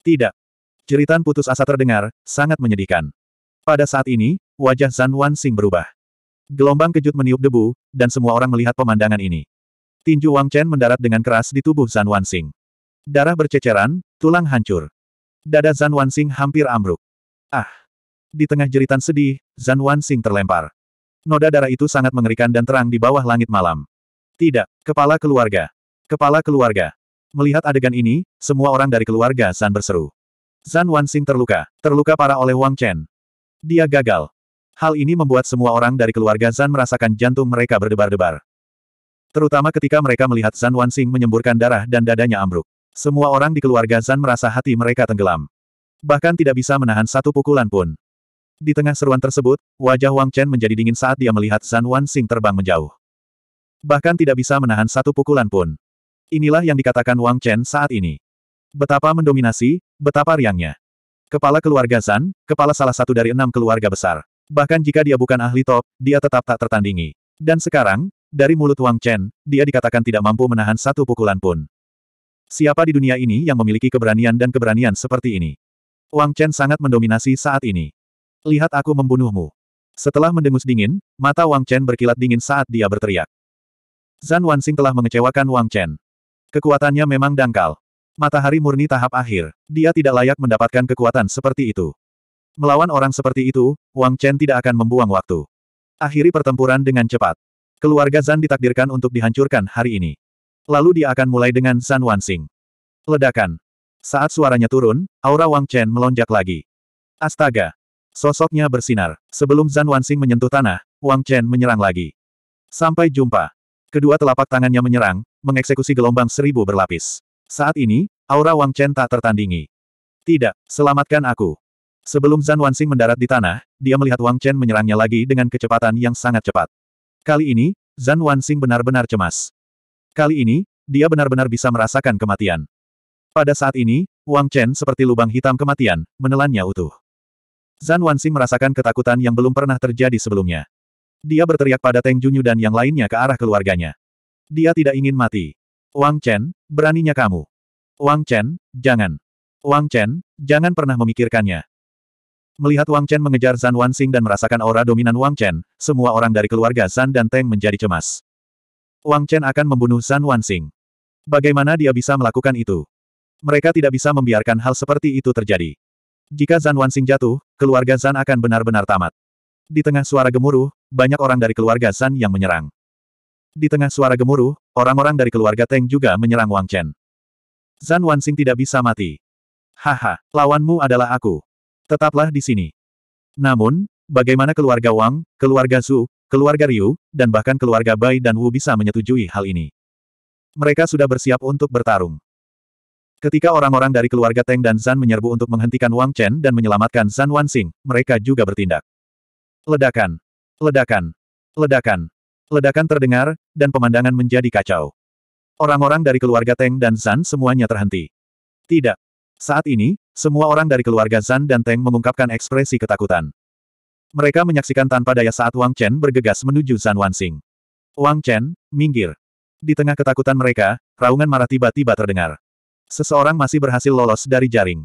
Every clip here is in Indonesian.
Tidak. Jeritan putus asa terdengar, sangat menyedihkan. Pada saat ini, wajah Zan Sing berubah. Gelombang kejut meniup debu, dan semua orang melihat pemandangan ini. Tinju Wang Chen mendarat dengan keras di tubuh Zan Sing. Darah berceceran, tulang hancur. Dada Zan Sing hampir ambruk. Ah! Di tengah jeritan sedih, Zan Sing terlempar. Noda darah itu sangat mengerikan dan terang di bawah langit malam. Tidak, kepala keluarga. Kepala keluarga. Melihat adegan ini, semua orang dari keluarga Zan berseru. Zan Sing terluka, terluka parah oleh Wang Chen. Dia gagal. Hal ini membuat semua orang dari keluarga Zan merasakan jantung mereka berdebar-debar. Terutama ketika mereka melihat Zan Sing menyemburkan darah dan dadanya ambruk. Semua orang di keluarga Zan merasa hati mereka tenggelam. Bahkan tidak bisa menahan satu pukulan pun. Di tengah seruan tersebut, wajah Wang Chen menjadi dingin saat dia melihat Zan Sing terbang menjauh. Bahkan tidak bisa menahan satu pukulan pun. Inilah yang dikatakan Wang Chen saat ini. Betapa mendominasi, betapa riangnya. Kepala keluarga Zan, kepala salah satu dari enam keluarga besar. Bahkan jika dia bukan ahli top, dia tetap tak tertandingi. Dan sekarang, dari mulut Wang Chen, dia dikatakan tidak mampu menahan satu pukulan pun. Siapa di dunia ini yang memiliki keberanian dan keberanian seperti ini? Wang Chen sangat mendominasi saat ini. Lihat aku membunuhmu. Setelah mendengus dingin, mata Wang Chen berkilat dingin saat dia berteriak. Zan Wansing telah mengecewakan Wang Chen. Kekuatannya memang dangkal. Matahari murni tahap akhir, dia tidak layak mendapatkan kekuatan seperti itu. Melawan orang seperti itu, Wang Chen tidak akan membuang waktu. Akhiri pertempuran dengan cepat. Keluarga Zan ditakdirkan untuk dihancurkan hari ini. Lalu dia akan mulai dengan Zan Wansing. Ledakan. Saat suaranya turun, aura Wang Chen melonjak lagi. Astaga! Sosoknya bersinar. Sebelum Zan Wansing menyentuh tanah, Wang Chen menyerang lagi. Sampai jumpa. Kedua telapak tangannya menyerang, mengeksekusi gelombang seribu berlapis. Saat ini, aura Wang Chen tak tertandingi. Tidak, selamatkan aku. Sebelum Zan Wansing mendarat di tanah, dia melihat Wang Chen menyerangnya lagi dengan kecepatan yang sangat cepat. Kali ini, Zan Wansing benar-benar cemas. Kali ini, dia benar-benar bisa merasakan kematian. Pada saat ini, Wang Chen seperti lubang hitam kematian, menelannya utuh. Zan Wansing merasakan ketakutan yang belum pernah terjadi sebelumnya. Dia berteriak pada Teng Junyu dan yang lainnya ke arah keluarganya. Dia tidak ingin mati. Wang Chen, beraninya kamu. Wang Chen, jangan. Wang Chen, jangan pernah memikirkannya. Melihat Wang Chen mengejar Zan Wanxing dan merasakan aura dominan Wang Chen, semua orang dari keluarga Zan dan Teng menjadi cemas. Wang Chen akan membunuh Zan Wanxing. Bagaimana dia bisa melakukan itu? Mereka tidak bisa membiarkan hal seperti itu terjadi. Jika Zan Wanxing jatuh, keluarga Zan akan benar-benar tamat. Di tengah suara gemuruh, banyak orang dari keluarga Zan yang menyerang. Di tengah suara gemuruh, orang-orang dari keluarga Teng juga menyerang Wang Chen. Zan Wansing tidak bisa mati. Haha, lawanmu adalah aku. Tetaplah di sini. Namun, bagaimana keluarga Wang, keluarga Zhu, keluarga Ryu, dan bahkan keluarga Bai dan Wu bisa menyetujui hal ini? Mereka sudah bersiap untuk bertarung. Ketika orang-orang dari keluarga Teng dan Zan menyerbu untuk menghentikan Wang Chen dan menyelamatkan Zan Wansing, mereka juga bertindak. Ledakan! Ledakan! Ledakan! Ledakan terdengar, dan pemandangan menjadi kacau. Orang-orang dari keluarga Teng dan Zan semuanya terhenti. Tidak. Saat ini, semua orang dari keluarga Zan dan Teng mengungkapkan ekspresi ketakutan. Mereka menyaksikan tanpa daya saat Wang Chen bergegas menuju Zan Wansing. Wang Chen, minggir. Di tengah ketakutan mereka, raungan marah tiba-tiba terdengar. Seseorang masih berhasil lolos dari jaring.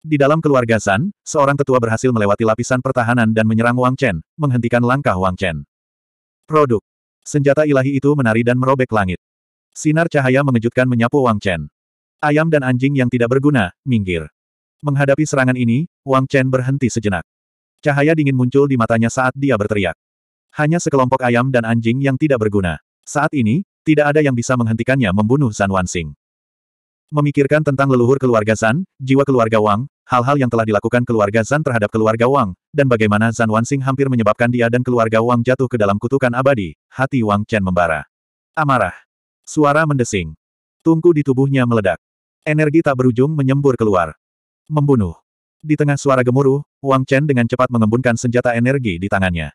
Di dalam keluarga Zan, seorang tetua berhasil melewati lapisan pertahanan dan menyerang Wang Chen, menghentikan langkah Wang Chen. Produk. Senjata ilahi itu menari dan merobek langit. Sinar cahaya mengejutkan menyapu Wang Chen. Ayam dan anjing yang tidak berguna, minggir. Menghadapi serangan ini, Wang Chen berhenti sejenak. Cahaya dingin muncul di matanya saat dia berteriak. Hanya sekelompok ayam dan anjing yang tidak berguna. Saat ini, tidak ada yang bisa menghentikannya membunuh San Wansing. Memikirkan tentang leluhur keluarga San, jiwa keluarga Wang, hal-hal yang telah dilakukan keluarga Zan terhadap keluarga Wang, dan bagaimana Zan Wansing hampir menyebabkan dia dan keluarga Wang jatuh ke dalam kutukan abadi, hati Wang Chen membara. Amarah. Suara mendesing. Tungku di tubuhnya meledak. Energi tak berujung menyembur keluar. Membunuh. Di tengah suara gemuruh, Wang Chen dengan cepat mengembunkan senjata energi di tangannya.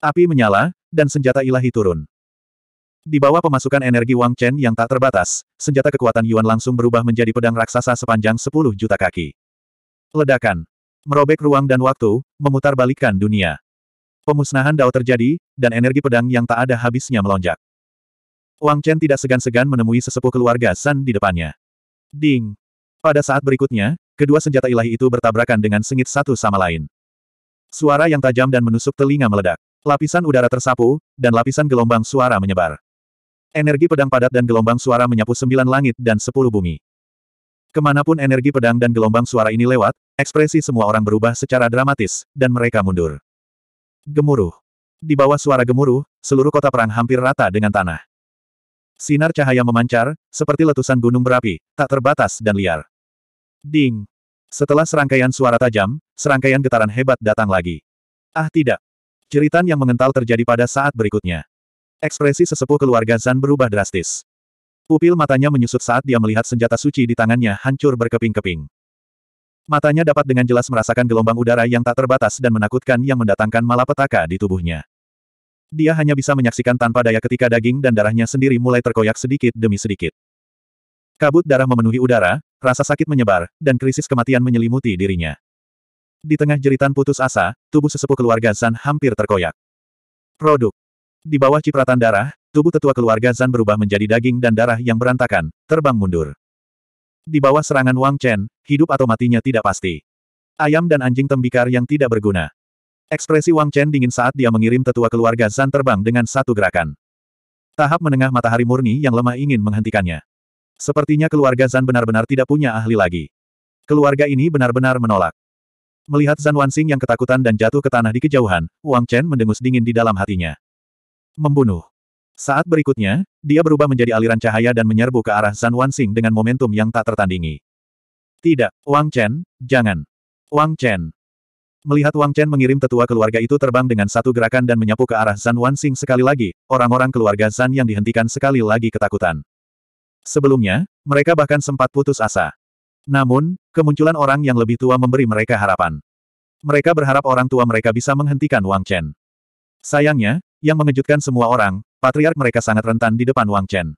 Api menyala, dan senjata ilahi turun. Di bawah pemasukan energi Wang Chen yang tak terbatas, senjata kekuatan Yuan langsung berubah menjadi pedang raksasa sepanjang 10 juta kaki. Ledakan. Merobek ruang dan waktu, memutar balikan dunia. Pemusnahan dao terjadi, dan energi pedang yang tak ada habisnya melonjak. Wang Chen tidak segan-segan menemui sesepuh keluarga San di depannya. Ding! Pada saat berikutnya, kedua senjata ilahi itu bertabrakan dengan sengit satu sama lain. Suara yang tajam dan menusuk telinga meledak. Lapisan udara tersapu, dan lapisan gelombang suara menyebar. Energi pedang padat dan gelombang suara menyapu sembilan langit dan sepuluh bumi. Kemanapun energi pedang dan gelombang suara ini lewat, ekspresi semua orang berubah secara dramatis, dan mereka mundur. Gemuruh. Di bawah suara gemuruh, seluruh kota perang hampir rata dengan tanah. Sinar cahaya memancar, seperti letusan gunung berapi, tak terbatas dan liar. Ding. Setelah serangkaian suara tajam, serangkaian getaran hebat datang lagi. Ah tidak. Ceritan yang mengental terjadi pada saat berikutnya. Ekspresi sesepuh keluarga Zan berubah drastis. Pupil matanya menyusut saat dia melihat senjata suci di tangannya hancur berkeping-keping. Matanya dapat dengan jelas merasakan gelombang udara yang tak terbatas dan menakutkan yang mendatangkan malapetaka di tubuhnya. Dia hanya bisa menyaksikan tanpa daya ketika daging dan darahnya sendiri mulai terkoyak sedikit demi sedikit. Kabut darah memenuhi udara, rasa sakit menyebar, dan krisis kematian menyelimuti dirinya. Di tengah jeritan putus asa, tubuh sesepuh keluarga San hampir terkoyak. Produk. Di bawah cipratan darah, tubuh tetua keluarga Zan berubah menjadi daging dan darah yang berantakan, terbang mundur. Di bawah serangan Wang Chen, hidup atau matinya tidak pasti. Ayam dan anjing tembikar yang tidak berguna. Ekspresi Wang Chen dingin saat dia mengirim tetua keluarga Zan terbang dengan satu gerakan. Tahap menengah matahari murni yang lemah ingin menghentikannya. Sepertinya keluarga Zan benar-benar tidak punya ahli lagi. Keluarga ini benar-benar menolak. Melihat Zan Wansing yang ketakutan dan jatuh ke tanah di kejauhan, Wang Chen mendengus dingin di dalam hatinya membunuh. Saat berikutnya, dia berubah menjadi aliran cahaya dan menyerbu ke arah Zan Wansing dengan momentum yang tak tertandingi. Tidak, Wang Chen, jangan. Wang Chen. Melihat Wang Chen mengirim tetua keluarga itu terbang dengan satu gerakan dan menyapu ke arah Zan Wansing sekali lagi, orang-orang keluarga Zan yang dihentikan sekali lagi ketakutan. Sebelumnya, mereka bahkan sempat putus asa. Namun, kemunculan orang yang lebih tua memberi mereka harapan. Mereka berharap orang tua mereka bisa menghentikan Wang Chen. Sayangnya, yang mengejutkan semua orang, patriark mereka sangat rentan di depan Wang Chen.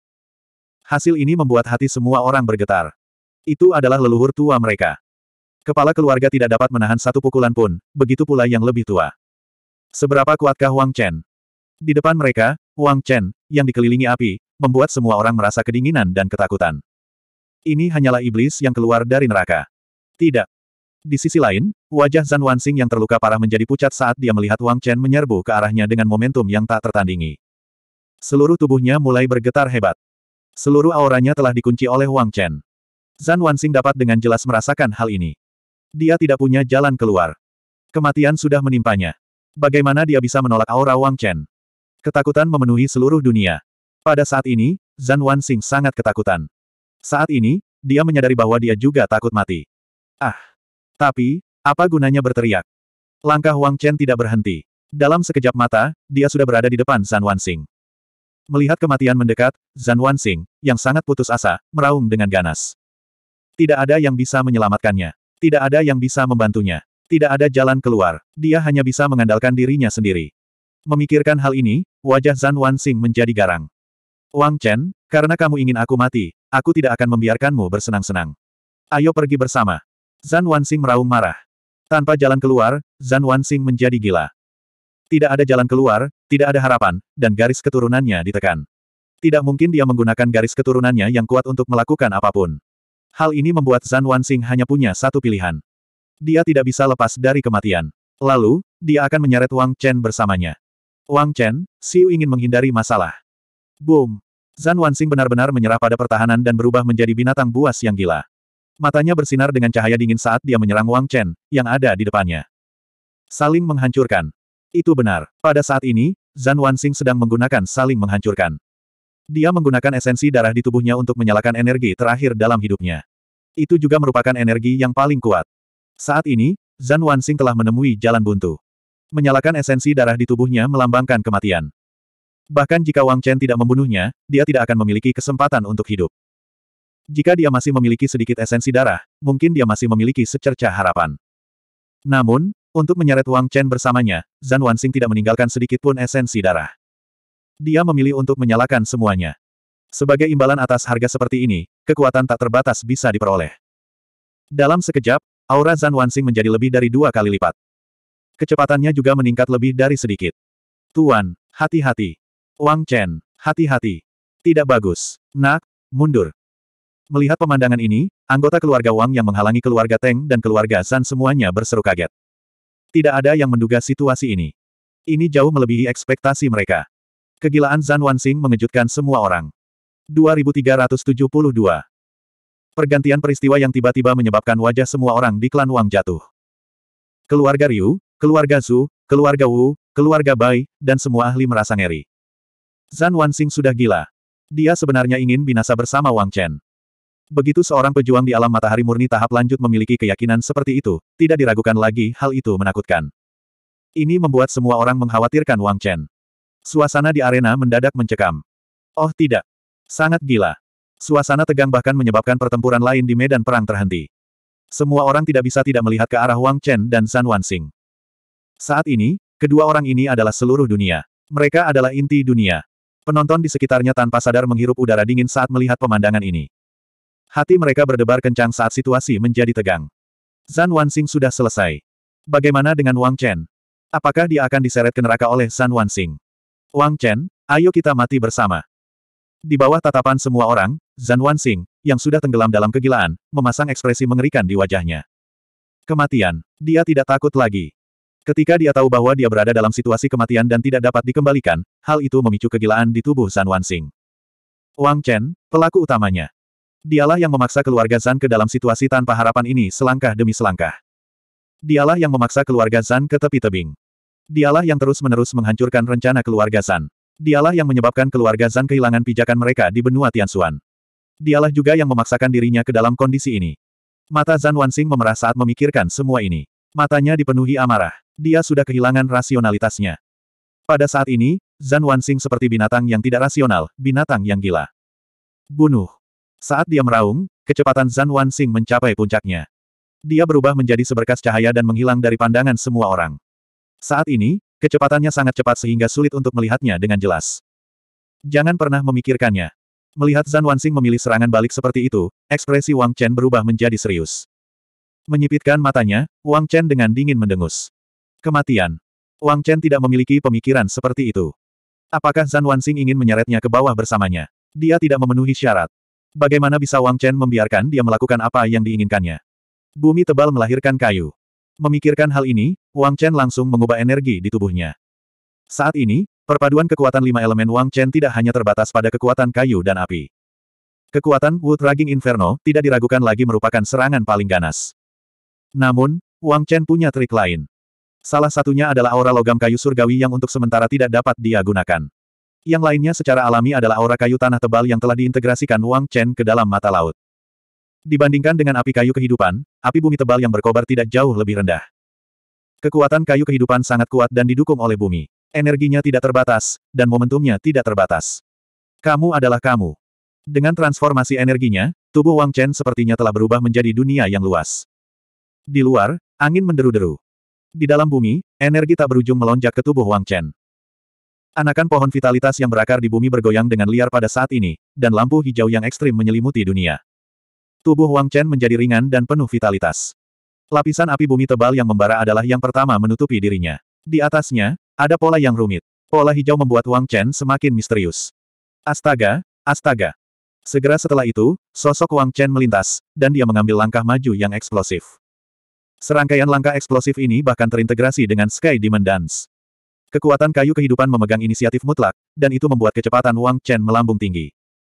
Hasil ini membuat hati semua orang bergetar. Itu adalah leluhur tua mereka. Kepala keluarga tidak dapat menahan satu pukulan pun, begitu pula yang lebih tua. Seberapa kuatkah Wang Chen? Di depan mereka, Wang Chen, yang dikelilingi api, membuat semua orang merasa kedinginan dan ketakutan. Ini hanyalah iblis yang keluar dari neraka. Tidak, di sisi lain, wajah Zan Wansing yang terluka parah menjadi pucat saat dia melihat Wang Chen menyerbu ke arahnya dengan momentum yang tak tertandingi. Seluruh tubuhnya mulai bergetar hebat. Seluruh auranya telah dikunci oleh Wang Chen. Zan Wansing dapat dengan jelas merasakan hal ini. Dia tidak punya jalan keluar. Kematian sudah menimpanya. Bagaimana dia bisa menolak aura Wang Chen? Ketakutan memenuhi seluruh dunia. Pada saat ini, Zan Wansing sangat ketakutan. Saat ini, dia menyadari bahwa dia juga takut mati. Ah! Tapi, apa gunanya berteriak? Langkah Wang Chen tidak berhenti. Dalam sekejap mata, dia sudah berada di depan Zan Wansing. Melihat kematian mendekat, Zan Wansing, yang sangat putus asa, meraung dengan ganas. Tidak ada yang bisa menyelamatkannya. Tidak ada yang bisa membantunya. Tidak ada jalan keluar. Dia hanya bisa mengandalkan dirinya sendiri. Memikirkan hal ini, wajah Zan Wansing menjadi garang. Wang Chen, karena kamu ingin aku mati, aku tidak akan membiarkanmu bersenang-senang. Ayo pergi bersama. Zan Wansing meraung marah. Tanpa jalan keluar, Zan Wansing menjadi gila. Tidak ada jalan keluar, tidak ada harapan, dan garis keturunannya ditekan. Tidak mungkin dia menggunakan garis keturunannya yang kuat untuk melakukan apapun. Hal ini membuat Zan Wansing hanya punya satu pilihan. Dia tidak bisa lepas dari kematian. Lalu, dia akan menyeret Wang Chen bersamanya. Wang Chen, Siu ingin menghindari masalah. Boom! Zan Wansing benar-benar menyerah pada pertahanan dan berubah menjadi binatang buas yang gila. Matanya bersinar dengan cahaya dingin saat dia menyerang Wang Chen, yang ada di depannya. Saling menghancurkan. Itu benar. Pada saat ini, Zan Wanxing sedang menggunakan saling menghancurkan. Dia menggunakan esensi darah di tubuhnya untuk menyalakan energi terakhir dalam hidupnya. Itu juga merupakan energi yang paling kuat. Saat ini, Zan Wanxing telah menemui jalan buntu. Menyalakan esensi darah di tubuhnya melambangkan kematian. Bahkan jika Wang Chen tidak membunuhnya, dia tidak akan memiliki kesempatan untuk hidup. Jika dia masih memiliki sedikit esensi darah, mungkin dia masih memiliki secerca harapan. Namun, untuk menyeret Wang Chen bersamanya, Zan Wansing tidak meninggalkan sedikit pun esensi darah. Dia memilih untuk menyalakan semuanya. Sebagai imbalan atas harga seperti ini, kekuatan tak terbatas bisa diperoleh. Dalam sekejap, aura Zan Wansing menjadi lebih dari dua kali lipat. Kecepatannya juga meningkat lebih dari sedikit. Tuan, hati-hati. Wang Chen, hati-hati. Tidak bagus. Nak, mundur. Melihat pemandangan ini, anggota keluarga Wang yang menghalangi keluarga Teng dan keluarga San semuanya berseru kaget. Tidak ada yang menduga situasi ini. Ini jauh melebihi ekspektasi mereka. Kegilaan Zan Wansing mengejutkan semua orang. 2372 Pergantian peristiwa yang tiba-tiba menyebabkan wajah semua orang di klan Wang jatuh. Keluarga Ryu, keluarga Zhu, keluarga Wu, keluarga Bai, dan semua ahli merasa ngeri. Zan Wansing sudah gila. Dia sebenarnya ingin binasa bersama Wang Chen. Begitu seorang pejuang di alam matahari murni tahap lanjut memiliki keyakinan seperti itu, tidak diragukan lagi hal itu menakutkan. Ini membuat semua orang mengkhawatirkan Wang Chen. Suasana di arena mendadak mencekam. Oh tidak. Sangat gila. Suasana tegang bahkan menyebabkan pertempuran lain di medan perang terhenti. Semua orang tidak bisa tidak melihat ke arah Wang Chen dan San Wansing. Saat ini, kedua orang ini adalah seluruh dunia. Mereka adalah inti dunia. Penonton di sekitarnya tanpa sadar menghirup udara dingin saat melihat pemandangan ini. Hati mereka berdebar kencang saat situasi menjadi tegang. Zan Wansing sudah selesai. Bagaimana dengan Wang Chen? Apakah dia akan diseret ke neraka oleh Zan Wansing? Wang Chen, ayo kita mati bersama. Di bawah tatapan semua orang, Zan Wansing, yang sudah tenggelam dalam kegilaan, memasang ekspresi mengerikan di wajahnya. Kematian. Dia tidak takut lagi. Ketika dia tahu bahwa dia berada dalam situasi kematian dan tidak dapat dikembalikan, hal itu memicu kegilaan di tubuh Zan Wansing. Wang Chen, pelaku utamanya. Dialah yang memaksa keluarga Zan ke dalam situasi tanpa harapan ini selangkah demi selangkah. Dialah yang memaksa keluarga Zan ke tepi tebing. Dialah yang terus-menerus menghancurkan rencana keluarga Zan. Dialah yang menyebabkan keluarga Zan kehilangan pijakan mereka di benua Tianxuan. Dialah juga yang memaksakan dirinya ke dalam kondisi ini. Mata Zan Wansing memerah saat memikirkan semua ini. Matanya dipenuhi amarah. Dia sudah kehilangan rasionalitasnya. Pada saat ini, Zan Wansing seperti binatang yang tidak rasional, binatang yang gila. Bunuh. Saat dia meraung, kecepatan Zan Wanxing mencapai puncaknya. Dia berubah menjadi seberkas cahaya dan menghilang dari pandangan semua orang. Saat ini, kecepatannya sangat cepat sehingga sulit untuk melihatnya dengan jelas. Jangan pernah memikirkannya. Melihat Zan Wanxing memilih serangan balik seperti itu, ekspresi Wang Chen berubah menjadi serius. Menyipitkan matanya, Wang Chen dengan dingin mendengus. Kematian. Wang Chen tidak memiliki pemikiran seperti itu. Apakah Zan Wanxing ingin menyeretnya ke bawah bersamanya? Dia tidak memenuhi syarat. Bagaimana bisa Wang Chen membiarkan dia melakukan apa yang diinginkannya? Bumi tebal melahirkan kayu. Memikirkan hal ini, Wang Chen langsung mengubah energi di tubuhnya. Saat ini, perpaduan kekuatan lima elemen Wang Chen tidak hanya terbatas pada kekuatan kayu dan api. Kekuatan Wood Raging Inferno tidak diragukan lagi merupakan serangan paling ganas. Namun, Wang Chen punya trik lain. Salah satunya adalah aura logam kayu surgawi yang untuk sementara tidak dapat dia gunakan. Yang lainnya secara alami adalah aura kayu tanah tebal yang telah diintegrasikan Wang Chen ke dalam mata laut. Dibandingkan dengan api kayu kehidupan, api bumi tebal yang berkobar tidak jauh lebih rendah. Kekuatan kayu kehidupan sangat kuat dan didukung oleh bumi. Energinya tidak terbatas, dan momentumnya tidak terbatas. Kamu adalah kamu. Dengan transformasi energinya, tubuh Wang Chen sepertinya telah berubah menjadi dunia yang luas. Di luar, angin menderu-deru. Di dalam bumi, energi tak berujung melonjak ke tubuh Wang Chen. Anakan pohon vitalitas yang berakar di bumi bergoyang dengan liar pada saat ini, dan lampu hijau yang ekstrim menyelimuti dunia. Tubuh Wang Chen menjadi ringan dan penuh vitalitas. Lapisan api bumi tebal yang membara adalah yang pertama menutupi dirinya. Di atasnya, ada pola yang rumit. Pola hijau membuat Wang Chen semakin misterius. Astaga, astaga. Segera setelah itu, sosok Wang Chen melintas, dan dia mengambil langkah maju yang eksplosif. Serangkaian langkah eksplosif ini bahkan terintegrasi dengan Sky Demon Dance. Kekuatan kayu kehidupan memegang inisiatif mutlak, dan itu membuat kecepatan Wang Chen melambung tinggi.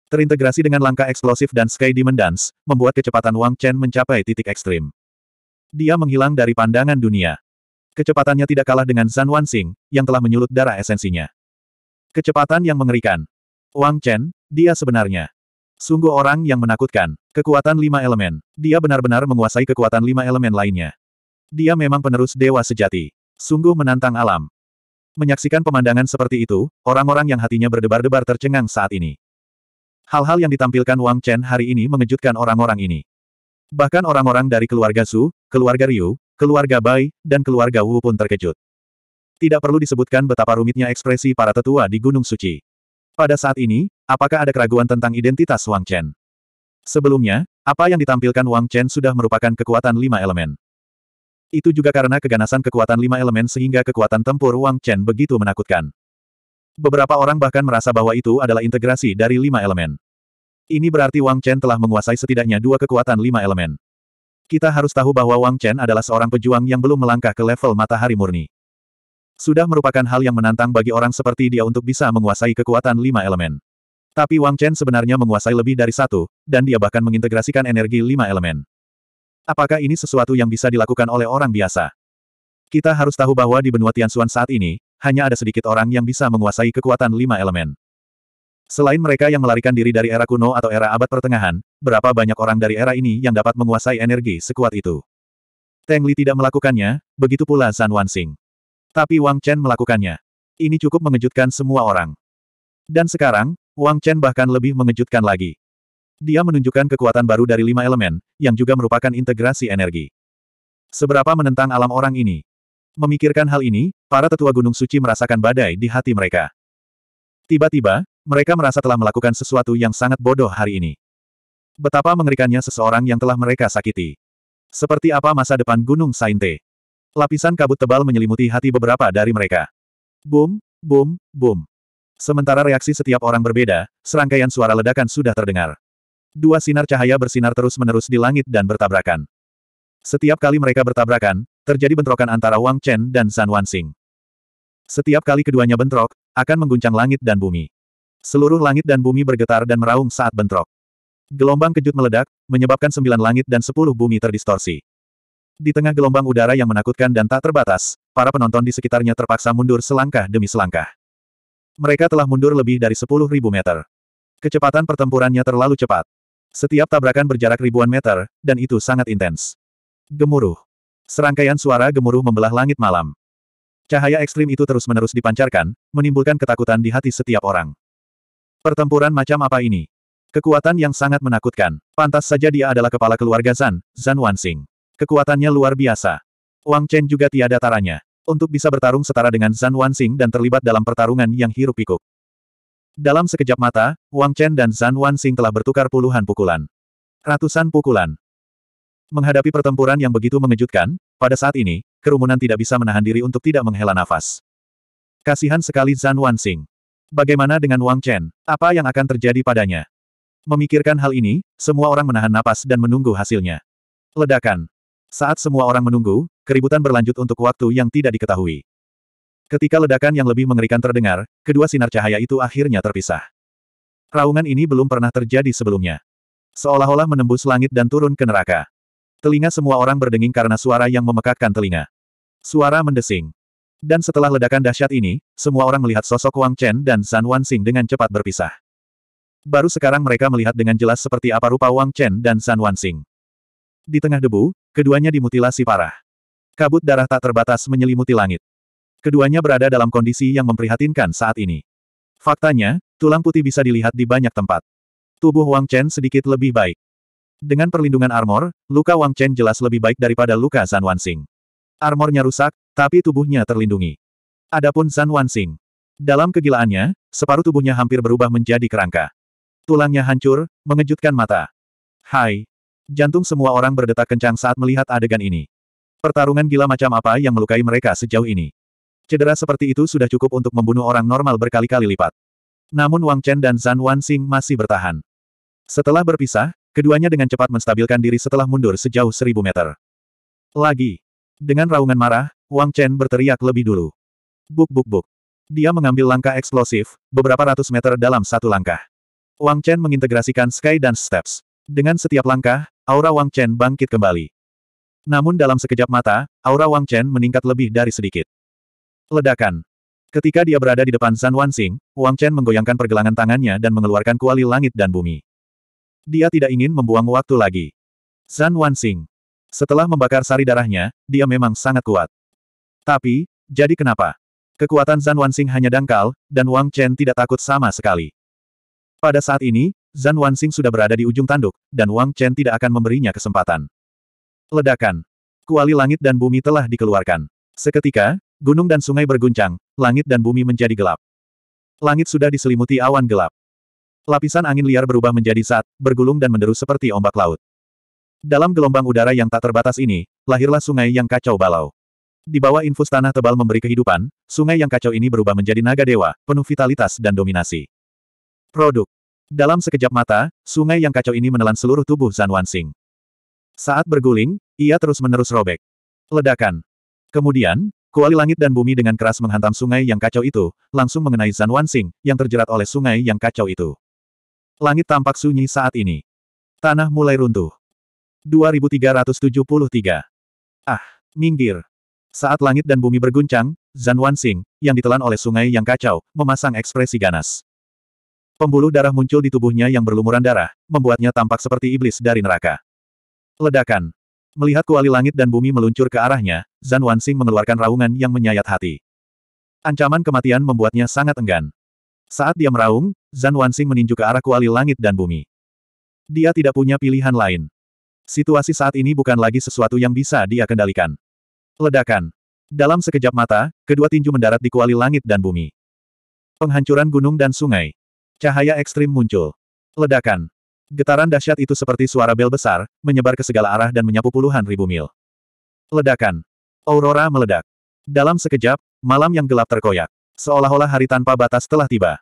Terintegrasi dengan langkah eksplosif dan Sky Demon Dance, membuat kecepatan Wang Chen mencapai titik ekstrim. Dia menghilang dari pandangan dunia. Kecepatannya tidak kalah dengan Zan Wansing, yang telah menyulut darah esensinya. Kecepatan yang mengerikan. Wang Chen, dia sebenarnya. Sungguh orang yang menakutkan. Kekuatan lima elemen. Dia benar-benar menguasai kekuatan lima elemen lainnya. Dia memang penerus dewa sejati. Sungguh menantang alam. Menyaksikan pemandangan seperti itu, orang-orang yang hatinya berdebar-debar tercengang saat ini. Hal-hal yang ditampilkan Wang Chen hari ini mengejutkan orang-orang ini. Bahkan orang-orang dari keluarga Su, keluarga Ryu, keluarga Bai, dan keluarga Wu pun terkejut. Tidak perlu disebutkan betapa rumitnya ekspresi para tetua di Gunung Suci. Pada saat ini, apakah ada keraguan tentang identitas Wang Chen? Sebelumnya, apa yang ditampilkan Wang Chen sudah merupakan kekuatan lima elemen. Itu juga karena keganasan kekuatan lima elemen sehingga kekuatan tempur Wang Chen begitu menakutkan. Beberapa orang bahkan merasa bahwa itu adalah integrasi dari lima elemen. Ini berarti Wang Chen telah menguasai setidaknya dua kekuatan lima elemen. Kita harus tahu bahwa Wang Chen adalah seorang pejuang yang belum melangkah ke level matahari murni. Sudah merupakan hal yang menantang bagi orang seperti dia untuk bisa menguasai kekuatan lima elemen. Tapi Wang Chen sebenarnya menguasai lebih dari satu, dan dia bahkan mengintegrasikan energi lima elemen. Apakah ini sesuatu yang bisa dilakukan oleh orang biasa? Kita harus tahu bahwa di benua Tianxuan saat ini, hanya ada sedikit orang yang bisa menguasai kekuatan lima elemen. Selain mereka yang melarikan diri dari era kuno atau era abad pertengahan, berapa banyak orang dari era ini yang dapat menguasai energi sekuat itu? Teng Li tidak melakukannya, begitu pula Zan Sing. Tapi Wang Chen melakukannya. Ini cukup mengejutkan semua orang. Dan sekarang, Wang Chen bahkan lebih mengejutkan lagi. Dia menunjukkan kekuatan baru dari lima elemen, yang juga merupakan integrasi energi. Seberapa menentang alam orang ini? Memikirkan hal ini, para tetua Gunung Suci merasakan badai di hati mereka. Tiba-tiba, mereka merasa telah melakukan sesuatu yang sangat bodoh hari ini. Betapa mengerikannya seseorang yang telah mereka sakiti. Seperti apa masa depan Gunung Sainte? Lapisan kabut tebal menyelimuti hati beberapa dari mereka. Boom, boom, boom. Sementara reaksi setiap orang berbeda, serangkaian suara ledakan sudah terdengar. Dua sinar cahaya bersinar terus-menerus di langit dan bertabrakan. Setiap kali mereka bertabrakan, terjadi bentrokan antara Wang Chen dan San Sing. Setiap kali keduanya bentrok, akan mengguncang langit dan bumi. Seluruh langit dan bumi bergetar dan meraung saat bentrok. Gelombang kejut meledak, menyebabkan sembilan langit dan sepuluh bumi terdistorsi. Di tengah gelombang udara yang menakutkan dan tak terbatas, para penonton di sekitarnya terpaksa mundur selangkah demi selangkah. Mereka telah mundur lebih dari sepuluh ribu meter. Kecepatan pertempurannya terlalu cepat. Setiap tabrakan berjarak ribuan meter, dan itu sangat intens. Gemuruh. Serangkaian suara gemuruh membelah langit malam. Cahaya ekstrim itu terus-menerus dipancarkan, menimbulkan ketakutan di hati setiap orang. Pertempuran macam apa ini? Kekuatan yang sangat menakutkan. Pantas saja dia adalah kepala keluarga Zan, Zan Wansing. Kekuatannya luar biasa. Wang Chen juga tiada taranya. Untuk bisa bertarung setara dengan Zan Wansing dan terlibat dalam pertarungan yang hirup pikuk. Dalam sekejap mata, Wang Chen dan Zan Wanxing telah bertukar puluhan pukulan. Ratusan pukulan. Menghadapi pertempuran yang begitu mengejutkan, pada saat ini, kerumunan tidak bisa menahan diri untuk tidak menghela nafas. Kasihan sekali Zan Wanxing. Bagaimana dengan Wang Chen? Apa yang akan terjadi padanya? Memikirkan hal ini, semua orang menahan napas dan menunggu hasilnya. Ledakan. Saat semua orang menunggu, keributan berlanjut untuk waktu yang tidak diketahui. Ketika ledakan yang lebih mengerikan terdengar, kedua sinar cahaya itu akhirnya terpisah. Raungan ini belum pernah terjadi sebelumnya. Seolah-olah menembus langit dan turun ke neraka. Telinga semua orang berdenging karena suara yang memekakkan telinga. Suara mendesing. Dan setelah ledakan dahsyat ini, semua orang melihat sosok Wang Chen dan San Sing dengan cepat berpisah. Baru sekarang mereka melihat dengan jelas seperti apa rupa Wang Chen dan San Sing. Di tengah debu, keduanya dimutilasi parah. Kabut darah tak terbatas menyelimuti langit. Keduanya berada dalam kondisi yang memprihatinkan saat ini. Faktanya, tulang putih bisa dilihat di banyak tempat. Tubuh Wang Chen sedikit lebih baik. Dengan perlindungan armor, luka Wang Chen jelas lebih baik daripada luka Wan Wansing. Armornya rusak, tapi tubuhnya terlindungi. Adapun Wan Wansing. Dalam kegilaannya, separuh tubuhnya hampir berubah menjadi kerangka. Tulangnya hancur, mengejutkan mata. Hai. Jantung semua orang berdetak kencang saat melihat adegan ini. Pertarungan gila macam apa yang melukai mereka sejauh ini? Cedera seperti itu sudah cukup untuk membunuh orang normal berkali-kali lipat. Namun Wang Chen dan Zan Wanxing masih bertahan. Setelah berpisah, keduanya dengan cepat menstabilkan diri setelah mundur sejauh seribu meter. Lagi. Dengan raungan marah, Wang Chen berteriak lebih dulu. Buk buk buk. Dia mengambil langkah eksplosif, beberapa ratus meter dalam satu langkah. Wang Chen mengintegrasikan Sky dan Steps. Dengan setiap langkah, aura Wang Chen bangkit kembali. Namun dalam sekejap mata, aura Wang Chen meningkat lebih dari sedikit. Ledakan. Ketika dia berada di depan San Wansing, Wang Chen menggoyangkan pergelangan tangannya dan mengeluarkan kuali langit dan bumi. Dia tidak ingin membuang waktu lagi. San Wansing. Setelah membakar sari darahnya, dia memang sangat kuat. Tapi, jadi kenapa? Kekuatan Zan Wansing hanya dangkal, dan Wang Chen tidak takut sama sekali. Pada saat ini, Zan Wansing sudah berada di ujung tanduk, dan Wang Chen tidak akan memberinya kesempatan. Ledakan. Kuali langit dan bumi telah dikeluarkan. Seketika, Gunung dan sungai berguncang, langit dan bumi menjadi gelap. Langit sudah diselimuti awan gelap. Lapisan angin liar berubah menjadi saat, bergulung dan menderu seperti ombak laut. Dalam gelombang udara yang tak terbatas ini, lahirlah sungai yang kacau balau. Di bawah infus tanah tebal memberi kehidupan, sungai yang kacau ini berubah menjadi naga dewa, penuh vitalitas dan dominasi. Produk. Dalam sekejap mata, sungai yang kacau ini menelan seluruh tubuh Zan Wansing. Saat berguling, ia terus-menerus robek. Ledakan. Kemudian, Kuali langit dan bumi dengan keras menghantam sungai yang kacau itu, langsung mengenai Zan Wansing, yang terjerat oleh sungai yang kacau itu. Langit tampak sunyi saat ini. Tanah mulai runtuh. 2373. Ah, minggir. Saat langit dan bumi berguncang, Zan Wansing, yang ditelan oleh sungai yang kacau, memasang ekspresi ganas. Pembuluh darah muncul di tubuhnya yang berlumuran darah, membuatnya tampak seperti iblis dari neraka. Ledakan. Melihat kuali langit dan bumi meluncur ke arahnya, Zan Wansing mengeluarkan raungan yang menyayat hati. Ancaman kematian membuatnya sangat enggan. Saat dia meraung, Zan Wansing meninju ke arah kuali langit dan bumi. Dia tidak punya pilihan lain. Situasi saat ini bukan lagi sesuatu yang bisa dia kendalikan. Ledakan. Dalam sekejap mata, kedua tinju mendarat di kuali langit dan bumi. Penghancuran gunung dan sungai. Cahaya ekstrim muncul. Ledakan. Getaran dahsyat itu seperti suara bel besar, menyebar ke segala arah dan menyapu puluhan ribu mil. Ledakan. Aurora meledak. Dalam sekejap, malam yang gelap terkoyak. Seolah-olah hari tanpa batas telah tiba.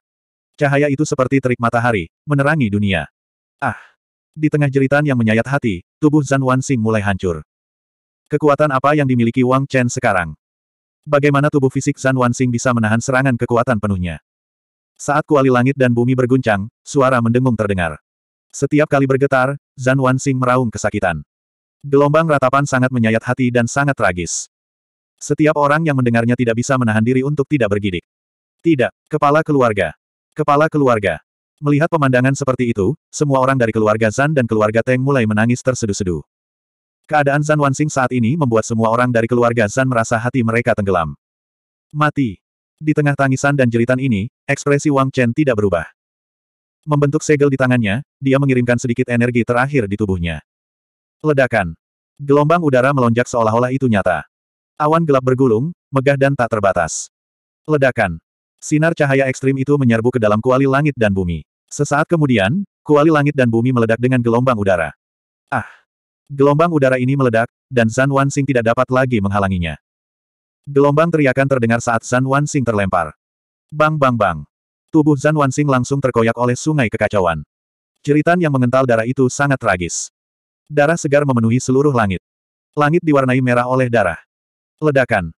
Cahaya itu seperti terik matahari, menerangi dunia. Ah! Di tengah jeritan yang menyayat hati, tubuh Zan Wanxing mulai hancur. Kekuatan apa yang dimiliki Wang Chen sekarang? Bagaimana tubuh fisik Zan Wanxing bisa menahan serangan kekuatan penuhnya? Saat kuali langit dan bumi berguncang, suara mendengung terdengar. Setiap kali bergetar, Zan Wansing meraung kesakitan. Gelombang ratapan sangat menyayat hati dan sangat tragis. Setiap orang yang mendengarnya tidak bisa menahan diri untuk tidak bergidik. Tidak, kepala keluarga. Kepala keluarga. Melihat pemandangan seperti itu, semua orang dari keluarga Zan dan keluarga Teng mulai menangis terseduh-seduh. Keadaan Zan Wansing saat ini membuat semua orang dari keluarga Zan merasa hati mereka tenggelam. Mati. Di tengah tangisan dan jeritan ini, ekspresi Wang Chen tidak berubah. Membentuk segel di tangannya, dia mengirimkan sedikit energi terakhir di tubuhnya. Ledakan. Gelombang udara melonjak seolah-olah itu nyata. Awan gelap bergulung, megah dan tak terbatas. Ledakan. Sinar cahaya ekstrim itu menyerbu ke dalam kuali langit dan bumi. Sesaat kemudian, kuali langit dan bumi meledak dengan gelombang udara. Ah! Gelombang udara ini meledak, dan Zan Wansing tidak dapat lagi menghalanginya. Gelombang teriakan terdengar saat Zan Wansing terlempar. Bang bang bang! Tubuh Zan Wansing langsung terkoyak oleh sungai kekacauan. Jeritan yang mengental darah itu sangat tragis. Darah segar memenuhi seluruh langit. Langit diwarnai merah oleh darah. Ledakan.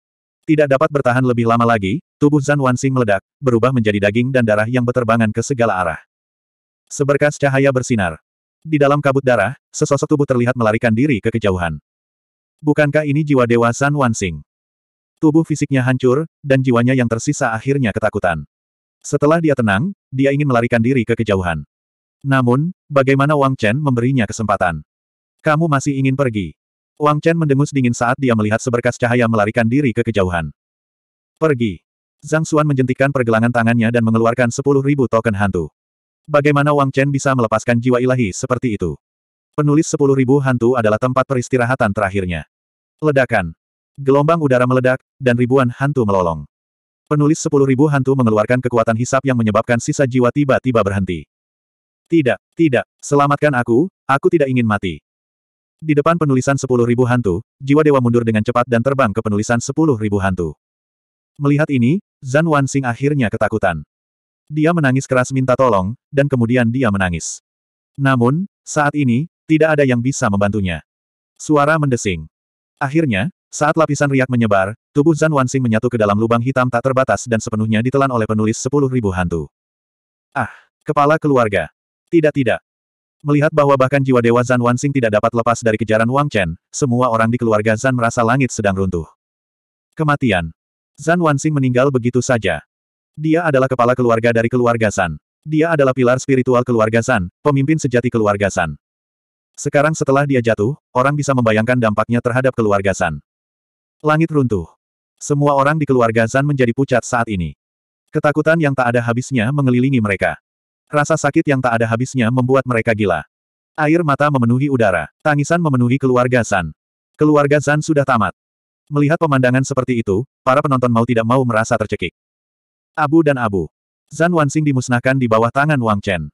Tidak dapat bertahan lebih lama lagi, tubuh Zan Wansing meledak, berubah menjadi daging dan darah yang beterbangan ke segala arah. Seberkas cahaya bersinar. Di dalam kabut darah, sesosok tubuh terlihat melarikan diri ke kejauhan. Bukankah ini jiwa dewa Zan Wansing? Tubuh fisiknya hancur, dan jiwanya yang tersisa akhirnya ketakutan. Setelah dia tenang, dia ingin melarikan diri ke kejauhan. Namun, bagaimana Wang Chen memberinya kesempatan? Kamu masih ingin pergi. Wang Chen mendengus dingin saat dia melihat seberkas cahaya melarikan diri ke kejauhan. Pergi. Zhang Xuan menjentikan pergelangan tangannya dan mengeluarkan sepuluh ribu token hantu. Bagaimana Wang Chen bisa melepaskan jiwa ilahi seperti itu? Penulis sepuluh ribu hantu adalah tempat peristirahatan terakhirnya. Ledakan. Gelombang udara meledak, dan ribuan hantu melolong. Penulis sepuluh ribu hantu mengeluarkan kekuatan hisap yang menyebabkan sisa jiwa tiba-tiba berhenti. Tidak, tidak, selamatkan aku, aku tidak ingin mati. Di depan penulisan sepuluh ribu hantu, jiwa dewa mundur dengan cepat dan terbang ke penulisan sepuluh ribu hantu. Melihat ini, Zan Sing akhirnya ketakutan. Dia menangis keras minta tolong, dan kemudian dia menangis. Namun, saat ini, tidak ada yang bisa membantunya. Suara mendesing. Akhirnya, saat lapisan riak menyebar, tubuh Zan Wansing menyatu ke dalam lubang hitam tak terbatas dan sepenuhnya ditelan oleh penulis sepuluh ribu hantu. Ah, kepala keluarga. Tidak tidak. Melihat bahwa bahkan jiwa dewa Zan Wansing tidak dapat lepas dari kejaran Wang Chen, semua orang di keluarga Zan merasa langit sedang runtuh. Kematian. Zan Wansing meninggal begitu saja. Dia adalah kepala keluarga dari keluarga Zan. Dia adalah pilar spiritual keluarga Zan, pemimpin sejati keluarga Zan. Sekarang setelah dia jatuh, orang bisa membayangkan dampaknya terhadap keluarga Zan. Langit runtuh. Semua orang di keluarga Zan menjadi pucat saat ini. Ketakutan yang tak ada habisnya mengelilingi mereka. Rasa sakit yang tak ada habisnya membuat mereka gila. Air mata memenuhi udara. Tangisan memenuhi keluarga Zan. Keluarga Zan sudah tamat. Melihat pemandangan seperti itu, para penonton mau tidak mau merasa tercekik. Abu dan Abu. Zan Wansing dimusnahkan di bawah tangan Wang Chen.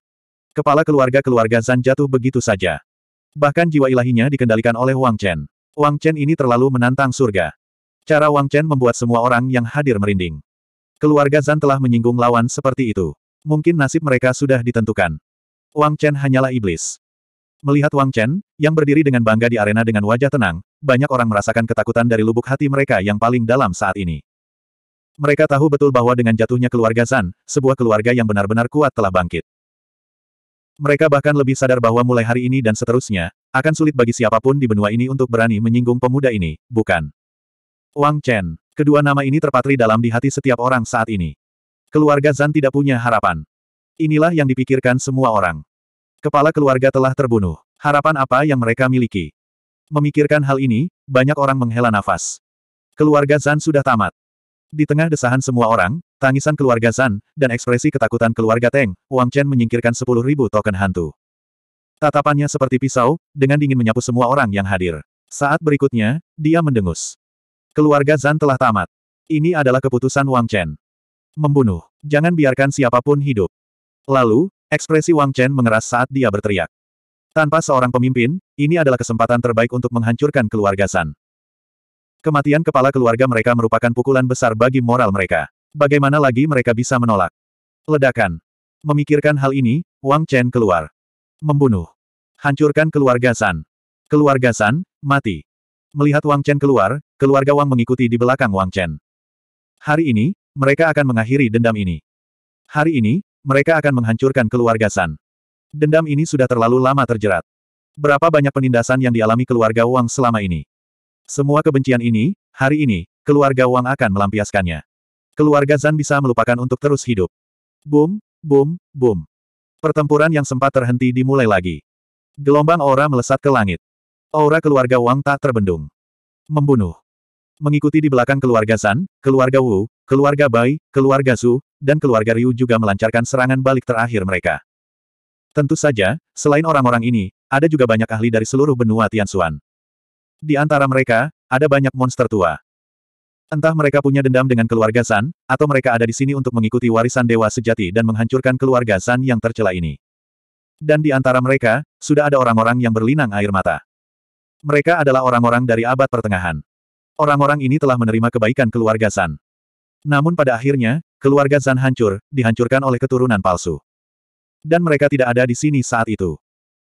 Kepala keluarga-keluarga Zan jatuh begitu saja. Bahkan jiwa ilahinya dikendalikan oleh Wang Chen. Wang Chen ini terlalu menantang surga. Cara Wang Chen membuat semua orang yang hadir merinding. Keluarga Zan telah menyinggung lawan seperti itu. Mungkin nasib mereka sudah ditentukan. Wang Chen hanyalah iblis. Melihat Wang Chen, yang berdiri dengan bangga di arena dengan wajah tenang, banyak orang merasakan ketakutan dari lubuk hati mereka yang paling dalam saat ini. Mereka tahu betul bahwa dengan jatuhnya keluarga Zan, sebuah keluarga yang benar-benar kuat telah bangkit. Mereka bahkan lebih sadar bahwa mulai hari ini dan seterusnya, akan sulit bagi siapapun di benua ini untuk berani menyinggung pemuda ini, bukan? Wang Chen. Kedua nama ini terpatri dalam di hati setiap orang saat ini. Keluarga Zan tidak punya harapan. Inilah yang dipikirkan semua orang. Kepala keluarga telah terbunuh. Harapan apa yang mereka miliki? Memikirkan hal ini, banyak orang menghela nafas. Keluarga Zan sudah tamat. Di tengah desahan semua orang, Tangisan keluarga Zan, dan ekspresi ketakutan keluarga Teng, Wang Chen menyingkirkan sepuluh ribu token hantu. Tatapannya seperti pisau, dengan dingin menyapu semua orang yang hadir. Saat berikutnya, dia mendengus. Keluarga Zan telah tamat. Ini adalah keputusan Wang Chen. Membunuh. Jangan biarkan siapapun hidup. Lalu, ekspresi Wang Chen mengeras saat dia berteriak. Tanpa seorang pemimpin, ini adalah kesempatan terbaik untuk menghancurkan keluarga Zan. Kematian kepala keluarga mereka merupakan pukulan besar bagi moral mereka. Bagaimana lagi mereka bisa menolak? Ledakan. Memikirkan hal ini, Wang Chen keluar. Membunuh. Hancurkan keluarga San. Keluarga San, mati. Melihat Wang Chen keluar, keluarga Wang mengikuti di belakang Wang Chen. Hari ini, mereka akan mengakhiri dendam ini. Hari ini, mereka akan menghancurkan keluarga San. Dendam ini sudah terlalu lama terjerat. Berapa banyak penindasan yang dialami keluarga Wang selama ini? Semua kebencian ini, hari ini, keluarga Wang akan melampiaskannya. Keluarga Zan bisa melupakan untuk terus hidup. Boom, boom, boom. Pertempuran yang sempat terhenti dimulai lagi. Gelombang aura melesat ke langit. Aura keluarga Wang tak terbendung. Membunuh. Mengikuti di belakang keluarga Zan, keluarga Wu, keluarga Bai, keluarga su, dan keluarga Ryu juga melancarkan serangan balik terakhir mereka. Tentu saja, selain orang-orang ini, ada juga banyak ahli dari seluruh benua Tianxuan. Di antara mereka, ada banyak monster tua. Entah mereka punya dendam dengan keluarga San, atau mereka ada di sini untuk mengikuti warisan dewa sejati dan menghancurkan keluarga San yang tercela ini. Dan di antara mereka, sudah ada orang-orang yang berlinang air mata. Mereka adalah orang-orang dari abad pertengahan. Orang-orang ini telah menerima kebaikan keluarga San. Namun pada akhirnya, keluarga San hancur, dihancurkan oleh keturunan palsu. Dan mereka tidak ada di sini saat itu.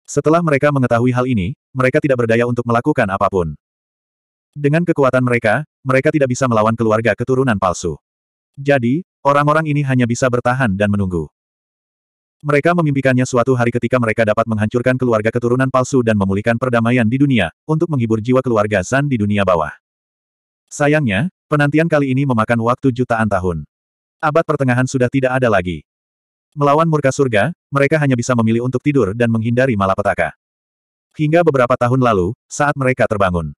Setelah mereka mengetahui hal ini, mereka tidak berdaya untuk melakukan apapun. Dengan kekuatan mereka, mereka tidak bisa melawan keluarga keturunan palsu. Jadi, orang-orang ini hanya bisa bertahan dan menunggu. Mereka memimpikannya suatu hari ketika mereka dapat menghancurkan keluarga keturunan palsu dan memulihkan perdamaian di dunia, untuk menghibur jiwa keluarga Zan di dunia bawah. Sayangnya, penantian kali ini memakan waktu jutaan tahun. Abad pertengahan sudah tidak ada lagi. Melawan murka surga, mereka hanya bisa memilih untuk tidur dan menghindari malapetaka. Hingga beberapa tahun lalu, saat mereka terbangun.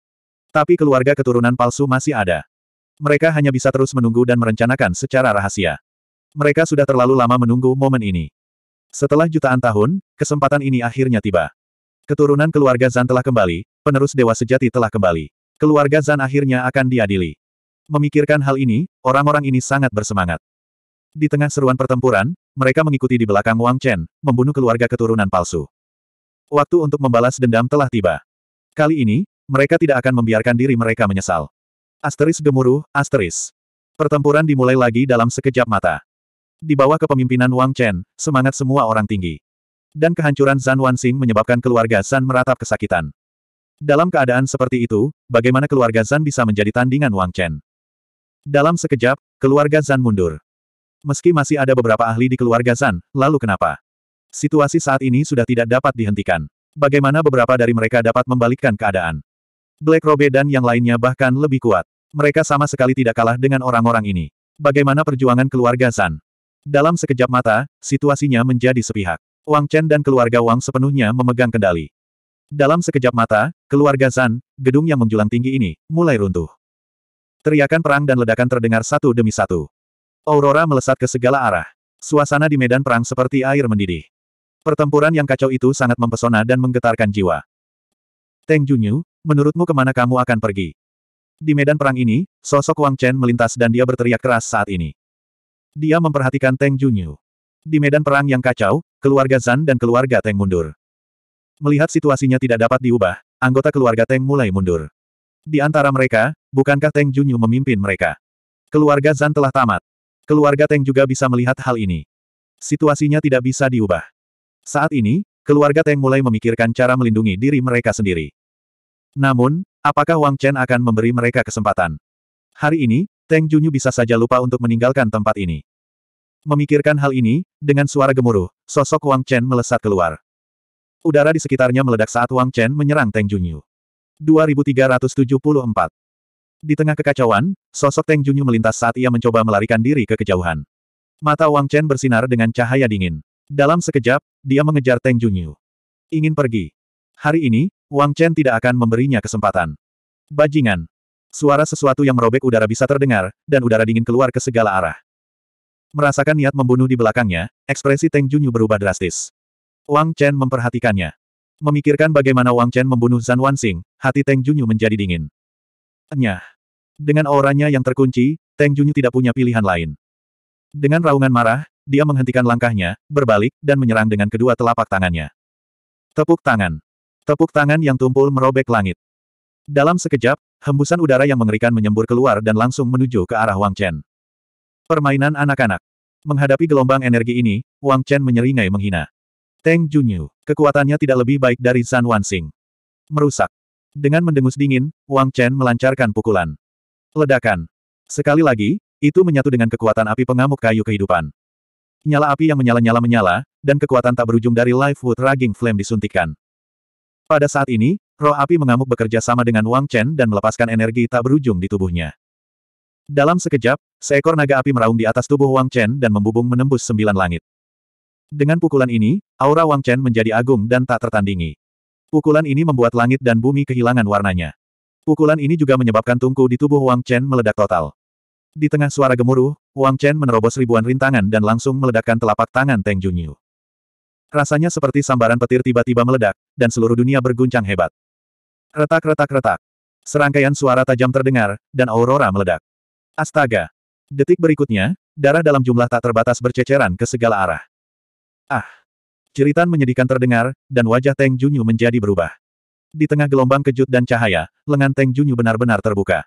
Tapi keluarga keturunan palsu masih ada. Mereka hanya bisa terus menunggu dan merencanakan secara rahasia. Mereka sudah terlalu lama menunggu momen ini. Setelah jutaan tahun, kesempatan ini akhirnya tiba. Keturunan keluarga Zan telah kembali, penerus dewa sejati telah kembali. Keluarga Zan akhirnya akan diadili. Memikirkan hal ini, orang-orang ini sangat bersemangat. Di tengah seruan pertempuran, mereka mengikuti di belakang Wang Chen, membunuh keluarga keturunan palsu. Waktu untuk membalas dendam telah tiba. Kali ini, mereka tidak akan membiarkan diri mereka menyesal. Asteris gemuruh, asteris. Pertempuran dimulai lagi dalam sekejap mata. Di bawah kepemimpinan Wang Chen, semangat semua orang tinggi. Dan kehancuran Zan Wanxing menyebabkan keluarga Zan meratap kesakitan. Dalam keadaan seperti itu, bagaimana keluarga Zan bisa menjadi tandingan Wang Chen? Dalam sekejap, keluarga Zan mundur. Meski masih ada beberapa ahli di keluarga Zan, lalu kenapa? Situasi saat ini sudah tidak dapat dihentikan. Bagaimana beberapa dari mereka dapat membalikkan keadaan? Black Robe dan yang lainnya bahkan lebih kuat. Mereka sama sekali tidak kalah dengan orang-orang ini. Bagaimana perjuangan keluarga San? Dalam sekejap mata, situasinya menjadi sepihak. Wang Chen dan keluarga Wang sepenuhnya memegang kendali. Dalam sekejap mata, keluarga San, gedung yang menjulang tinggi ini, mulai runtuh. Teriakan perang dan ledakan terdengar satu demi satu. Aurora melesat ke segala arah. Suasana di medan perang seperti air mendidih. Pertempuran yang kacau itu sangat mempesona dan menggetarkan jiwa. Teng Junyu, Menurutmu kemana kamu akan pergi? Di medan perang ini, sosok Wang Chen melintas dan dia berteriak keras saat ini. Dia memperhatikan Teng Junyu. Di medan perang yang kacau, keluarga Zan dan keluarga Teng mundur. Melihat situasinya tidak dapat diubah, anggota keluarga Teng mulai mundur. Di antara mereka, bukankah Teng Junyu memimpin mereka? Keluarga Zan telah tamat. Keluarga Teng juga bisa melihat hal ini. Situasinya tidak bisa diubah. Saat ini, keluarga Teng mulai memikirkan cara melindungi diri mereka sendiri. Namun, apakah Wang Chen akan memberi mereka kesempatan? Hari ini, Teng Junyu bisa saja lupa untuk meninggalkan tempat ini. Memikirkan hal ini, dengan suara gemuruh, sosok Wang Chen melesat keluar. Udara di sekitarnya meledak saat Wang Chen menyerang Teng Junyu. 2374 Di tengah kekacauan, sosok Teng Junyu melintas saat ia mencoba melarikan diri ke kejauhan. Mata Wang Chen bersinar dengan cahaya dingin. Dalam sekejap, dia mengejar Teng Junyu. Ingin pergi. Hari ini, Wang Chen tidak akan memberinya kesempatan. Bajingan. Suara sesuatu yang merobek udara bisa terdengar, dan udara dingin keluar ke segala arah. Merasakan niat membunuh di belakangnya, ekspresi Teng Junyu berubah drastis. Wang Chen memperhatikannya. Memikirkan bagaimana Wang Chen membunuh Zan Wansing, hati Teng Junyu menjadi dingin. Enyah. Dengan auranya yang terkunci, Teng Junyu tidak punya pilihan lain. Dengan raungan marah, dia menghentikan langkahnya, berbalik, dan menyerang dengan kedua telapak tangannya. Tepuk tangan. Tepuk tangan yang tumpul merobek langit. Dalam sekejap, hembusan udara yang mengerikan menyembur keluar dan langsung menuju ke arah Wang Chen. Permainan anak-anak. Menghadapi gelombang energi ini, Wang Chen menyeringai menghina. Teng Junyu, kekuatannya tidak lebih baik dari San Wansing. Merusak. Dengan mendengus dingin, Wang Chen melancarkan pukulan. Ledakan. Sekali lagi, itu menyatu dengan kekuatan api pengamuk kayu kehidupan. Nyala api yang menyala-nyala menyala, dan kekuatan tak berujung dari Life Wood Raging Flame disuntikkan. Pada saat ini, roh api mengamuk bekerja sama dengan Wang Chen dan melepaskan energi tak berujung di tubuhnya. Dalam sekejap, seekor naga api meraung di atas tubuh Wang Chen dan membubung menembus sembilan langit. Dengan pukulan ini, aura Wang Chen menjadi agung dan tak tertandingi. Pukulan ini membuat langit dan bumi kehilangan warnanya. Pukulan ini juga menyebabkan tungku di tubuh Wang Chen meledak total. Di tengah suara gemuruh, Wang Chen menerobos ribuan rintangan dan langsung meledakkan telapak tangan Teng Junyu. Rasanya seperti sambaran petir tiba-tiba meledak, dan seluruh dunia berguncang hebat. Retak-retak-retak. Serangkaian suara tajam terdengar, dan aurora meledak. Astaga! Detik berikutnya, darah dalam jumlah tak terbatas berceceran ke segala arah. Ah! Ceritan menyedihkan terdengar, dan wajah Teng Junyu menjadi berubah. Di tengah gelombang kejut dan cahaya, lengan Teng Junyu benar-benar terbuka.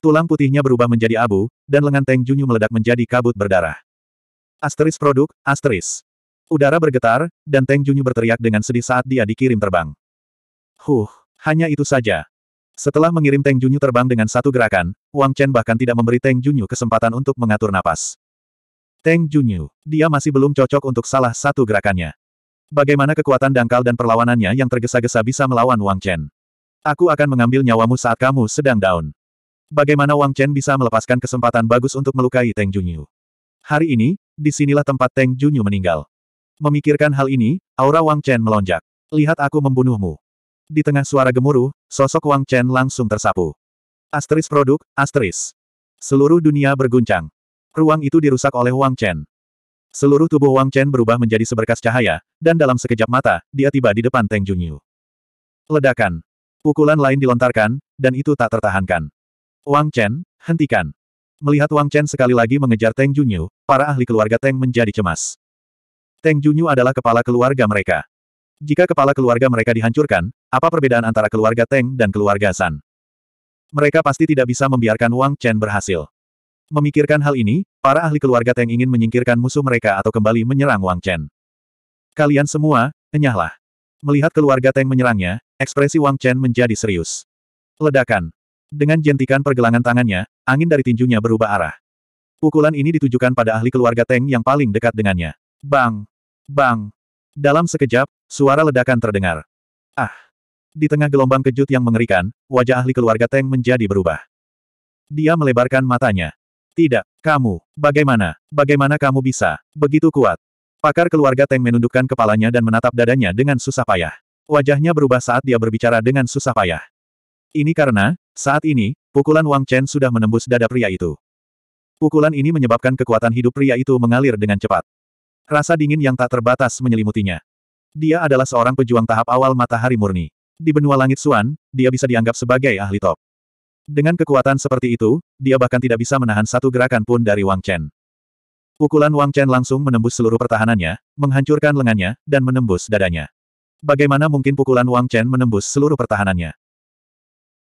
Tulang putihnya berubah menjadi abu, dan lengan Teng Junyu meledak menjadi kabut berdarah. Asteris produk, asteris. Udara bergetar, dan Teng Junyu berteriak dengan sedih saat dia dikirim terbang. Huh, hanya itu saja. Setelah mengirim Teng Junyu terbang dengan satu gerakan, Wang Chen bahkan tidak memberi Teng Junyu kesempatan untuk mengatur napas. Teng Junyu, dia masih belum cocok untuk salah satu gerakannya. Bagaimana kekuatan dangkal dan perlawanannya yang tergesa-gesa bisa melawan Wang Chen? Aku akan mengambil nyawamu saat kamu sedang down. Bagaimana Wang Chen bisa melepaskan kesempatan bagus untuk melukai Teng Junyu? Hari ini, disinilah tempat Teng Junyu meninggal. Memikirkan hal ini, aura Wang Chen melonjak. Lihat aku membunuhmu. Di tengah suara gemuruh, sosok Wang Chen langsung tersapu. Asteris produk, asteris. Seluruh dunia berguncang. Ruang itu dirusak oleh Wang Chen. Seluruh tubuh Wang Chen berubah menjadi seberkas cahaya, dan dalam sekejap mata, dia tiba di depan Teng Junyu. Ledakan. Pukulan lain dilontarkan, dan itu tak tertahankan. Wang Chen, hentikan. Melihat Wang Chen sekali lagi mengejar Teng Junyu, para ahli keluarga Teng menjadi cemas. Teng Junyu adalah kepala keluarga mereka. Jika kepala keluarga mereka dihancurkan, apa perbedaan antara keluarga Teng dan keluarga San? Mereka pasti tidak bisa membiarkan Wang Chen berhasil. Memikirkan hal ini, para ahli keluarga Teng ingin menyingkirkan musuh mereka atau kembali menyerang Wang Chen. Kalian semua, enyahlah. Melihat keluarga Teng menyerangnya, ekspresi Wang Chen menjadi serius. Ledakan. Dengan jentikan pergelangan tangannya, angin dari tinjunya berubah arah. Pukulan ini ditujukan pada ahli keluarga Teng yang paling dekat dengannya. Bang! Bang! Dalam sekejap, suara ledakan terdengar. Ah! Di tengah gelombang kejut yang mengerikan, wajah ahli keluarga Teng menjadi berubah. Dia melebarkan matanya. Tidak, kamu, bagaimana, bagaimana kamu bisa, begitu kuat. Pakar keluarga Teng menundukkan kepalanya dan menatap dadanya dengan susah payah. Wajahnya berubah saat dia berbicara dengan susah payah. Ini karena, saat ini, pukulan Wang Chen sudah menembus dada pria itu. Pukulan ini menyebabkan kekuatan hidup pria itu mengalir dengan cepat. Rasa dingin yang tak terbatas menyelimutinya. Dia adalah seorang pejuang tahap awal matahari murni. Di benua langit Suan, dia bisa dianggap sebagai ahli top. Dengan kekuatan seperti itu, dia bahkan tidak bisa menahan satu gerakan pun dari Wang Chen. Pukulan Wang Chen langsung menembus seluruh pertahanannya, menghancurkan lengannya, dan menembus dadanya. Bagaimana mungkin pukulan Wang Chen menembus seluruh pertahanannya?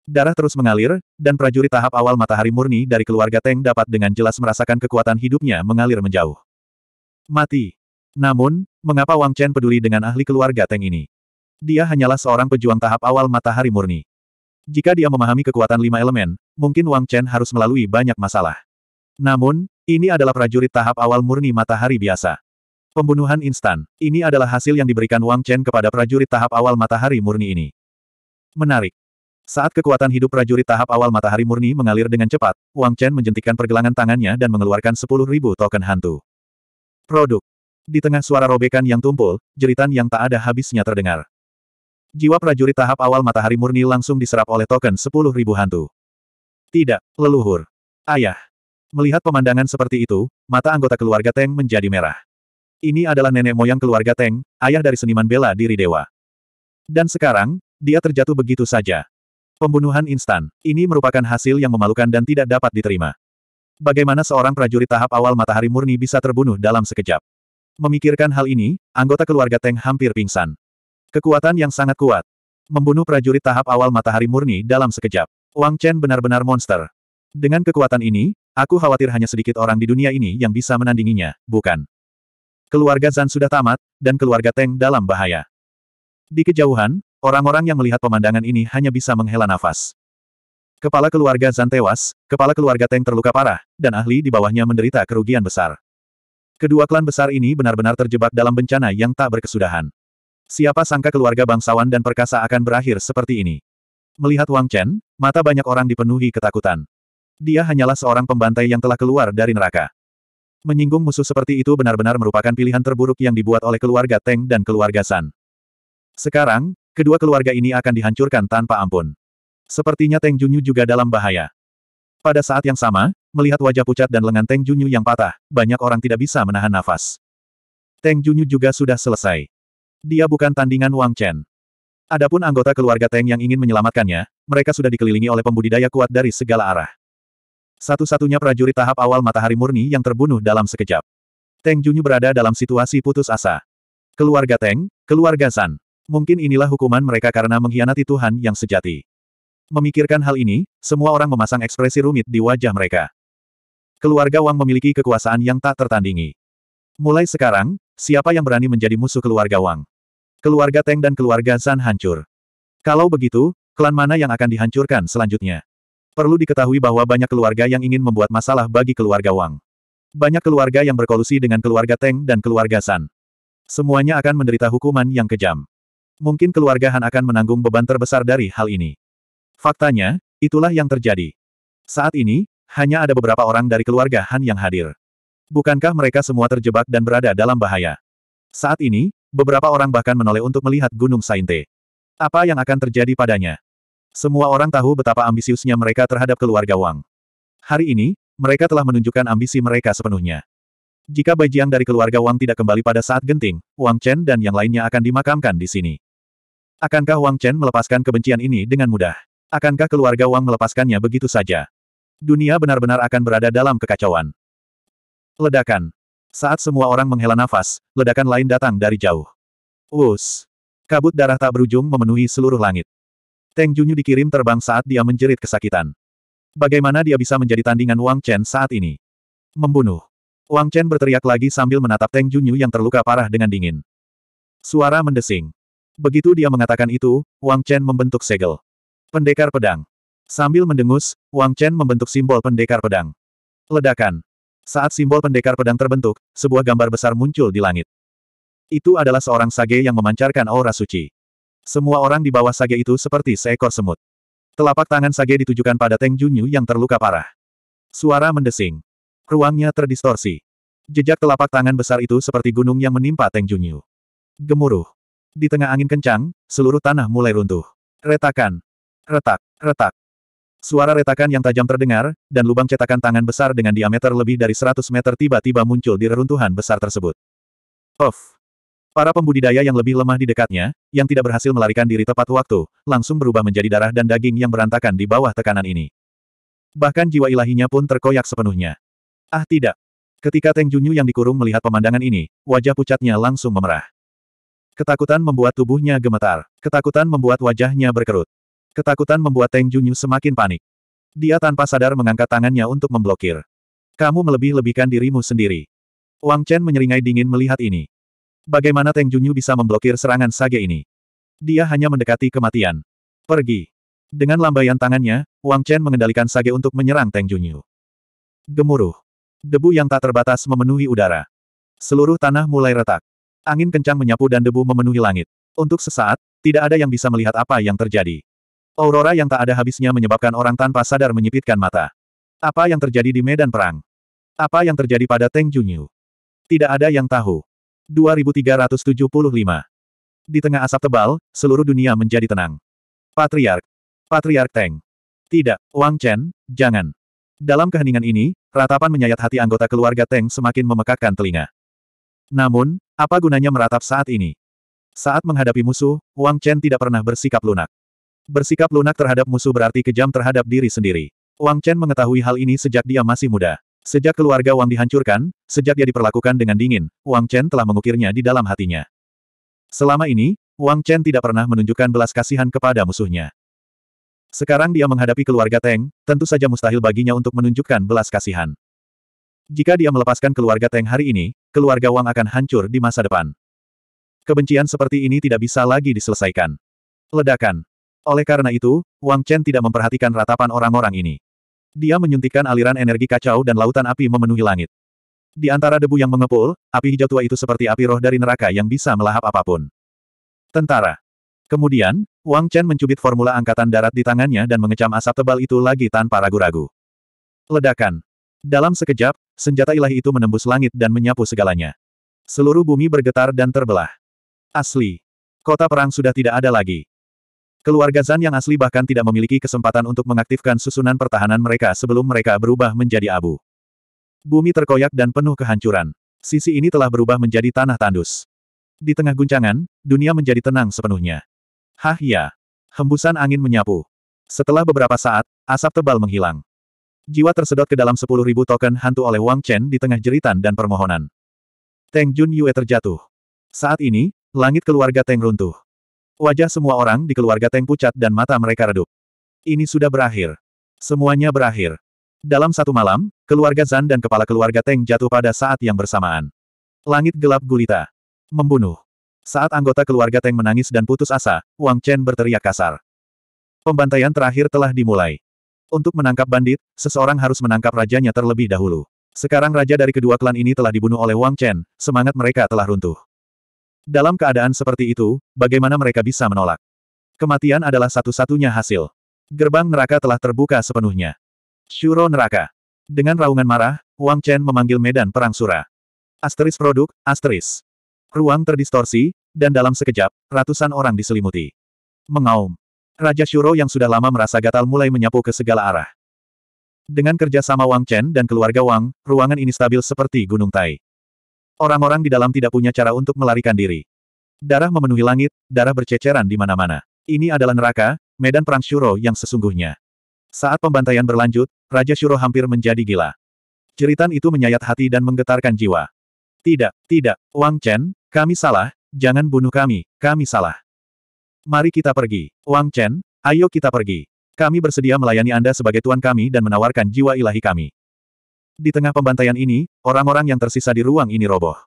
Darah terus mengalir, dan prajurit tahap awal matahari murni dari keluarga Teng dapat dengan jelas merasakan kekuatan hidupnya mengalir menjauh. Mati. Namun, mengapa Wang Chen peduli dengan ahli keluarga Teng ini? Dia hanyalah seorang pejuang tahap awal matahari murni. Jika dia memahami kekuatan lima elemen, mungkin Wang Chen harus melalui banyak masalah. Namun, ini adalah prajurit tahap awal murni matahari biasa. Pembunuhan instan, ini adalah hasil yang diberikan Wang Chen kepada prajurit tahap awal matahari murni ini. Menarik. Saat kekuatan hidup prajurit tahap awal matahari murni mengalir dengan cepat, Wang Chen menjentikan pergelangan tangannya dan mengeluarkan 10.000 token hantu. Produk. Di tengah suara robekan yang tumpul, jeritan yang tak ada habisnya terdengar. Jiwa prajurit tahap awal matahari murni langsung diserap oleh token sepuluh ribu hantu. Tidak, leluhur. Ayah. Melihat pemandangan seperti itu, mata anggota keluarga Teng menjadi merah. Ini adalah nenek moyang keluarga Teng, ayah dari seniman bela diri dewa. Dan sekarang, dia terjatuh begitu saja. Pembunuhan instan, ini merupakan hasil yang memalukan dan tidak dapat diterima. Bagaimana seorang prajurit tahap awal matahari murni bisa terbunuh dalam sekejap? Memikirkan hal ini, anggota keluarga Teng hampir pingsan. Kekuatan yang sangat kuat. Membunuh prajurit tahap awal matahari murni dalam sekejap. Wang Chen benar-benar monster. Dengan kekuatan ini, aku khawatir hanya sedikit orang di dunia ini yang bisa menandinginya, bukan? Keluarga Zan sudah tamat, dan keluarga Teng dalam bahaya. Di kejauhan, orang-orang yang melihat pemandangan ini hanya bisa menghela nafas. Kepala keluarga Zan tewas, kepala keluarga Teng terluka parah, dan ahli di bawahnya menderita kerugian besar. Kedua klan besar ini benar-benar terjebak dalam bencana yang tak berkesudahan. Siapa sangka keluarga bangsawan dan perkasa akan berakhir seperti ini. Melihat Wang Chen, mata banyak orang dipenuhi ketakutan. Dia hanyalah seorang pembantai yang telah keluar dari neraka. Menyinggung musuh seperti itu benar-benar merupakan pilihan terburuk yang dibuat oleh keluarga Teng dan keluarga San. Sekarang, kedua keluarga ini akan dihancurkan tanpa ampun. Sepertinya Teng Junyu juga dalam bahaya. Pada saat yang sama, melihat wajah pucat dan lengan Teng Junyu yang patah, banyak orang tidak bisa menahan nafas. Teng Junyu juga sudah selesai. Dia bukan tandingan Wang Chen. Adapun anggota keluarga Teng yang ingin menyelamatkannya, mereka sudah dikelilingi oleh pembudidaya kuat dari segala arah. Satu-satunya prajurit tahap awal matahari murni yang terbunuh dalam sekejap. Teng Junyu berada dalam situasi putus asa. Keluarga Teng, keluarga San, Mungkin inilah hukuman mereka karena mengkhianati Tuhan yang sejati. Memikirkan hal ini, semua orang memasang ekspresi rumit di wajah mereka. Keluarga Wang memiliki kekuasaan yang tak tertandingi. Mulai sekarang, siapa yang berani menjadi musuh keluarga Wang? Keluarga Teng dan keluarga San hancur. Kalau begitu, klan mana yang akan dihancurkan selanjutnya? Perlu diketahui bahwa banyak keluarga yang ingin membuat masalah bagi keluarga Wang. Banyak keluarga yang berkolusi dengan keluarga Teng dan keluarga San. Semuanya akan menderita hukuman yang kejam. Mungkin keluarga Han akan menanggung beban terbesar dari hal ini. Faktanya, itulah yang terjadi. Saat ini, hanya ada beberapa orang dari keluarga Han yang hadir. Bukankah mereka semua terjebak dan berada dalam bahaya? Saat ini, beberapa orang bahkan menoleh untuk melihat Gunung Sainte. Apa yang akan terjadi padanya? Semua orang tahu betapa ambisiusnya mereka terhadap keluarga Wang. Hari ini, mereka telah menunjukkan ambisi mereka sepenuhnya. Jika Baijiang dari keluarga Wang tidak kembali pada saat genting, Wang Chen dan yang lainnya akan dimakamkan di sini. Akankah Wang Chen melepaskan kebencian ini dengan mudah? Akankah keluarga Wang melepaskannya begitu saja? Dunia benar-benar akan berada dalam kekacauan. Ledakan. Saat semua orang menghela nafas, ledakan lain datang dari jauh. Wus. Kabut darah tak berujung memenuhi seluruh langit. Teng Junyu dikirim terbang saat dia menjerit kesakitan. Bagaimana dia bisa menjadi tandingan Wang Chen saat ini? Membunuh. Wang Chen berteriak lagi sambil menatap Teng Junyu yang terluka parah dengan dingin. Suara mendesing. Begitu dia mengatakan itu, Wang Chen membentuk segel. Pendekar pedang. Sambil mendengus, Wang Chen membentuk simbol pendekar pedang. Ledakan. Saat simbol pendekar pedang terbentuk, sebuah gambar besar muncul di langit. Itu adalah seorang sage yang memancarkan aura suci. Semua orang di bawah sage itu seperti seekor semut. Telapak tangan sage ditujukan pada Teng Junyu yang terluka parah. Suara mendesing. Ruangnya terdistorsi. Jejak telapak tangan besar itu seperti gunung yang menimpa Teng Junyu. Gemuruh. Di tengah angin kencang, seluruh tanah mulai runtuh. Retakan. Retak, retak. Suara retakan yang tajam terdengar, dan lubang cetakan tangan besar dengan diameter lebih dari 100 meter tiba-tiba muncul di reruntuhan besar tersebut. Of. Para pembudidaya yang lebih lemah di dekatnya, yang tidak berhasil melarikan diri tepat waktu, langsung berubah menjadi darah dan daging yang berantakan di bawah tekanan ini. Bahkan jiwa ilahinya pun terkoyak sepenuhnya. Ah tidak. Ketika Teng Junyu yang dikurung melihat pemandangan ini, wajah pucatnya langsung memerah. Ketakutan membuat tubuhnya gemetar. Ketakutan membuat wajahnya berkerut. Ketakutan membuat Teng Junyu semakin panik. Dia tanpa sadar mengangkat tangannya untuk memblokir. Kamu melebih-lebihkan dirimu sendiri. Wang Chen menyeringai dingin melihat ini. Bagaimana Teng Junyu bisa memblokir serangan sage ini? Dia hanya mendekati kematian. Pergi. Dengan lambaian tangannya, Wang Chen mengendalikan sage untuk menyerang Teng Junyu. Gemuruh. Debu yang tak terbatas memenuhi udara. Seluruh tanah mulai retak. Angin kencang menyapu dan debu memenuhi langit. Untuk sesaat, tidak ada yang bisa melihat apa yang terjadi. Aurora yang tak ada habisnya menyebabkan orang tanpa sadar menyipitkan mata. Apa yang terjadi di medan perang? Apa yang terjadi pada Teng Junyu? Tidak ada yang tahu. 2375. Di tengah asap tebal, seluruh dunia menjadi tenang. Patriark. Patriark Teng. Tidak, Wang Chen, jangan. Dalam keheningan ini, ratapan menyayat hati anggota keluarga Teng semakin memekakkan telinga. Namun, apa gunanya meratap saat ini? Saat menghadapi musuh, Wang Chen tidak pernah bersikap lunak. Bersikap lunak terhadap musuh berarti kejam terhadap diri sendiri. Wang Chen mengetahui hal ini sejak dia masih muda. Sejak keluarga Wang dihancurkan, sejak dia diperlakukan dengan dingin, Wang Chen telah mengukirnya di dalam hatinya. Selama ini, Wang Chen tidak pernah menunjukkan belas kasihan kepada musuhnya. Sekarang dia menghadapi keluarga Teng, tentu saja mustahil baginya untuk menunjukkan belas kasihan. Jika dia melepaskan keluarga Teng hari ini, keluarga Wang akan hancur di masa depan. Kebencian seperti ini tidak bisa lagi diselesaikan. Ledakan. Oleh karena itu, Wang Chen tidak memperhatikan ratapan orang-orang ini. Dia menyuntikkan aliran energi kacau dan lautan api memenuhi langit. Di antara debu yang mengepul, api hijau tua itu seperti api roh dari neraka yang bisa melahap apapun. Tentara. Kemudian, Wang Chen mencubit formula angkatan darat di tangannya dan mengecam asap tebal itu lagi tanpa ragu-ragu. Ledakan. Dalam sekejap, senjata ilahi itu menembus langit dan menyapu segalanya. Seluruh bumi bergetar dan terbelah. Asli. Kota perang sudah tidak ada lagi. Keluarga Zan yang asli bahkan tidak memiliki kesempatan untuk mengaktifkan susunan pertahanan mereka sebelum mereka berubah menjadi abu. Bumi terkoyak dan penuh kehancuran. Sisi ini telah berubah menjadi tanah tandus. Di tengah guncangan, dunia menjadi tenang sepenuhnya. Hah ya! Hembusan angin menyapu. Setelah beberapa saat, asap tebal menghilang. Jiwa tersedot ke dalam sepuluh ribu token hantu oleh Wang Chen di tengah jeritan dan permohonan. Teng Jun Yue terjatuh. Saat ini, langit keluarga Teng runtuh. Wajah semua orang di keluarga Teng pucat dan mata mereka redup. Ini sudah berakhir. Semuanya berakhir. Dalam satu malam, keluarga Zan dan kepala keluarga Teng jatuh pada saat yang bersamaan. Langit gelap gulita. Membunuh. Saat anggota keluarga Teng menangis dan putus asa, Wang Chen berteriak kasar. Pembantaian terakhir telah dimulai. Untuk menangkap bandit, seseorang harus menangkap rajanya terlebih dahulu. Sekarang raja dari kedua klan ini telah dibunuh oleh Wang Chen, semangat mereka telah runtuh. Dalam keadaan seperti itu, bagaimana mereka bisa menolak? Kematian adalah satu-satunya hasil. Gerbang neraka telah terbuka sepenuhnya. Shuro neraka. Dengan raungan marah, Wang Chen memanggil medan perang Sura. Asteris produk, asteris. Ruang terdistorsi, dan dalam sekejap, ratusan orang diselimuti. Mengaum. Raja Shuro yang sudah lama merasa gatal mulai menyapu ke segala arah. Dengan kerja sama Wang Chen dan keluarga Wang, ruangan ini stabil seperti gunung tai. Orang-orang di dalam tidak punya cara untuk melarikan diri. Darah memenuhi langit, darah berceceran di mana-mana. Ini adalah neraka, medan perang Shuro yang sesungguhnya. Saat pembantaian berlanjut, Raja Shuro hampir menjadi gila. Jeritan itu menyayat hati dan menggetarkan jiwa. Tidak, tidak, Wang Chen, kami salah, jangan bunuh kami, kami salah. Mari kita pergi, Wang Chen, ayo kita pergi. Kami bersedia melayani Anda sebagai tuan kami dan menawarkan jiwa ilahi kami. Di tengah pembantaian ini, orang-orang yang tersisa di ruang ini roboh.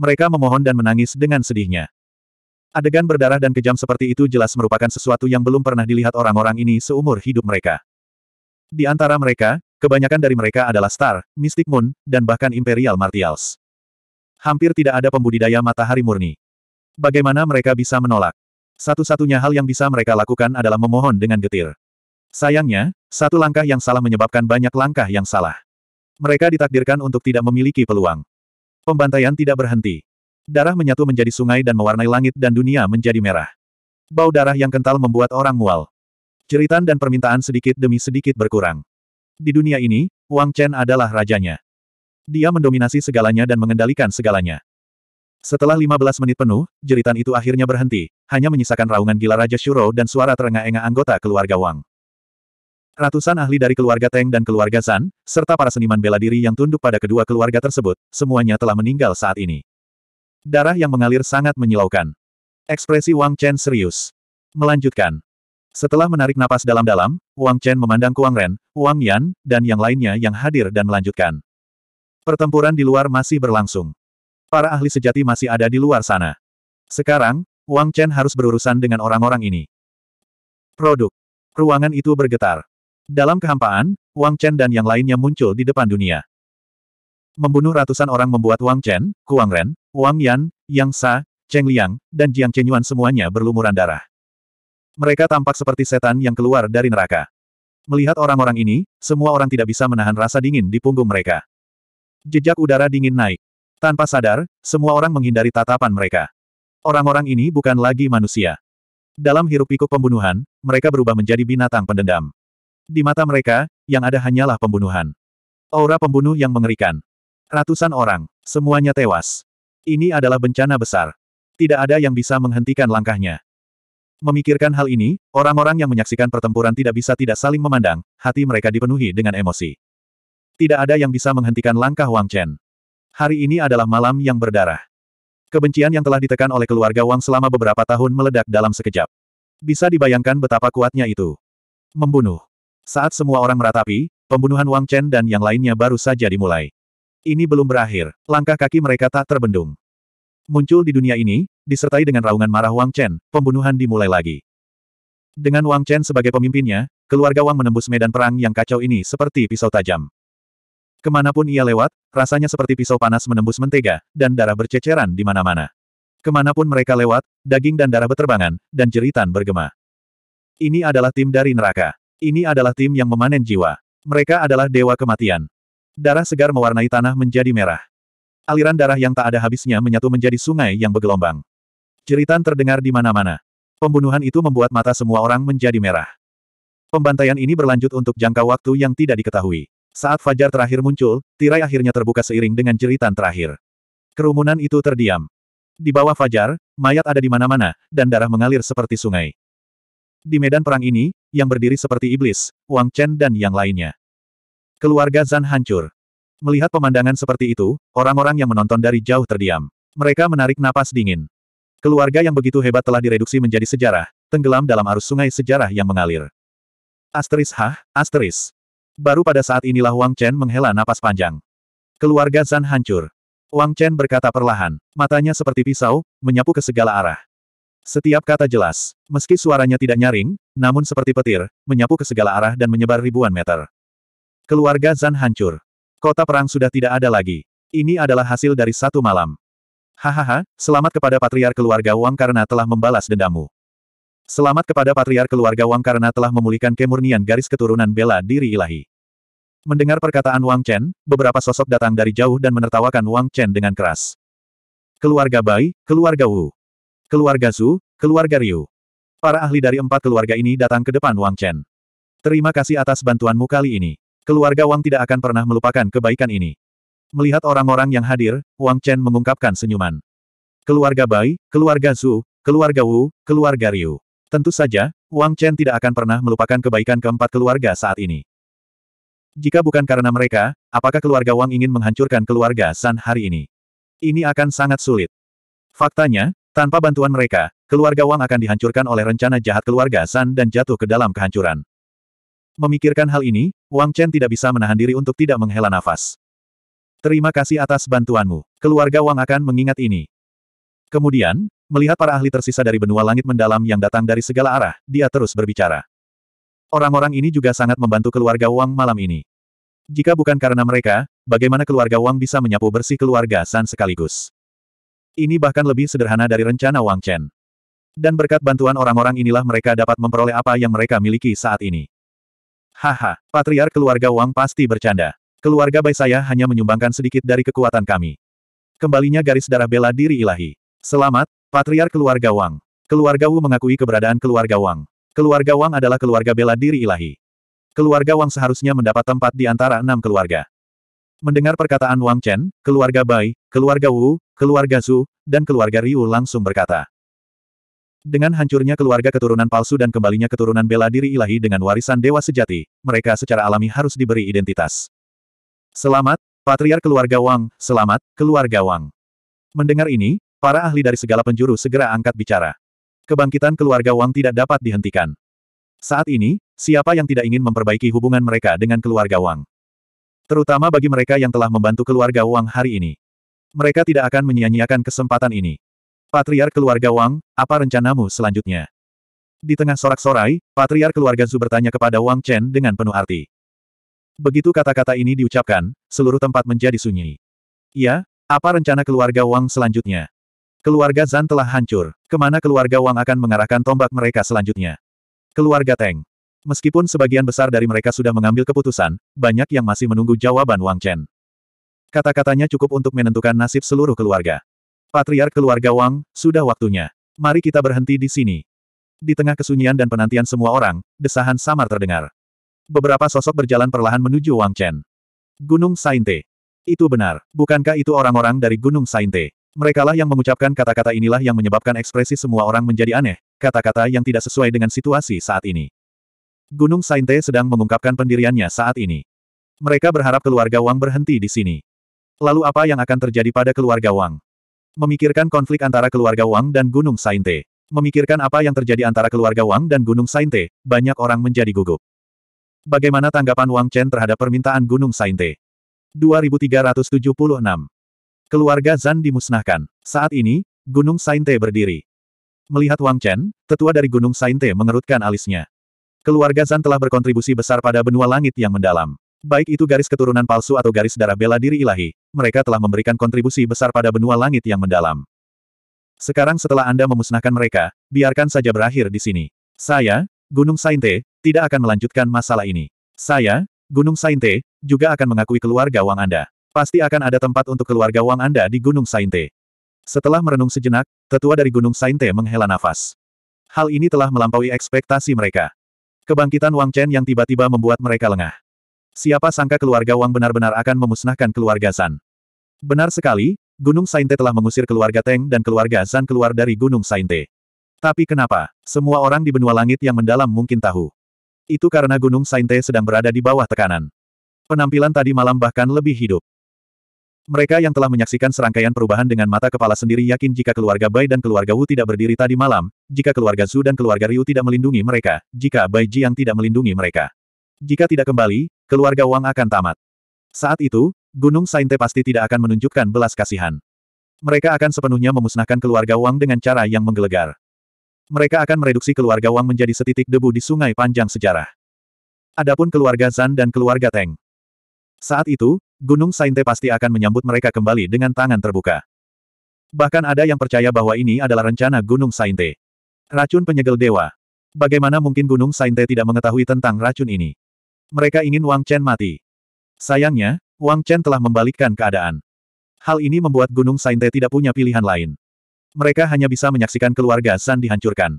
Mereka memohon dan menangis dengan sedihnya. Adegan berdarah dan kejam seperti itu jelas merupakan sesuatu yang belum pernah dilihat orang-orang ini seumur hidup mereka. Di antara mereka, kebanyakan dari mereka adalah Star, Mystic Moon, dan bahkan Imperial Martials. Hampir tidak ada pembudidaya matahari murni. Bagaimana mereka bisa menolak? Satu-satunya hal yang bisa mereka lakukan adalah memohon dengan getir. Sayangnya, satu langkah yang salah menyebabkan banyak langkah yang salah. Mereka ditakdirkan untuk tidak memiliki peluang. Pembantaian tidak berhenti. Darah menyatu menjadi sungai dan mewarnai langit dan dunia menjadi merah. Bau darah yang kental membuat orang mual. Jeritan dan permintaan sedikit demi sedikit berkurang. Di dunia ini, Wang Chen adalah rajanya. Dia mendominasi segalanya dan mengendalikan segalanya. Setelah 15 menit penuh, jeritan itu akhirnya berhenti, hanya menyisakan raungan gila Raja Shuro dan suara terengah-engah anggota keluarga Wang. Ratusan ahli dari keluarga Teng dan keluarga San, serta para seniman bela diri yang tunduk pada kedua keluarga tersebut, semuanya telah meninggal saat ini. Darah yang mengalir sangat menyilaukan. Ekspresi Wang Chen serius. Melanjutkan. Setelah menarik napas dalam-dalam, Wang Chen memandang Kuang Ren, Wang Yan, dan yang lainnya yang hadir dan melanjutkan. Pertempuran di luar masih berlangsung. Para ahli sejati masih ada di luar sana. Sekarang, Wang Chen harus berurusan dengan orang-orang ini. Produk. Ruangan itu bergetar. Dalam kehampaan, Wang Chen dan yang lainnya muncul di depan dunia. Membunuh ratusan orang membuat Wang Chen, Kuang Ren, Wang Yan, Yang Sa, Cheng Liang, dan Jiang Chenyuan semuanya berlumuran darah. Mereka tampak seperti setan yang keluar dari neraka. Melihat orang-orang ini, semua orang tidak bisa menahan rasa dingin di punggung mereka. Jejak udara dingin naik. Tanpa sadar, semua orang menghindari tatapan mereka. Orang-orang ini bukan lagi manusia. Dalam hiruk pikuk pembunuhan, mereka berubah menjadi binatang pendendam. Di mata mereka, yang ada hanyalah pembunuhan. Aura pembunuh yang mengerikan. Ratusan orang, semuanya tewas. Ini adalah bencana besar. Tidak ada yang bisa menghentikan langkahnya. Memikirkan hal ini, orang-orang yang menyaksikan pertempuran tidak bisa tidak saling memandang, hati mereka dipenuhi dengan emosi. Tidak ada yang bisa menghentikan langkah Wang Chen. Hari ini adalah malam yang berdarah. Kebencian yang telah ditekan oleh keluarga Wang selama beberapa tahun meledak dalam sekejap. Bisa dibayangkan betapa kuatnya itu. Membunuh. Saat semua orang meratapi, pembunuhan Wang Chen dan yang lainnya baru saja dimulai. Ini belum berakhir, langkah kaki mereka tak terbendung. Muncul di dunia ini, disertai dengan raungan marah Wang Chen, pembunuhan dimulai lagi. Dengan Wang Chen sebagai pemimpinnya, keluarga Wang menembus medan perang yang kacau ini seperti pisau tajam. Kemanapun ia lewat, rasanya seperti pisau panas menembus mentega, dan darah berceceran di mana-mana. Kemanapun mereka lewat, daging dan darah beterbangan, dan jeritan bergema. Ini adalah tim dari neraka. Ini adalah tim yang memanen jiwa. Mereka adalah dewa kematian. Darah segar mewarnai tanah menjadi merah. Aliran darah yang tak ada habisnya menyatu menjadi sungai yang bergelombang. Jeritan terdengar di mana-mana. Pembunuhan itu membuat mata semua orang menjadi merah. Pembantaian ini berlanjut untuk jangka waktu yang tidak diketahui. Saat fajar terakhir muncul, tirai akhirnya terbuka seiring dengan jeritan terakhir. Kerumunan itu terdiam. Di bawah fajar, mayat ada di mana-mana, dan darah mengalir seperti sungai. Di medan perang ini, yang berdiri seperti iblis, Wang Chen dan yang lainnya. Keluarga Zan hancur. Melihat pemandangan seperti itu, orang-orang yang menonton dari jauh terdiam. Mereka menarik napas dingin. Keluarga yang begitu hebat telah direduksi menjadi sejarah, tenggelam dalam arus sungai sejarah yang mengalir. Asteris hah, asteris. Baru pada saat inilah Wang Chen menghela napas panjang. Keluarga Zan hancur. Wang Chen berkata perlahan, matanya seperti pisau, menyapu ke segala arah. Setiap kata jelas, meski suaranya tidak nyaring, namun seperti petir, menyapu ke segala arah dan menyebar ribuan meter. Keluarga Zan hancur. Kota perang sudah tidak ada lagi. Ini adalah hasil dari satu malam. Hahaha, selamat kepada patriar keluarga Wang karena telah membalas dendamu. Selamat kepada patriar keluarga Wang karena telah memulihkan kemurnian garis keturunan bela diri ilahi. Mendengar perkataan Wang Chen, beberapa sosok datang dari jauh dan menertawakan Wang Chen dengan keras. Keluarga Bai, keluarga Wu. Keluarga Zhu, keluarga Ryu. Para ahli dari empat keluarga ini datang ke depan Wang Chen. Terima kasih atas bantuanmu kali ini. Keluarga Wang tidak akan pernah melupakan kebaikan ini. Melihat orang-orang yang hadir, Wang Chen mengungkapkan senyuman. Keluarga Bai, keluarga Zhu, keluarga Wu, keluarga Ryu. Tentu saja, Wang Chen tidak akan pernah melupakan kebaikan keempat keluarga saat ini. Jika bukan karena mereka, apakah keluarga Wang ingin menghancurkan keluarga San hari ini? Ini akan sangat sulit. Faktanya, tanpa bantuan mereka, keluarga Wang akan dihancurkan oleh rencana jahat keluarga San dan jatuh ke dalam kehancuran. Memikirkan hal ini, Wang Chen tidak bisa menahan diri untuk tidak menghela nafas. Terima kasih atas bantuanmu. Keluarga Wang akan mengingat ini. Kemudian, melihat para ahli tersisa dari benua langit mendalam yang datang dari segala arah, dia terus berbicara. Orang-orang ini juga sangat membantu keluarga Wang malam ini. Jika bukan karena mereka, bagaimana keluarga Wang bisa menyapu bersih keluarga San sekaligus? Ini bahkan lebih sederhana dari rencana Wang Chen. Dan berkat bantuan orang-orang inilah mereka dapat memperoleh apa yang mereka miliki saat ini. Haha, Patriar keluarga Wang pasti bercanda. Keluarga Bai saya hanya menyumbangkan sedikit dari kekuatan kami. Kembalinya garis darah bela diri ilahi. Selamat, Patriar keluarga Wang. Keluarga Wu mengakui keberadaan keluarga Wang. Keluarga Wang adalah keluarga bela diri ilahi. Keluarga Wang seharusnya mendapat tempat di antara enam keluarga. Mendengar perkataan Wang Chen, keluarga Bai, keluarga Wu, keluarga Zhu, dan keluarga Ryu langsung berkata. Dengan hancurnya keluarga keturunan palsu dan kembalinya keturunan bela diri ilahi dengan warisan dewa sejati, mereka secara alami harus diberi identitas. Selamat, Patriar Keluarga Wang, selamat, Keluarga Wang. Mendengar ini, para ahli dari segala penjuru segera angkat bicara. Kebangkitan keluarga Wang tidak dapat dihentikan. Saat ini, siapa yang tidak ingin memperbaiki hubungan mereka dengan keluarga Wang? Terutama bagi mereka yang telah membantu keluarga Wang hari ini. Mereka tidak akan menyia-nyiakan kesempatan ini. Patriar keluarga Wang, apa rencanamu selanjutnya? Di tengah sorak-sorai, patriar keluarga Zhu bertanya kepada Wang Chen dengan penuh arti. Begitu kata-kata ini diucapkan, seluruh tempat menjadi sunyi. Ya, apa rencana keluarga Wang selanjutnya? Keluarga Zan telah hancur. Kemana keluarga Wang akan mengarahkan tombak mereka selanjutnya? Keluarga Teng. Meskipun sebagian besar dari mereka sudah mengambil keputusan, banyak yang masih menunggu jawaban Wang Chen. Kata-katanya cukup untuk menentukan nasib seluruh keluarga. Patriark keluarga Wang, sudah waktunya. Mari kita berhenti di sini. Di tengah kesunyian dan penantian semua orang, desahan samar terdengar. Beberapa sosok berjalan perlahan menuju Wang Chen. Gunung Sainte. Itu benar. Bukankah itu orang-orang dari Gunung Sainte? Merekalah yang mengucapkan kata-kata inilah yang menyebabkan ekspresi semua orang menjadi aneh, kata-kata yang tidak sesuai dengan situasi saat ini. Gunung Sainte sedang mengungkapkan pendiriannya saat ini. Mereka berharap keluarga Wang berhenti di sini. Lalu apa yang akan terjadi pada keluarga Wang? Memikirkan konflik antara keluarga Wang dan Gunung Sainte. Memikirkan apa yang terjadi antara keluarga Wang dan Gunung Sainte, banyak orang menjadi gugup. Bagaimana tanggapan Wang Chen terhadap permintaan Gunung Sainte? 2376. Keluarga Zan dimusnahkan. Saat ini, Gunung Sainte berdiri. Melihat Wang Chen, tetua dari Gunung Sainte mengerutkan alisnya. Keluarga Zan telah berkontribusi besar pada benua langit yang mendalam. Baik itu garis keturunan palsu atau garis darah bela diri ilahi, mereka telah memberikan kontribusi besar pada benua langit yang mendalam. Sekarang setelah Anda memusnahkan mereka, biarkan saja berakhir di sini. Saya, Gunung Sainte, tidak akan melanjutkan masalah ini. Saya, Gunung Sainte, juga akan mengakui keluarga Wang Anda. Pasti akan ada tempat untuk keluarga Wang Anda di Gunung Sainte. Setelah merenung sejenak, tetua dari Gunung Sainte menghela nafas. Hal ini telah melampaui ekspektasi mereka. Kebangkitan Wang Chen yang tiba-tiba membuat mereka lengah. Siapa sangka keluarga Wang benar-benar akan memusnahkan keluarga San? Benar sekali, Gunung Sainte telah mengusir keluarga Teng dan keluarga San keluar dari Gunung Sainte. Tapi kenapa? Semua orang di benua langit yang mendalam mungkin tahu. Itu karena Gunung Sainte sedang berada di bawah tekanan. Penampilan tadi malam bahkan lebih hidup. Mereka yang telah menyaksikan serangkaian perubahan dengan mata kepala sendiri yakin jika keluarga Bai dan keluarga Wu tidak berdiri tadi malam, jika keluarga Zhu dan keluarga Ryu tidak melindungi mereka, jika Bai Ji yang tidak melindungi mereka. Jika tidak kembali, keluarga Wang akan tamat. Saat itu, Gunung Sainte pasti tidak akan menunjukkan belas kasihan. Mereka akan sepenuhnya memusnahkan keluarga Wang dengan cara yang menggelegar. Mereka akan mereduksi keluarga Wang menjadi setitik debu di sungai panjang sejarah. Adapun keluarga Zan dan keluarga Teng. Saat itu, Gunung Sainte pasti akan menyambut mereka kembali dengan tangan terbuka. Bahkan ada yang percaya bahwa ini adalah rencana Gunung Sainte. Racun penyegel dewa. Bagaimana mungkin Gunung Sainte tidak mengetahui tentang racun ini? Mereka ingin Wang Chen mati. Sayangnya, Wang Chen telah membalikkan keadaan. Hal ini membuat Gunung Sainte tidak punya pilihan lain. Mereka hanya bisa menyaksikan keluarga San dihancurkan.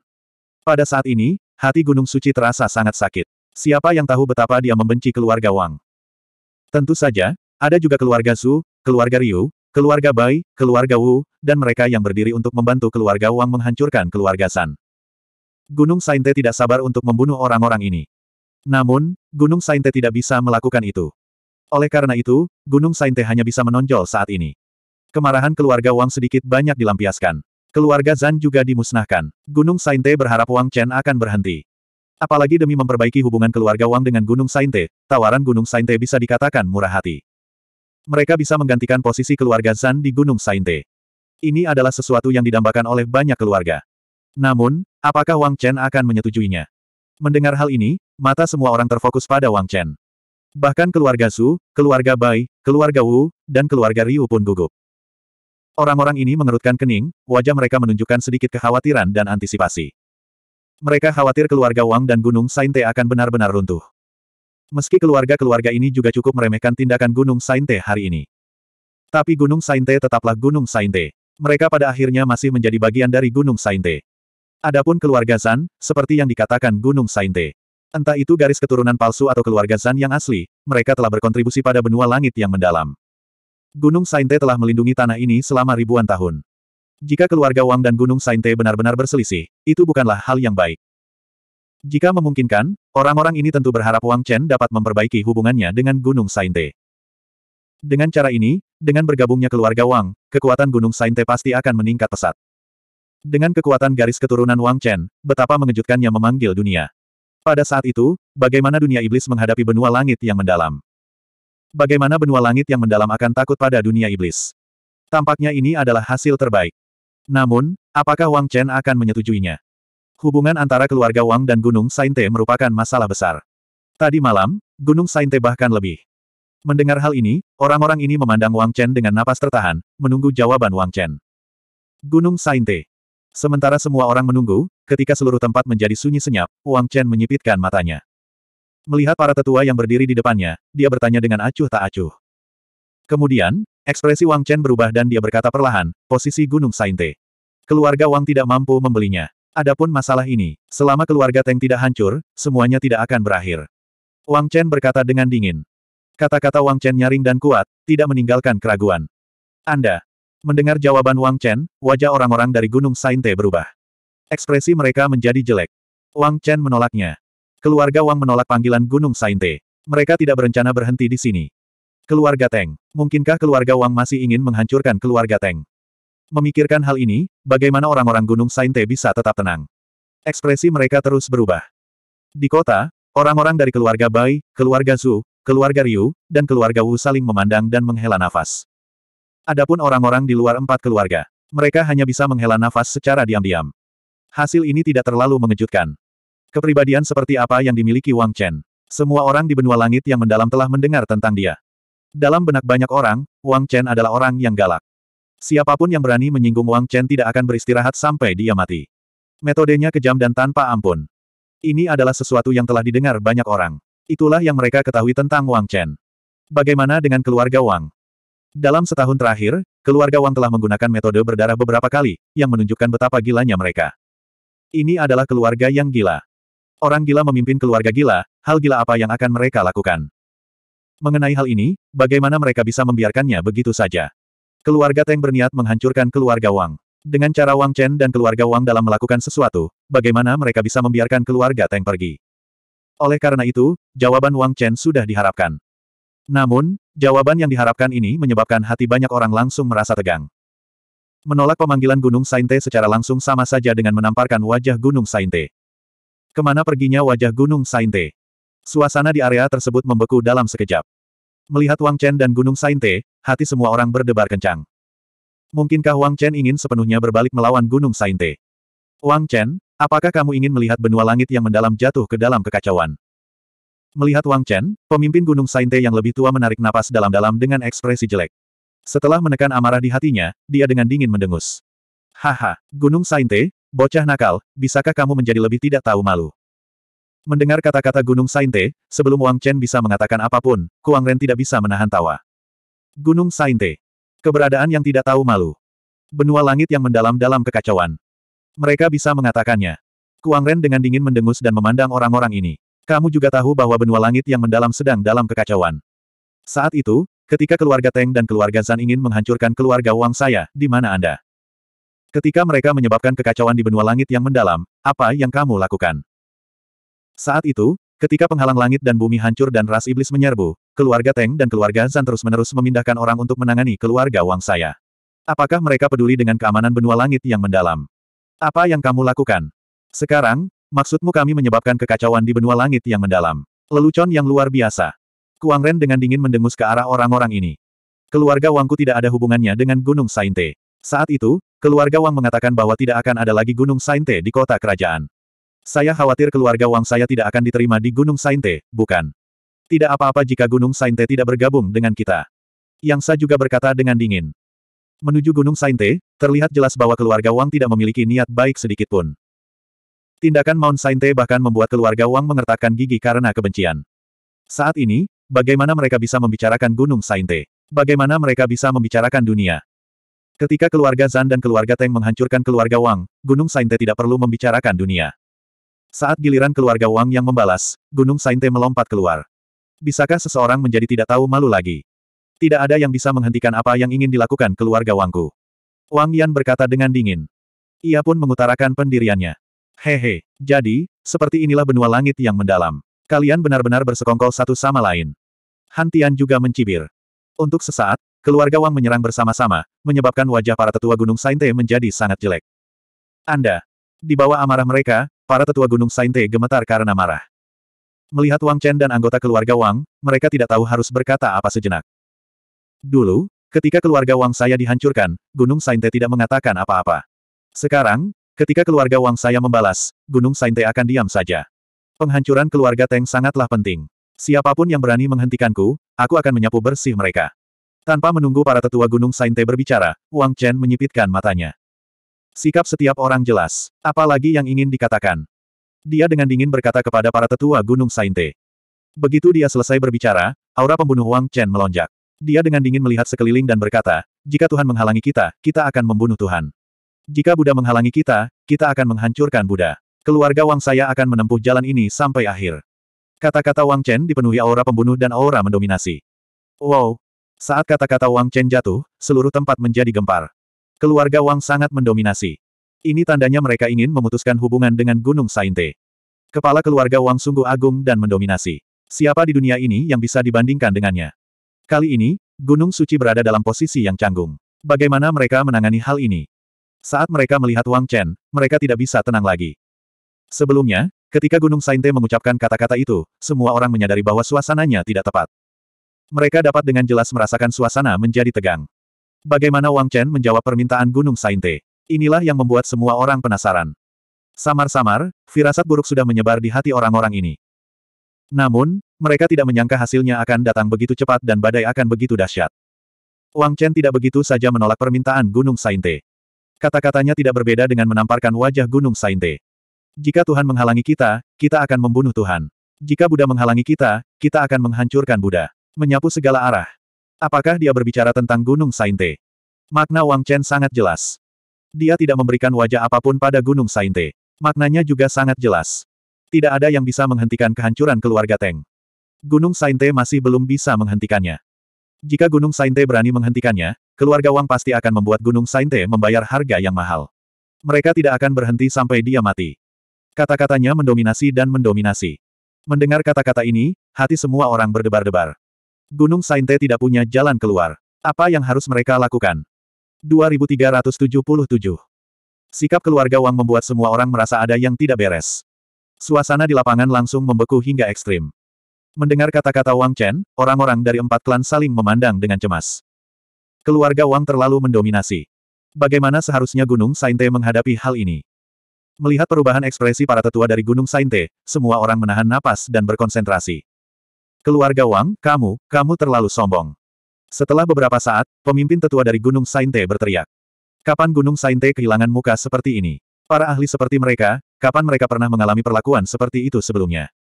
Pada saat ini, hati Gunung Suci terasa sangat sakit. Siapa yang tahu betapa dia membenci keluarga Wang? Tentu saja, ada juga keluarga Su, keluarga Ryu, keluarga Bai, keluarga Wu, dan mereka yang berdiri untuk membantu keluarga Wang menghancurkan keluarga San. Gunung Sainte tidak sabar untuk membunuh orang-orang ini. Namun, Gunung Sainte tidak bisa melakukan itu. Oleh karena itu, Gunung Sainte hanya bisa menonjol saat ini. Kemarahan keluarga Wang sedikit banyak dilampiaskan. Keluarga Zan juga dimusnahkan. Gunung Sainte berharap Wang Chen akan berhenti. Apalagi demi memperbaiki hubungan keluarga Wang dengan Gunung Sainte, tawaran Gunung Sainte bisa dikatakan murah hati. Mereka bisa menggantikan posisi keluarga Zan di Gunung Sainte. Ini adalah sesuatu yang didambakan oleh banyak keluarga. Namun, apakah Wang Chen akan menyetujuinya? Mendengar hal ini, mata semua orang terfokus pada Wang Chen. Bahkan keluarga Su, keluarga Bai, keluarga Wu, dan keluarga Ryu pun gugup. Orang-orang ini mengerutkan kening, wajah mereka menunjukkan sedikit kekhawatiran dan antisipasi. Mereka khawatir keluarga Wang dan Gunung Sainte akan benar-benar runtuh. Meski keluarga-keluarga ini juga cukup meremehkan tindakan Gunung Sainte hari ini. Tapi Gunung Sainte tetaplah Gunung Sainte. Mereka pada akhirnya masih menjadi bagian dari Gunung Sainte. Adapun keluarga Zan, seperti yang dikatakan Gunung Sainte. Entah itu garis keturunan palsu atau keluarga Zan yang asli, mereka telah berkontribusi pada benua langit yang mendalam. Gunung Sainte telah melindungi tanah ini selama ribuan tahun. Jika keluarga Wang dan Gunung Sainte benar-benar berselisih, itu bukanlah hal yang baik. Jika memungkinkan, orang-orang ini tentu berharap Wang Chen dapat memperbaiki hubungannya dengan Gunung Sainte. Dengan cara ini, dengan bergabungnya keluarga Wang, kekuatan Gunung Sainte pasti akan meningkat pesat. Dengan kekuatan garis keturunan Wang Chen, betapa mengejutkannya memanggil dunia. Pada saat itu, bagaimana dunia iblis menghadapi benua langit yang mendalam? Bagaimana benua langit yang mendalam akan takut pada dunia iblis? Tampaknya ini adalah hasil terbaik. Namun, apakah Wang Chen akan menyetujuinya? Hubungan antara keluarga Wang dan Gunung Sainte merupakan masalah besar. Tadi malam, Gunung Sainte bahkan lebih. Mendengar hal ini, orang-orang ini memandang Wang Chen dengan napas tertahan, menunggu jawaban Wang Chen. Gunung Sainte. Sementara semua orang menunggu, ketika seluruh tempat menjadi sunyi senyap, Wang Chen menyipitkan matanya. Melihat para tetua yang berdiri di depannya, dia bertanya dengan acuh tak acuh. Kemudian, ekspresi Wang Chen berubah dan dia berkata perlahan, posisi Gunung Sainte. Keluarga Wang tidak mampu membelinya. Adapun masalah ini, selama keluarga Teng tidak hancur, semuanya tidak akan berakhir. Wang Chen berkata dengan dingin. Kata-kata Wang Chen nyaring dan kuat, tidak meninggalkan keraguan. Anda, Mendengar jawaban Wang Chen, wajah orang-orang dari Gunung Sainte berubah. Ekspresi mereka menjadi jelek. Wang Chen menolaknya. Keluarga Wang menolak panggilan Gunung Sainte. Mereka tidak berencana berhenti di sini. Keluarga Teng. Mungkinkah keluarga Wang masih ingin menghancurkan keluarga Teng? Memikirkan hal ini, bagaimana orang-orang Gunung Sainte bisa tetap tenang? Ekspresi mereka terus berubah. Di kota, orang-orang dari keluarga Bai, keluarga Zhu, keluarga Ryu, dan keluarga Wu saling memandang dan menghela nafas. Adapun orang-orang di luar empat keluarga, mereka hanya bisa menghela nafas secara diam-diam. Hasil ini tidak terlalu mengejutkan. Kepribadian seperti apa yang dimiliki Wang Chen? Semua orang di benua langit yang mendalam telah mendengar tentang dia. Dalam benak banyak orang, Wang Chen adalah orang yang galak. Siapapun yang berani menyinggung Wang Chen tidak akan beristirahat sampai dia mati. Metodenya kejam dan tanpa ampun. Ini adalah sesuatu yang telah didengar banyak orang. Itulah yang mereka ketahui tentang Wang Chen. Bagaimana dengan keluarga Wang? Dalam setahun terakhir, keluarga Wang telah menggunakan metode berdarah beberapa kali, yang menunjukkan betapa gilanya mereka. Ini adalah keluarga yang gila. Orang gila memimpin keluarga gila, hal gila apa yang akan mereka lakukan? Mengenai hal ini, bagaimana mereka bisa membiarkannya begitu saja? Keluarga Teng berniat menghancurkan keluarga Wang. Dengan cara Wang Chen dan keluarga Wang dalam melakukan sesuatu, bagaimana mereka bisa membiarkan keluarga Teng pergi? Oleh karena itu, jawaban Wang Chen sudah diharapkan. Namun, Jawaban yang diharapkan ini menyebabkan hati banyak orang langsung merasa tegang. Menolak pemanggilan Gunung Sainte secara langsung sama saja dengan menamparkan wajah Gunung Sainte. Kemana perginya wajah Gunung Sainte? Suasana di area tersebut membeku dalam sekejap. Melihat Wang Chen dan Gunung Sainte, hati semua orang berdebar kencang. Mungkinkah Wang Chen ingin sepenuhnya berbalik melawan Gunung Sainte? Wang Chen, apakah kamu ingin melihat benua langit yang mendalam jatuh ke dalam kekacauan? Melihat Wang Chen, pemimpin Gunung Sainte yang lebih tua menarik napas dalam-dalam dengan ekspresi jelek. Setelah menekan amarah di hatinya, dia dengan dingin mendengus. Haha, Gunung Sainte, bocah nakal, bisakah kamu menjadi lebih tidak tahu malu? Mendengar kata-kata Gunung Sainte, sebelum Wang Chen bisa mengatakan apapun, Kuang Ren tidak bisa menahan tawa. Gunung Sainte. Keberadaan yang tidak tahu malu. Benua langit yang mendalam dalam kekacauan. Mereka bisa mengatakannya. Kuang Ren dengan dingin mendengus dan memandang orang-orang ini. Kamu juga tahu bahwa benua langit yang mendalam sedang dalam kekacauan. Saat itu, ketika keluarga Teng dan keluarga Zan ingin menghancurkan keluarga Wang saya, di mana Anda? Ketika mereka menyebabkan kekacauan di benua langit yang mendalam, apa yang kamu lakukan? Saat itu, ketika penghalang langit dan bumi hancur dan ras iblis menyerbu, keluarga Teng dan keluarga Zan terus-menerus memindahkan orang untuk menangani keluarga Wang saya. Apakah mereka peduli dengan keamanan benua langit yang mendalam? Apa yang kamu lakukan? Sekarang, Maksudmu kami menyebabkan kekacauan di benua langit yang mendalam. Lelucon yang luar biasa. Kuang Ren dengan dingin mendengus ke arah orang-orang ini. Keluarga Wangku tidak ada hubungannya dengan Gunung Sainte. Saat itu, keluarga Wang mengatakan bahwa tidak akan ada lagi Gunung Sainte di kota kerajaan. Saya khawatir keluarga Wang saya tidak akan diterima di Gunung Sainte, bukan? Tidak apa-apa jika Gunung Sainte tidak bergabung dengan kita. Yang Sa juga berkata dengan dingin. Menuju Gunung Sainte, terlihat jelas bahwa keluarga Wang tidak memiliki niat baik sedikitpun. Tindakan Mount Sainte bahkan membuat keluarga Wang mengertakkan gigi karena kebencian. Saat ini, bagaimana mereka bisa membicarakan Gunung Sainte? Bagaimana mereka bisa membicarakan dunia? Ketika keluarga Zan dan keluarga Teng menghancurkan keluarga Wang, Gunung Sainte tidak perlu membicarakan dunia. Saat giliran keluarga Wang yang membalas, Gunung Sainte melompat keluar. Bisakah seseorang menjadi tidak tahu malu lagi? Tidak ada yang bisa menghentikan apa yang ingin dilakukan keluarga Wangku. Wang Yan berkata dengan dingin. Ia pun mengutarakan pendiriannya. Hehe, jadi, seperti inilah benua langit yang mendalam. Kalian benar-benar bersekongkol satu sama lain. Hantian juga mencibir. Untuk sesaat, keluarga Wang menyerang bersama-sama, menyebabkan wajah para tetua Gunung Sainte menjadi sangat jelek. Anda. Di bawah amarah mereka, para tetua Gunung Sainte gemetar karena marah. Melihat Wang Chen dan anggota keluarga Wang, mereka tidak tahu harus berkata apa sejenak. Dulu, ketika keluarga Wang saya dihancurkan, Gunung Sainte tidak mengatakan apa-apa. Sekarang, Ketika keluarga Wang saya membalas, Gunung Sainte akan diam saja. Penghancuran keluarga Teng sangatlah penting. Siapapun yang berani menghentikanku, aku akan menyapu bersih mereka. Tanpa menunggu para tetua Gunung Sainte berbicara, Wang Chen menyipitkan matanya. Sikap setiap orang jelas. Apalagi yang ingin dikatakan. Dia dengan dingin berkata kepada para tetua Gunung Sainte. Begitu dia selesai berbicara, aura pembunuh Wang Chen melonjak. Dia dengan dingin melihat sekeliling dan berkata, jika Tuhan menghalangi kita, kita akan membunuh Tuhan. Jika Buddha menghalangi kita, kita akan menghancurkan Buddha. Keluarga Wang saya akan menempuh jalan ini sampai akhir. Kata-kata Wang Chen dipenuhi aura pembunuh dan aura mendominasi. Wow! Saat kata-kata Wang Chen jatuh, seluruh tempat menjadi gempar. Keluarga Wang sangat mendominasi. Ini tandanya mereka ingin memutuskan hubungan dengan Gunung Sainte. Kepala keluarga Wang sungguh agung dan mendominasi. Siapa di dunia ini yang bisa dibandingkan dengannya? Kali ini, Gunung Suci berada dalam posisi yang canggung. Bagaimana mereka menangani hal ini? Saat mereka melihat Wang Chen, mereka tidak bisa tenang lagi. Sebelumnya, ketika Gunung Sainte mengucapkan kata-kata itu, semua orang menyadari bahwa suasananya tidak tepat. Mereka dapat dengan jelas merasakan suasana menjadi tegang. Bagaimana Wang Chen menjawab permintaan Gunung Sainte? Inilah yang membuat semua orang penasaran. Samar-samar, firasat buruk sudah menyebar di hati orang-orang ini. Namun, mereka tidak menyangka hasilnya akan datang begitu cepat dan badai akan begitu dahsyat. Wang Chen tidak begitu saja menolak permintaan Gunung Sainte. Kata-katanya tidak berbeda dengan menamparkan wajah Gunung Sainte. Jika Tuhan menghalangi kita, kita akan membunuh Tuhan. Jika Buddha menghalangi kita, kita akan menghancurkan Buddha. Menyapu segala arah. Apakah dia berbicara tentang Gunung Sainte? Makna Wang Chen sangat jelas. Dia tidak memberikan wajah apapun pada Gunung Sainte. Maknanya juga sangat jelas. Tidak ada yang bisa menghentikan kehancuran keluarga Teng. Gunung Sainte masih belum bisa menghentikannya. Jika Gunung Sainte berani menghentikannya, Keluarga Wang pasti akan membuat Gunung Sainte membayar harga yang mahal. Mereka tidak akan berhenti sampai dia mati. Kata-katanya mendominasi dan mendominasi. Mendengar kata-kata ini, hati semua orang berdebar-debar. Gunung Sainte tidak punya jalan keluar. Apa yang harus mereka lakukan? 2377 Sikap keluarga Wang membuat semua orang merasa ada yang tidak beres. Suasana di lapangan langsung membeku hingga ekstrim. Mendengar kata-kata Wang Chen, orang-orang dari empat klan saling memandang dengan cemas. Keluarga Wang terlalu mendominasi. Bagaimana seharusnya Gunung Sainte menghadapi hal ini? Melihat perubahan ekspresi para tetua dari Gunung Sainte, semua orang menahan napas dan berkonsentrasi. Keluarga Wang, kamu, kamu terlalu sombong. Setelah beberapa saat, pemimpin tetua dari Gunung Sainte berteriak. Kapan Gunung Sainte kehilangan muka seperti ini? Para ahli seperti mereka, kapan mereka pernah mengalami perlakuan seperti itu sebelumnya?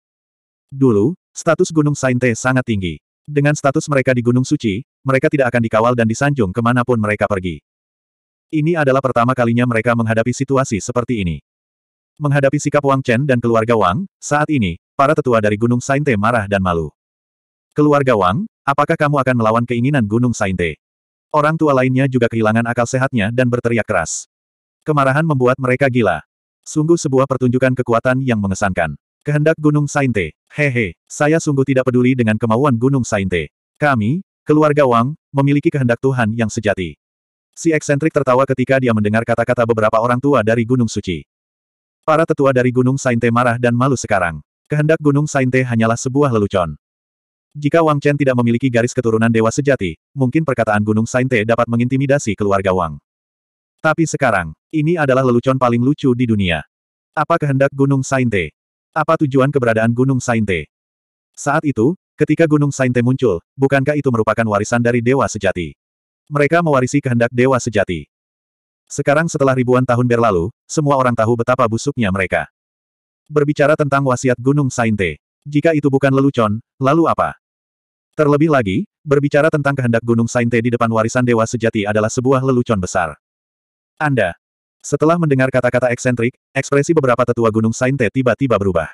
Dulu, status Gunung Sainte sangat tinggi. Dengan status mereka di Gunung Suci, mereka tidak akan dikawal dan disanjung kemanapun mereka pergi. Ini adalah pertama kalinya mereka menghadapi situasi seperti ini. Menghadapi sikap Wang Chen dan keluarga Wang, saat ini, para tetua dari Gunung Sainte marah dan malu. Keluarga Wang, apakah kamu akan melawan keinginan Gunung Sainte? Orang tua lainnya juga kehilangan akal sehatnya dan berteriak keras. Kemarahan membuat mereka gila. Sungguh sebuah pertunjukan kekuatan yang mengesankan. Kehendak Gunung Sainte. Hehe, saya sungguh tidak peduli dengan kemauan Gunung Sainte. Kami, keluarga Wang, memiliki kehendak Tuhan yang sejati. Si eksentrik tertawa ketika dia mendengar kata-kata beberapa orang tua dari Gunung Suci. Para tetua dari Gunung Sainte marah dan malu sekarang. Kehendak Gunung Sainte hanyalah sebuah lelucon. Jika Wang Chen tidak memiliki garis keturunan dewa sejati, mungkin perkataan Gunung Sainte dapat mengintimidasi keluarga Wang. Tapi sekarang, ini adalah lelucon paling lucu di dunia. Apa kehendak Gunung Sainte? Apa tujuan keberadaan Gunung Sainte? Saat itu, ketika Gunung Sainte muncul, bukankah itu merupakan warisan dari Dewa Sejati? Mereka mewarisi kehendak Dewa Sejati. Sekarang setelah ribuan tahun berlalu, semua orang tahu betapa busuknya mereka. Berbicara tentang wasiat Gunung Sainte. Jika itu bukan lelucon, lalu apa? Terlebih lagi, berbicara tentang kehendak Gunung Sainte di depan warisan Dewa Sejati adalah sebuah lelucon besar. Anda, setelah mendengar kata-kata eksentrik, ekspresi beberapa tetua Gunung Sainte tiba-tiba berubah.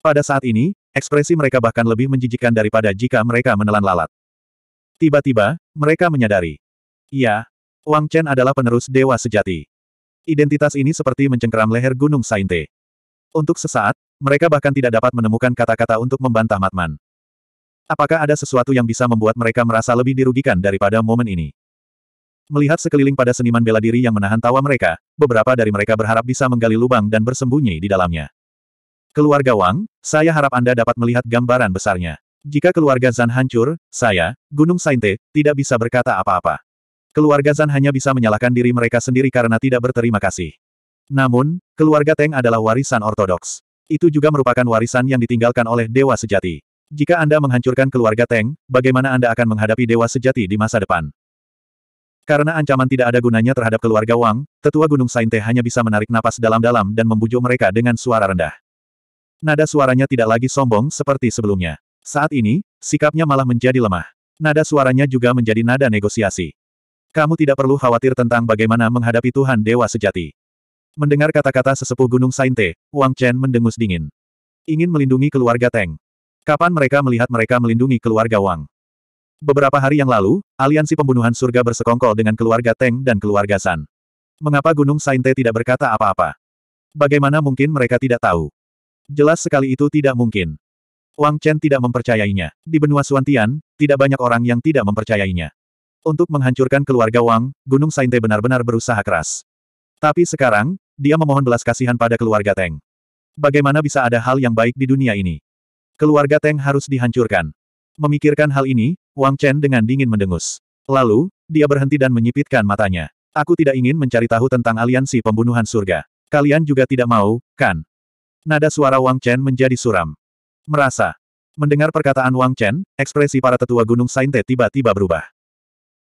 Pada saat ini, ekspresi mereka bahkan lebih menjijikkan daripada jika mereka menelan lalat. Tiba-tiba, mereka menyadari. ya, Wang Chen adalah penerus dewa sejati. Identitas ini seperti mencengkeram leher Gunung Sainte. Untuk sesaat, mereka bahkan tidak dapat menemukan kata-kata untuk membantah Matman. Apakah ada sesuatu yang bisa membuat mereka merasa lebih dirugikan daripada momen ini? Melihat sekeliling pada seniman bela diri yang menahan tawa mereka, beberapa dari mereka berharap bisa menggali lubang dan bersembunyi di dalamnya. Keluarga Wang, saya harap Anda dapat melihat gambaran besarnya. Jika keluarga Zan hancur, saya, Gunung Sainte, tidak bisa berkata apa-apa. Keluarga Zan hanya bisa menyalahkan diri mereka sendiri karena tidak berterima kasih. Namun, keluarga Teng adalah warisan ortodoks. Itu juga merupakan warisan yang ditinggalkan oleh Dewa Sejati. Jika Anda menghancurkan keluarga Teng, bagaimana Anda akan menghadapi Dewa Sejati di masa depan? Karena ancaman tidak ada gunanya terhadap keluarga Wang, tetua Gunung Sainte hanya bisa menarik napas dalam-dalam dan membujuk mereka dengan suara rendah. Nada suaranya tidak lagi sombong seperti sebelumnya. Saat ini, sikapnya malah menjadi lemah. Nada suaranya juga menjadi nada negosiasi. Kamu tidak perlu khawatir tentang bagaimana menghadapi Tuhan Dewa Sejati. Mendengar kata-kata sesepuh Gunung Sainte, Wang Chen mendengus dingin. Ingin melindungi keluarga Teng. Kapan mereka melihat mereka melindungi keluarga Wang? Beberapa hari yang lalu, aliansi pembunuhan surga bersekongkol dengan keluarga Teng dan keluarga San. Mengapa Gunung Sainte tidak berkata apa-apa? Bagaimana mungkin mereka tidak tahu? Jelas sekali itu tidak mungkin. Wang Chen tidak mempercayainya. Di benua Suantian, tidak banyak orang yang tidak mempercayainya. Untuk menghancurkan keluarga Wang, Gunung Sainte benar-benar berusaha keras. Tapi sekarang, dia memohon belas kasihan pada keluarga Teng. Bagaimana bisa ada hal yang baik di dunia ini? Keluarga Teng harus dihancurkan. Memikirkan hal ini, Wang Chen dengan dingin mendengus. Lalu, dia berhenti dan menyipitkan matanya. Aku tidak ingin mencari tahu tentang aliansi pembunuhan surga. Kalian juga tidak mau, kan? Nada suara Wang Chen menjadi suram. Merasa. Mendengar perkataan Wang Chen, ekspresi para tetua Gunung Sainte tiba-tiba berubah.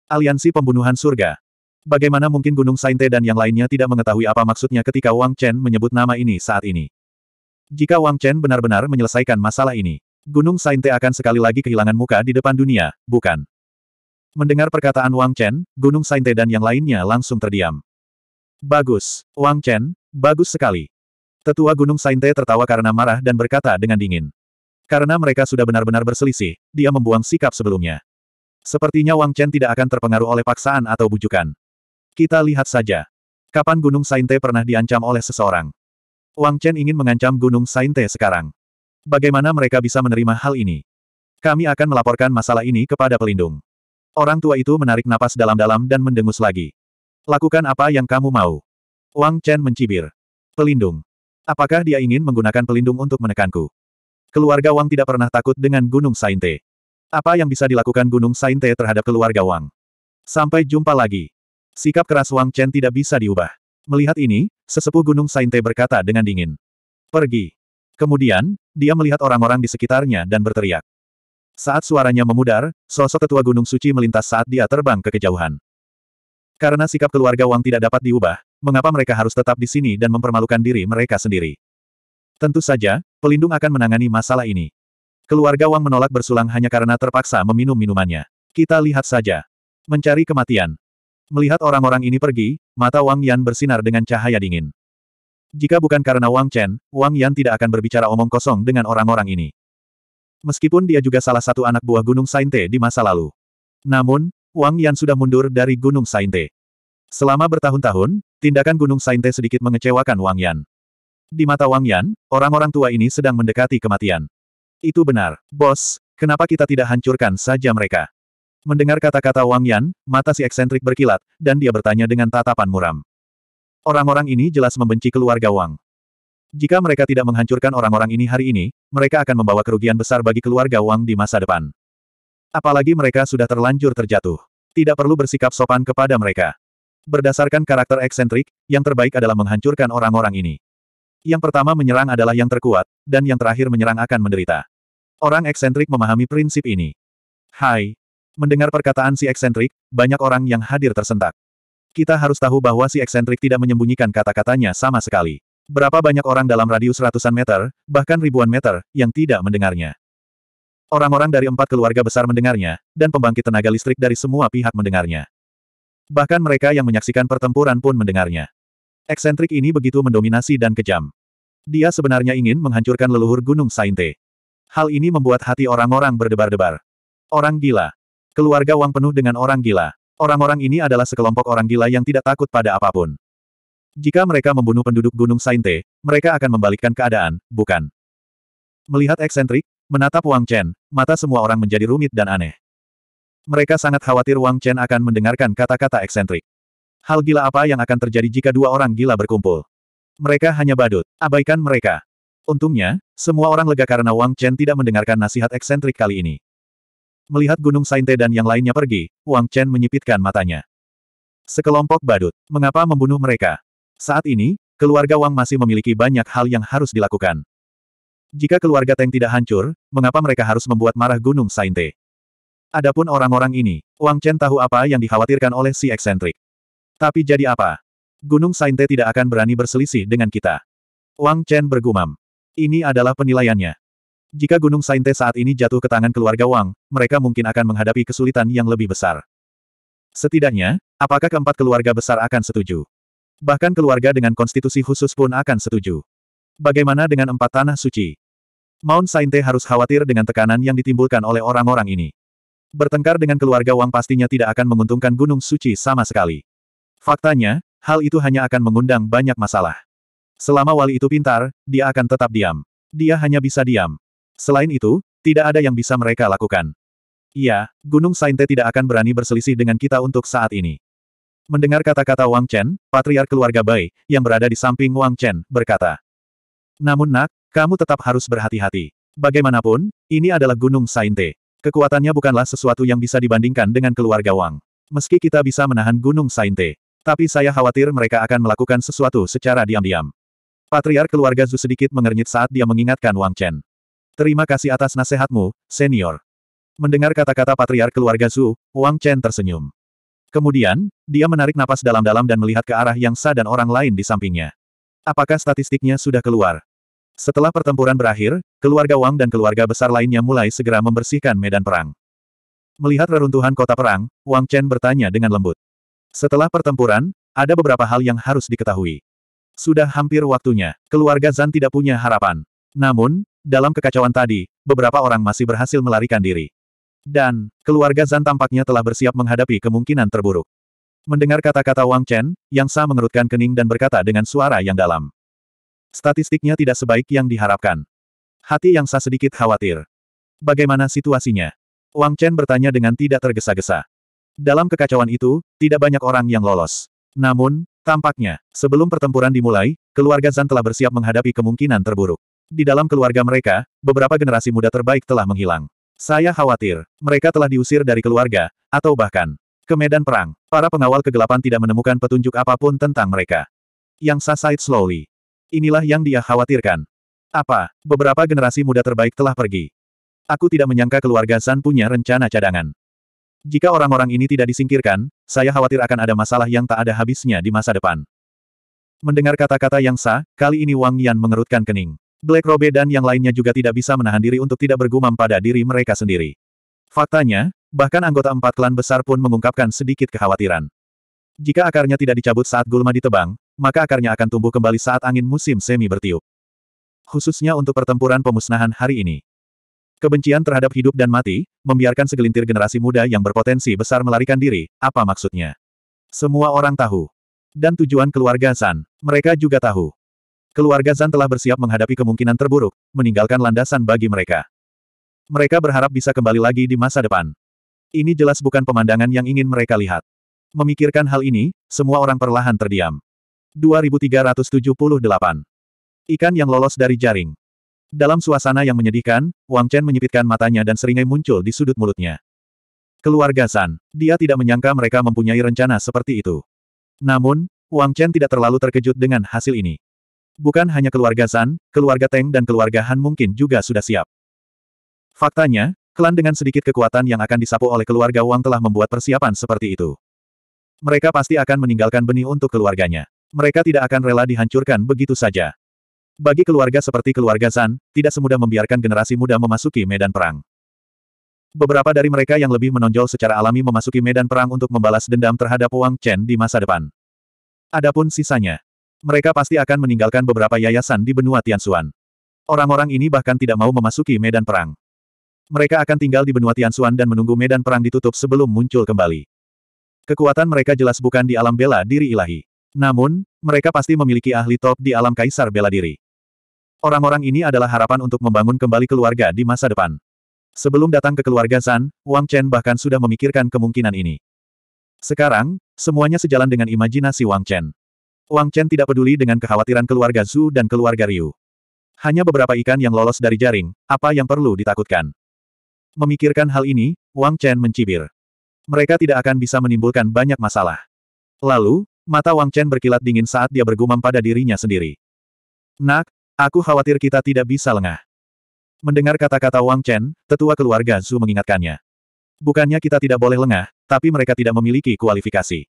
Aliansi pembunuhan surga, Bagaimana mungkin Gunung Sainte dan yang lainnya tidak mengetahui apa maksudnya ketika Wang Chen menyebut nama ini saat ini? Jika Wang Chen benar-benar menyelesaikan masalah ini, Gunung Sainte akan sekali lagi kehilangan muka di depan dunia, bukan? Mendengar perkataan Wang Chen, Gunung Sainte dan yang lainnya langsung terdiam. Bagus, Wang Chen, bagus sekali. Tetua Gunung Sainte tertawa karena marah dan berkata dengan dingin. Karena mereka sudah benar-benar berselisih, dia membuang sikap sebelumnya. Sepertinya Wang Chen tidak akan terpengaruh oleh paksaan atau bujukan. Kita lihat saja. Kapan Gunung Sainte pernah diancam oleh seseorang? Wang Chen ingin mengancam Gunung Sainte sekarang. Bagaimana mereka bisa menerima hal ini? Kami akan melaporkan masalah ini kepada pelindung. Orang tua itu menarik napas dalam-dalam dan mendengus lagi. Lakukan apa yang kamu mau. Wang Chen mencibir. Pelindung. Apakah dia ingin menggunakan pelindung untuk menekanku? Keluarga Wang tidak pernah takut dengan Gunung Sainte. Apa yang bisa dilakukan Gunung Sainte terhadap keluarga Wang? Sampai jumpa lagi. Sikap keras Wang Chen tidak bisa diubah. Melihat ini, sesepuh Gunung Sainte berkata dengan dingin. Pergi. Kemudian, dia melihat orang-orang di sekitarnya dan berteriak. Saat suaranya memudar, sosok tetua Gunung Suci melintas saat dia terbang ke kejauhan. Karena sikap keluarga Wang tidak dapat diubah, mengapa mereka harus tetap di sini dan mempermalukan diri mereka sendiri? Tentu saja, pelindung akan menangani masalah ini. Keluarga Wang menolak bersulang hanya karena terpaksa meminum minumannya. Kita lihat saja. Mencari kematian. Melihat orang-orang ini pergi, mata Wang Yan bersinar dengan cahaya dingin. Jika bukan karena Wang Chen, Wang Yan tidak akan berbicara omong kosong dengan orang-orang ini. Meskipun dia juga salah satu anak buah Gunung Sainte di masa lalu. Namun, Wang Yan sudah mundur dari Gunung Sainte. Selama bertahun-tahun, tindakan Gunung Sainte sedikit mengecewakan Wang Yan. Di mata Wang Yan, orang-orang tua ini sedang mendekati kematian. Itu benar, bos, kenapa kita tidak hancurkan saja mereka? Mendengar kata-kata Wang Yan, mata si eksentrik berkilat, dan dia bertanya dengan tatapan muram. Orang-orang ini jelas membenci keluarga Wang. Jika mereka tidak menghancurkan orang-orang ini hari ini, mereka akan membawa kerugian besar bagi keluarga Wang di masa depan. Apalagi mereka sudah terlanjur terjatuh. Tidak perlu bersikap sopan kepada mereka. Berdasarkan karakter eksentrik, yang terbaik adalah menghancurkan orang-orang ini. Yang pertama menyerang adalah yang terkuat, dan yang terakhir menyerang akan menderita. Orang eksentrik memahami prinsip ini. Hai. Mendengar perkataan si eksentrik, banyak orang yang hadir tersentak. Kita harus tahu bahwa si eksentrik tidak menyembunyikan kata-katanya sama sekali. Berapa banyak orang dalam radius ratusan meter, bahkan ribuan meter, yang tidak mendengarnya. Orang-orang dari empat keluarga besar mendengarnya, dan pembangkit tenaga listrik dari semua pihak mendengarnya. Bahkan mereka yang menyaksikan pertempuran pun mendengarnya. Eksentrik ini begitu mendominasi dan kejam. Dia sebenarnya ingin menghancurkan leluhur Gunung Sainte. Hal ini membuat hati orang-orang berdebar-debar. Orang gila. Keluarga Wang penuh dengan orang gila. Orang-orang ini adalah sekelompok orang gila yang tidak takut pada apapun. Jika mereka membunuh penduduk Gunung Sainte, mereka akan membalikkan keadaan, bukan? Melihat eksentrik, menatap Wang Chen, mata semua orang menjadi rumit dan aneh. Mereka sangat khawatir Wang Chen akan mendengarkan kata-kata eksentrik. Hal gila apa yang akan terjadi jika dua orang gila berkumpul? Mereka hanya badut. Abaikan mereka. Untungnya, semua orang lega karena Wang Chen tidak mendengarkan nasihat eksentrik kali ini. Melihat Gunung Sainte dan yang lainnya pergi, Wang Chen menyipitkan matanya. Sekelompok badut. Mengapa membunuh mereka? Saat ini, keluarga Wang masih memiliki banyak hal yang harus dilakukan. Jika keluarga Teng tidak hancur, mengapa mereka harus membuat marah Gunung Sainte? Adapun orang-orang ini, Wang Chen tahu apa yang dikhawatirkan oleh si eksentrik. Tapi jadi apa? Gunung Sainte tidak akan berani berselisih dengan kita. Wang Chen bergumam. Ini adalah penilaiannya. Jika Gunung Sainte saat ini jatuh ke tangan keluarga Wang, mereka mungkin akan menghadapi kesulitan yang lebih besar. Setidaknya, apakah keempat keluarga besar akan setuju? Bahkan keluarga dengan konstitusi khusus pun akan setuju. Bagaimana dengan empat tanah suci? Mount Sainte harus khawatir dengan tekanan yang ditimbulkan oleh orang-orang ini. Bertengkar dengan keluarga Wang pastinya tidak akan menguntungkan Gunung Suci sama sekali. Faktanya, hal itu hanya akan mengundang banyak masalah. Selama wali itu pintar, dia akan tetap diam. Dia hanya bisa diam. Selain itu, tidak ada yang bisa mereka lakukan. Iya, Gunung Sainte tidak akan berani berselisih dengan kita untuk saat ini. Mendengar kata-kata Wang Chen, Patriar keluarga Bai, yang berada di samping Wang Chen, berkata. Namun nak, kamu tetap harus berhati-hati. Bagaimanapun, ini adalah Gunung Sainte. Kekuatannya bukanlah sesuatu yang bisa dibandingkan dengan keluarga Wang. Meski kita bisa menahan Gunung Sainte, tapi saya khawatir mereka akan melakukan sesuatu secara diam-diam. Patriar keluarga Zhu sedikit mengernyit saat dia mengingatkan Wang Chen. Terima kasih atas nasihatmu, senior. Mendengar kata-kata patriark keluarga Zhu, Wang Chen tersenyum. Kemudian, dia menarik napas dalam-dalam dan melihat ke arah Yang Sa dan orang lain di sampingnya. Apakah statistiknya sudah keluar? Setelah pertempuran berakhir, keluarga Wang dan keluarga besar lainnya mulai segera membersihkan medan perang. Melihat reruntuhan kota perang, Wang Chen bertanya dengan lembut. Setelah pertempuran, ada beberapa hal yang harus diketahui. Sudah hampir waktunya, keluarga Zan tidak punya harapan. Namun, dalam kekacauan tadi, beberapa orang masih berhasil melarikan diri. Dan, keluarga Zan tampaknya telah bersiap menghadapi kemungkinan terburuk. Mendengar kata-kata Wang Chen, Yang Sa mengerutkan kening dan berkata dengan suara yang dalam. Statistiknya tidak sebaik yang diharapkan. Hati Yang Sa sedikit khawatir. Bagaimana situasinya? Wang Chen bertanya dengan tidak tergesa-gesa. Dalam kekacauan itu, tidak banyak orang yang lolos. Namun, tampaknya, sebelum pertempuran dimulai, keluarga Zan telah bersiap menghadapi kemungkinan terburuk. Di dalam keluarga mereka, beberapa generasi muda terbaik telah menghilang. Saya khawatir, mereka telah diusir dari keluarga, atau bahkan ke medan perang. Para pengawal kegelapan tidak menemukan petunjuk apapun tentang mereka. Yang Sasaid Slowly. Inilah yang dia khawatirkan. Apa, beberapa generasi muda terbaik telah pergi. Aku tidak menyangka keluarga San punya rencana cadangan. Jika orang-orang ini tidak disingkirkan, saya khawatir akan ada masalah yang tak ada habisnya di masa depan. Mendengar kata-kata yang sah, kali ini Wang Yan mengerutkan kening. Black Robe dan yang lainnya juga tidak bisa menahan diri untuk tidak bergumam pada diri mereka sendiri. Faktanya, bahkan anggota empat klan besar pun mengungkapkan sedikit kekhawatiran. Jika akarnya tidak dicabut saat gulma ditebang, maka akarnya akan tumbuh kembali saat angin musim semi bertiup. Khususnya untuk pertempuran pemusnahan hari ini. Kebencian terhadap hidup dan mati, membiarkan segelintir generasi muda yang berpotensi besar melarikan diri, apa maksudnya? Semua orang tahu. Dan tujuan keluarga San, mereka juga tahu. Keluarga Zan telah bersiap menghadapi kemungkinan terburuk, meninggalkan landasan bagi mereka. Mereka berharap bisa kembali lagi di masa depan. Ini jelas bukan pemandangan yang ingin mereka lihat. Memikirkan hal ini, semua orang perlahan terdiam. 2378. Ikan yang lolos dari jaring. Dalam suasana yang menyedihkan, Wang Chen menyipitkan matanya dan seringai muncul di sudut mulutnya. Keluarga San, dia tidak menyangka mereka mempunyai rencana seperti itu. Namun, Wang Chen tidak terlalu terkejut dengan hasil ini. Bukan hanya keluarga Zan, keluarga Teng dan keluarga Han mungkin juga sudah siap. Faktanya, klan dengan sedikit kekuatan yang akan disapu oleh keluarga Wang telah membuat persiapan seperti itu. Mereka pasti akan meninggalkan benih untuk keluarganya. Mereka tidak akan rela dihancurkan begitu saja. Bagi keluarga seperti keluarga Zan, tidak semudah membiarkan generasi muda memasuki medan perang. Beberapa dari mereka yang lebih menonjol secara alami memasuki medan perang untuk membalas dendam terhadap Wang Chen di masa depan. Adapun sisanya, mereka pasti akan meninggalkan beberapa yayasan di benua Tianxuan. Orang-orang ini bahkan tidak mau memasuki medan perang. Mereka akan tinggal di benua Tianxuan dan menunggu medan perang ditutup sebelum muncul kembali. Kekuatan mereka jelas bukan di alam bela diri ilahi. Namun, mereka pasti memiliki ahli top di alam kaisar bela diri. Orang-orang ini adalah harapan untuk membangun kembali keluarga di masa depan. Sebelum datang ke keluarga Zan, Wang Chen bahkan sudah memikirkan kemungkinan ini. Sekarang, semuanya sejalan dengan imajinasi Wang Chen. Wang Chen tidak peduli dengan kekhawatiran keluarga Zhu dan keluarga Ryu. Hanya beberapa ikan yang lolos dari jaring, apa yang perlu ditakutkan? Memikirkan hal ini, Wang Chen mencibir. Mereka tidak akan bisa menimbulkan banyak masalah. Lalu, mata Wang Chen berkilat dingin saat dia bergumam pada dirinya sendiri. Nak, aku khawatir kita tidak bisa lengah. Mendengar kata-kata Wang Chen, tetua keluarga Zhu mengingatkannya. Bukannya kita tidak boleh lengah, tapi mereka tidak memiliki kualifikasi.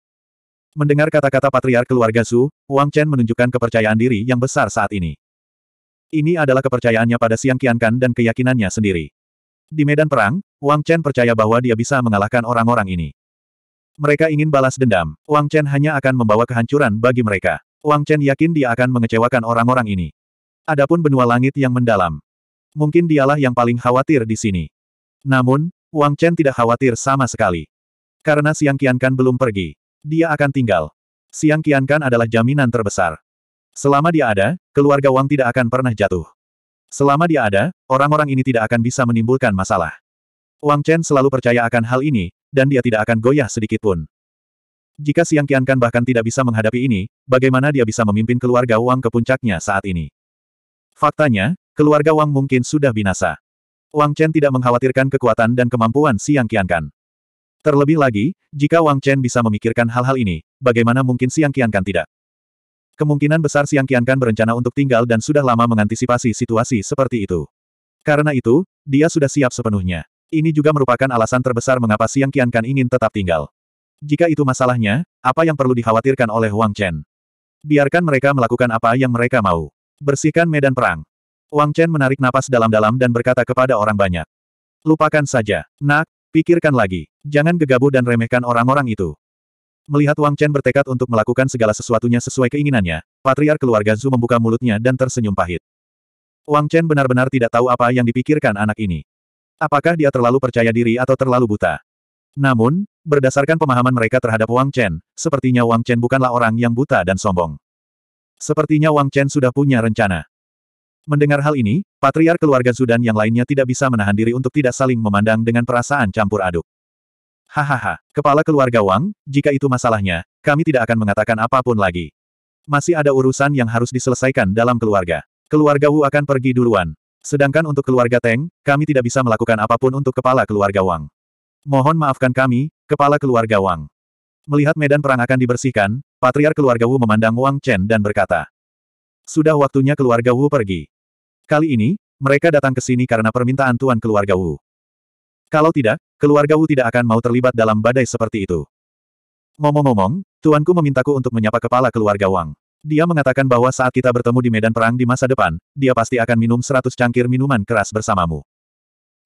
Mendengar kata-kata patriark keluarga Su, Wang Chen menunjukkan kepercayaan diri yang besar saat ini. Ini adalah kepercayaannya pada Siang Qiankan dan keyakinannya sendiri. Di medan perang, Wang Chen percaya bahwa dia bisa mengalahkan orang-orang ini. Mereka ingin balas dendam, Wang Chen hanya akan membawa kehancuran bagi mereka. Wang Chen yakin dia akan mengecewakan orang-orang ini. Adapun benua langit yang mendalam. Mungkin dialah yang paling khawatir di sini. Namun, Wang Chen tidak khawatir sama sekali. Karena Siang Qiankan belum pergi. Dia akan tinggal. Siang Kian Kan adalah jaminan terbesar. Selama dia ada, keluarga Wang tidak akan pernah jatuh. Selama dia ada, orang-orang ini tidak akan bisa menimbulkan masalah. Wang Chen selalu percaya akan hal ini, dan dia tidak akan goyah sedikitpun. Jika Siang Kian Kan bahkan tidak bisa menghadapi ini, bagaimana dia bisa memimpin keluarga Wang ke puncaknya saat ini? Faktanya, keluarga Wang mungkin sudah binasa. Wang Chen tidak mengkhawatirkan kekuatan dan kemampuan Siang Kian Kan. Terlebih lagi, jika Wang Chen bisa memikirkan hal-hal ini, bagaimana mungkin Siang Qiankan tidak? Kemungkinan besar Siang Qiankan berencana untuk tinggal dan sudah lama mengantisipasi situasi seperti itu. Karena itu, dia sudah siap sepenuhnya. Ini juga merupakan alasan terbesar mengapa Siang Qiankan ingin tetap tinggal. Jika itu masalahnya, apa yang perlu dikhawatirkan oleh Wang Chen? Biarkan mereka melakukan apa yang mereka mau. Bersihkan medan perang. Wang Chen menarik napas dalam-dalam dan berkata kepada orang banyak. Lupakan saja. Nak, Pikirkan lagi, jangan gegabah dan remehkan orang-orang itu. Melihat Wang Chen bertekad untuk melakukan segala sesuatunya sesuai keinginannya, Patriar keluarga Zhu membuka mulutnya dan tersenyum pahit. Wang Chen benar-benar tidak tahu apa yang dipikirkan anak ini. Apakah dia terlalu percaya diri atau terlalu buta? Namun, berdasarkan pemahaman mereka terhadap Wang Chen, sepertinya Wang Chen bukanlah orang yang buta dan sombong. Sepertinya Wang Chen sudah punya rencana. Mendengar hal ini, patriar keluarga Zudan yang lainnya tidak bisa menahan diri untuk tidak saling memandang dengan perasaan campur aduk. Hahaha, kepala keluarga Wang, jika itu masalahnya, kami tidak akan mengatakan apapun lagi. Masih ada urusan yang harus diselesaikan dalam keluarga. Keluarga Wu akan pergi duluan. Sedangkan untuk keluarga Teng, kami tidak bisa melakukan apapun untuk kepala keluarga Wang. Mohon maafkan kami, kepala keluarga Wang. Melihat medan perang akan dibersihkan, patriar keluarga Wu memandang Wang Chen dan berkata, Sudah waktunya keluarga Wu pergi. Kali ini, mereka datang ke sini karena permintaan tuan keluarga Wu. Kalau tidak, keluarga Wu tidak akan mau terlibat dalam badai seperti itu. Ngomong-ngomong, tuanku memintaku untuk menyapa kepala keluarga Wang. Dia mengatakan bahwa saat kita bertemu di medan perang di masa depan, dia pasti akan minum seratus cangkir minuman keras bersamamu.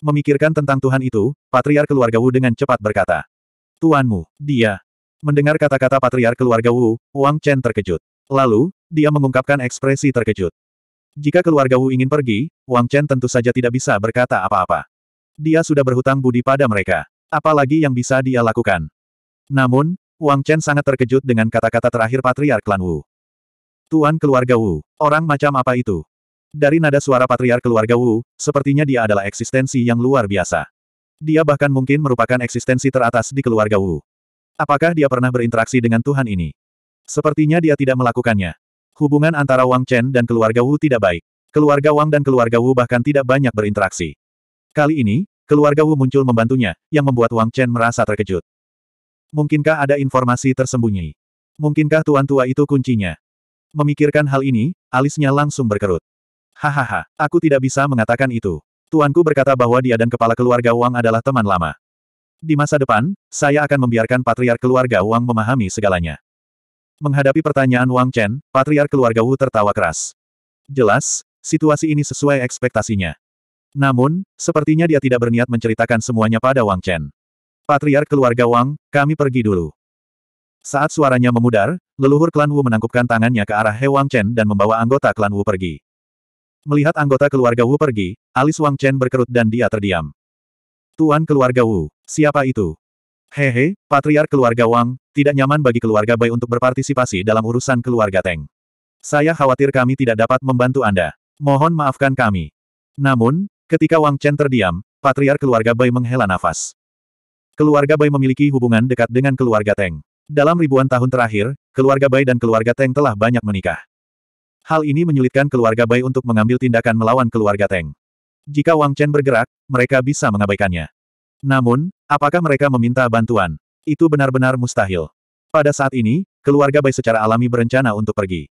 Memikirkan tentang Tuhan itu, patriar keluarga Wu dengan cepat berkata. Tuanmu, dia. Mendengar kata-kata patriar keluarga Wu, Wang Chen terkejut. Lalu, dia mengungkapkan ekspresi terkejut. Jika keluarga Wu ingin pergi, Wang Chen tentu saja tidak bisa berkata apa-apa. Dia sudah berhutang budi pada mereka. Apalagi yang bisa dia lakukan. Namun, Wang Chen sangat terkejut dengan kata-kata terakhir Patriark Klan Wu. Tuan keluarga Wu, orang macam apa itu? Dari nada suara Patriark keluarga Wu, sepertinya dia adalah eksistensi yang luar biasa. Dia bahkan mungkin merupakan eksistensi teratas di keluarga Wu. Apakah dia pernah berinteraksi dengan Tuhan ini? Sepertinya dia tidak melakukannya. Hubungan antara Wang Chen dan keluarga Wu tidak baik. Keluarga Wang dan keluarga Wu bahkan tidak banyak berinteraksi. Kali ini, keluarga Wu muncul membantunya, yang membuat Wang Chen merasa terkejut. Mungkinkah ada informasi tersembunyi? Mungkinkah tuan tua itu kuncinya? Memikirkan hal ini, alisnya langsung berkerut. Hahaha, aku tidak bisa mengatakan itu. Tuanku berkata bahwa dia dan kepala keluarga Wang adalah teman lama. Di masa depan, saya akan membiarkan patriark keluarga Wang memahami segalanya. Menghadapi pertanyaan Wang Chen, Patriar keluarga Wu tertawa keras. Jelas, situasi ini sesuai ekspektasinya. Namun, sepertinya dia tidak berniat menceritakan semuanya pada Wang Chen. Patriar keluarga Wang, kami pergi dulu. Saat suaranya memudar, leluhur klan Wu menangkupkan tangannya ke arah He Wang Chen dan membawa anggota klan Wu pergi. Melihat anggota keluarga Wu pergi, alis Wang Chen berkerut dan dia terdiam. Tuan keluarga Wu, siapa itu? Hehe, patriar keluarga Wang, tidak nyaman bagi keluarga Bai untuk berpartisipasi dalam urusan keluarga Teng. Saya khawatir kami tidak dapat membantu Anda. Mohon maafkan kami. Namun, ketika Wang Chen terdiam, patriar keluarga Bai menghela nafas. Keluarga Bai memiliki hubungan dekat dengan keluarga Teng. Dalam ribuan tahun terakhir, keluarga Bai dan keluarga Teng telah banyak menikah. Hal ini menyulitkan keluarga Bai untuk mengambil tindakan melawan keluarga Teng. Jika Wang Chen bergerak, mereka bisa mengabaikannya. Namun, apakah mereka meminta bantuan? Itu benar-benar mustahil. Pada saat ini, keluarga Bai secara alami berencana untuk pergi.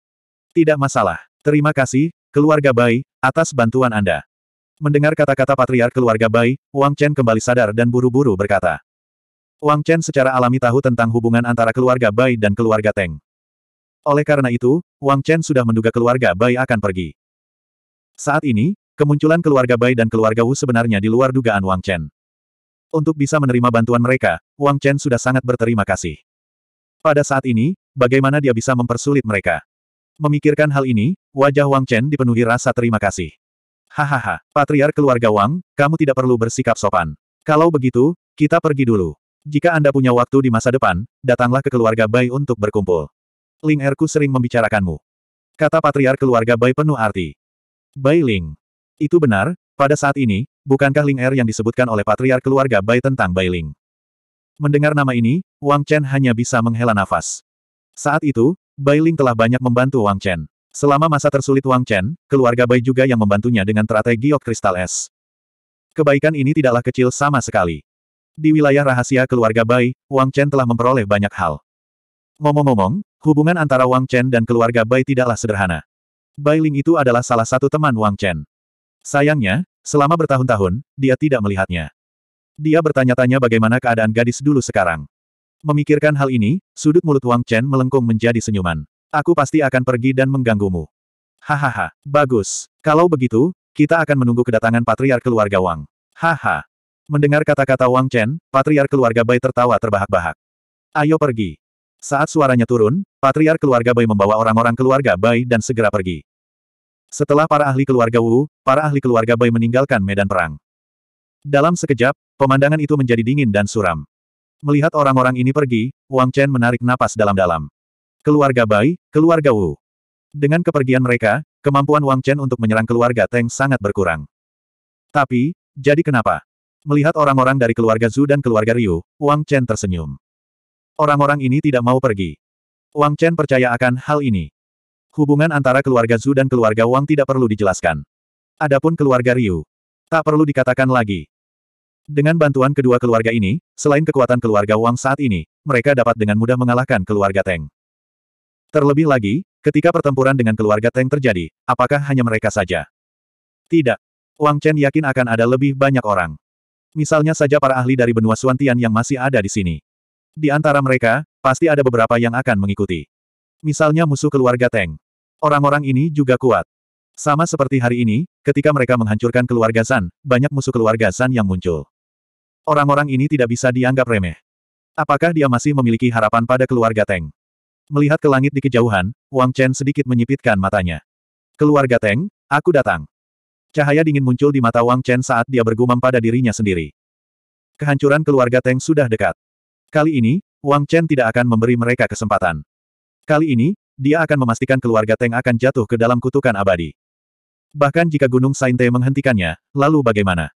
Tidak masalah. Terima kasih, keluarga Bai, atas bantuan Anda. Mendengar kata-kata patriar keluarga Bai, Wang Chen kembali sadar dan buru-buru berkata. Wang Chen secara alami tahu tentang hubungan antara keluarga Bai dan keluarga Teng. Oleh karena itu, Wang Chen sudah menduga keluarga Bai akan pergi. Saat ini, kemunculan keluarga Bai dan keluarga Wu sebenarnya di luar dugaan Wang Chen. Untuk bisa menerima bantuan mereka, Wang Chen sudah sangat berterima kasih. Pada saat ini, bagaimana dia bisa mempersulit mereka? Memikirkan hal ini, wajah Wang Chen dipenuhi rasa terima kasih. Hahaha, patriar keluarga Wang, kamu tidak perlu bersikap sopan. Kalau begitu, kita pergi dulu. Jika Anda punya waktu di masa depan, datanglah ke keluarga Bai untuk berkumpul. Ling Erku sering membicarakanmu. Kata patriar keluarga Bai penuh arti. Bai Ling. Itu benar, pada saat ini, bukankah Ling Er yang disebutkan oleh Patriar keluarga Bai tentang Bai Ling? Mendengar nama ini, Wang Chen hanya bisa menghela nafas. Saat itu, Bai Ling telah banyak membantu Wang Chen. Selama masa tersulit Wang Chen, keluarga Bai juga yang membantunya dengan teratai giok kristal es. Kebaikan ini tidaklah kecil sama sekali. Di wilayah rahasia keluarga Bai, Wang Chen telah memperoleh banyak hal. Ngomong-ngomong, hubungan antara Wang Chen dan keluarga Bai tidaklah sederhana. Bai Ling itu adalah salah satu teman Wang Chen. Sayangnya, selama bertahun-tahun, dia tidak melihatnya. Dia bertanya-tanya bagaimana keadaan gadis dulu sekarang. Memikirkan hal ini, sudut mulut Wang Chen melengkung menjadi senyuman. Aku pasti akan pergi dan mengganggumu. Hahaha, bagus. Kalau begitu, kita akan menunggu kedatangan patriar keluarga Wang. Haha. Mendengar kata-kata Wang Chen, patriar keluarga Bai tertawa terbahak-bahak. Ayo pergi. Saat suaranya turun, patriar keluarga Bai membawa orang-orang keluarga Bai dan segera pergi. Setelah para ahli keluarga Wu, para ahli keluarga Bai meninggalkan medan perang. Dalam sekejap, pemandangan itu menjadi dingin dan suram. Melihat orang-orang ini pergi, Wang Chen menarik napas dalam-dalam. Keluarga Bai, keluarga Wu. Dengan kepergian mereka, kemampuan Wang Chen untuk menyerang keluarga Teng sangat berkurang. Tapi, jadi kenapa? Melihat orang-orang dari keluarga Zhu dan keluarga Ryu, Wang Chen tersenyum. Orang-orang ini tidak mau pergi. Wang Chen percaya akan hal ini. Hubungan antara keluarga Zhu dan keluarga Wang tidak perlu dijelaskan. Adapun keluarga Ryu, tak perlu dikatakan lagi. Dengan bantuan kedua keluarga ini, selain kekuatan keluarga Wang saat ini, mereka dapat dengan mudah mengalahkan keluarga Teng. Terlebih lagi, ketika pertempuran dengan keluarga Teng terjadi, apakah hanya mereka saja? Tidak. Wang Chen yakin akan ada lebih banyak orang. Misalnya saja para ahli dari benua Suantian yang masih ada di sini. Di antara mereka, pasti ada beberapa yang akan mengikuti. Misalnya musuh keluarga Teng. Orang-orang ini juga kuat. Sama seperti hari ini, ketika mereka menghancurkan keluarga San, banyak musuh keluarga San yang muncul. Orang-orang ini tidak bisa dianggap remeh. Apakah dia masih memiliki harapan pada keluarga Teng? Melihat ke langit di kejauhan, Wang Chen sedikit menyipitkan matanya. Keluarga Teng, aku datang. Cahaya dingin muncul di mata Wang Chen saat dia bergumam pada dirinya sendiri. Kehancuran keluarga Teng sudah dekat. Kali ini, Wang Chen tidak akan memberi mereka kesempatan. Kali ini, dia akan memastikan keluarga Teng akan jatuh ke dalam kutukan abadi. Bahkan jika Gunung Sainte menghentikannya, lalu bagaimana?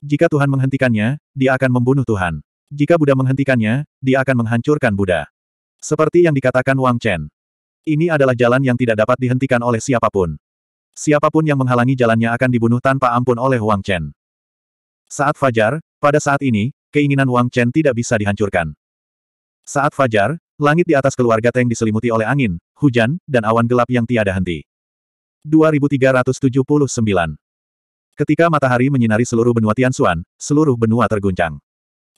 Jika Tuhan menghentikannya, dia akan membunuh Tuhan. Jika Buddha menghentikannya, dia akan menghancurkan Buddha. Seperti yang dikatakan Wang Chen. Ini adalah jalan yang tidak dapat dihentikan oleh siapapun. Siapapun yang menghalangi jalannya akan dibunuh tanpa ampun oleh Wang Chen. Saat Fajar, pada saat ini, keinginan Wang Chen tidak bisa dihancurkan. Saat Fajar, Langit di atas keluarga Teng diselimuti oleh angin, hujan, dan awan gelap yang tiada henti. 2379 Ketika matahari menyinari seluruh benua Tianxuan, seluruh benua terguncang.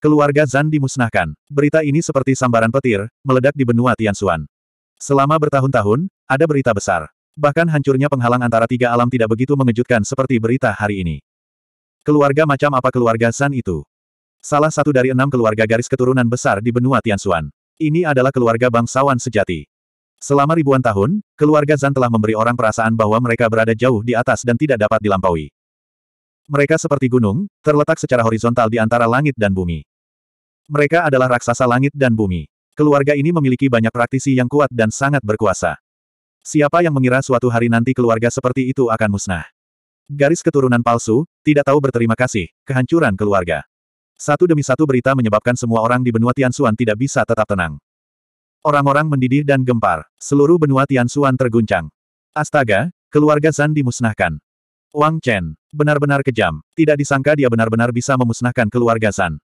Keluarga Zan dimusnahkan. Berita ini seperti sambaran petir, meledak di benua Tianxuan. Selama bertahun-tahun, ada berita besar. Bahkan hancurnya penghalang antara tiga alam tidak begitu mengejutkan seperti berita hari ini. Keluarga macam apa keluarga Zan itu? Salah satu dari enam keluarga garis keturunan besar di benua Tianxuan. Ini adalah keluarga bangsawan sejati. Selama ribuan tahun, keluarga Zan telah memberi orang perasaan bahwa mereka berada jauh di atas dan tidak dapat dilampaui. Mereka seperti gunung, terletak secara horizontal di antara langit dan bumi. Mereka adalah raksasa langit dan bumi. Keluarga ini memiliki banyak praktisi yang kuat dan sangat berkuasa. Siapa yang mengira suatu hari nanti keluarga seperti itu akan musnah? Garis keturunan palsu, tidak tahu berterima kasih, kehancuran keluarga. Satu demi satu berita menyebabkan semua orang di benua Tianxuan tidak bisa tetap tenang. Orang-orang mendidih dan gempar. Seluruh benua Tianxuan terguncang. Astaga, keluarga Zan dimusnahkan. Wang Chen, benar-benar kejam. Tidak disangka dia benar-benar bisa memusnahkan keluarga Zan.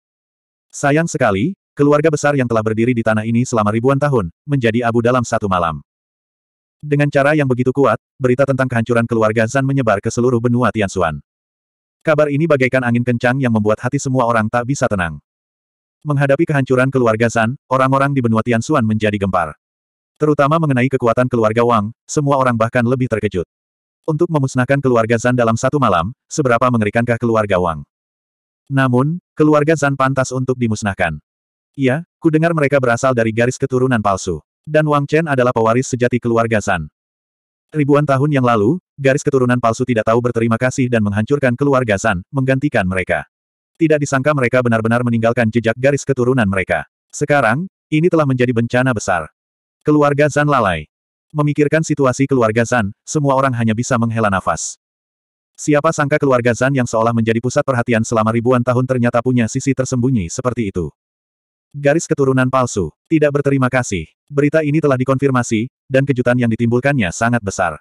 Sayang sekali, keluarga besar yang telah berdiri di tanah ini selama ribuan tahun, menjadi abu dalam satu malam. Dengan cara yang begitu kuat, berita tentang kehancuran keluarga Zan menyebar ke seluruh benua Tianxuan. Kabar ini bagaikan angin kencang yang membuat hati semua orang tak bisa tenang. Menghadapi kehancuran keluarga San, orang-orang di benua Tianxuan menjadi gempar. Terutama mengenai kekuatan keluarga Wang, semua orang bahkan lebih terkejut. Untuk memusnahkan keluarga San dalam satu malam, seberapa mengerikankah keluarga Wang? Namun, keluarga Zan pantas untuk dimusnahkan. Iya, ku dengar mereka berasal dari garis keturunan palsu. Dan Wang Chen adalah pewaris sejati keluarga Zan. Ribuan tahun yang lalu, garis keturunan palsu tidak tahu berterima kasih dan menghancurkan keluarga San, menggantikan mereka. Tidak disangka mereka benar-benar meninggalkan jejak garis keturunan mereka. Sekarang, ini telah menjadi bencana besar. Keluarga Zan lalai. Memikirkan situasi keluarga Zan, semua orang hanya bisa menghela nafas. Siapa sangka keluarga Zan yang seolah menjadi pusat perhatian selama ribuan tahun ternyata punya sisi tersembunyi seperti itu. Garis keturunan palsu. Tidak berterima kasih. Berita ini telah dikonfirmasi, dan kejutan yang ditimbulkannya sangat besar.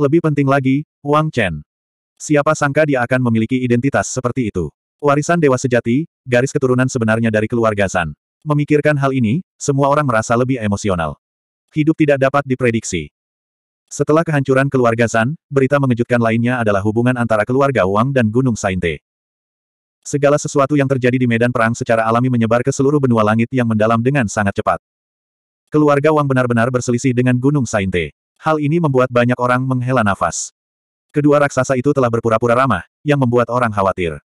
Lebih penting lagi, Wang Chen. Siapa sangka dia akan memiliki identitas seperti itu. Warisan dewa sejati, garis keturunan sebenarnya dari keluarga San. Memikirkan hal ini, semua orang merasa lebih emosional. Hidup tidak dapat diprediksi. Setelah kehancuran keluarga San, berita mengejutkan lainnya adalah hubungan antara keluarga Wang dan Gunung Sainte. Segala sesuatu yang terjadi di medan perang secara alami menyebar ke seluruh benua langit yang mendalam dengan sangat cepat. Keluarga Wang benar-benar berselisih dengan Gunung Sainte. Hal ini membuat banyak orang menghela nafas. Kedua raksasa itu telah berpura-pura ramah, yang membuat orang khawatir.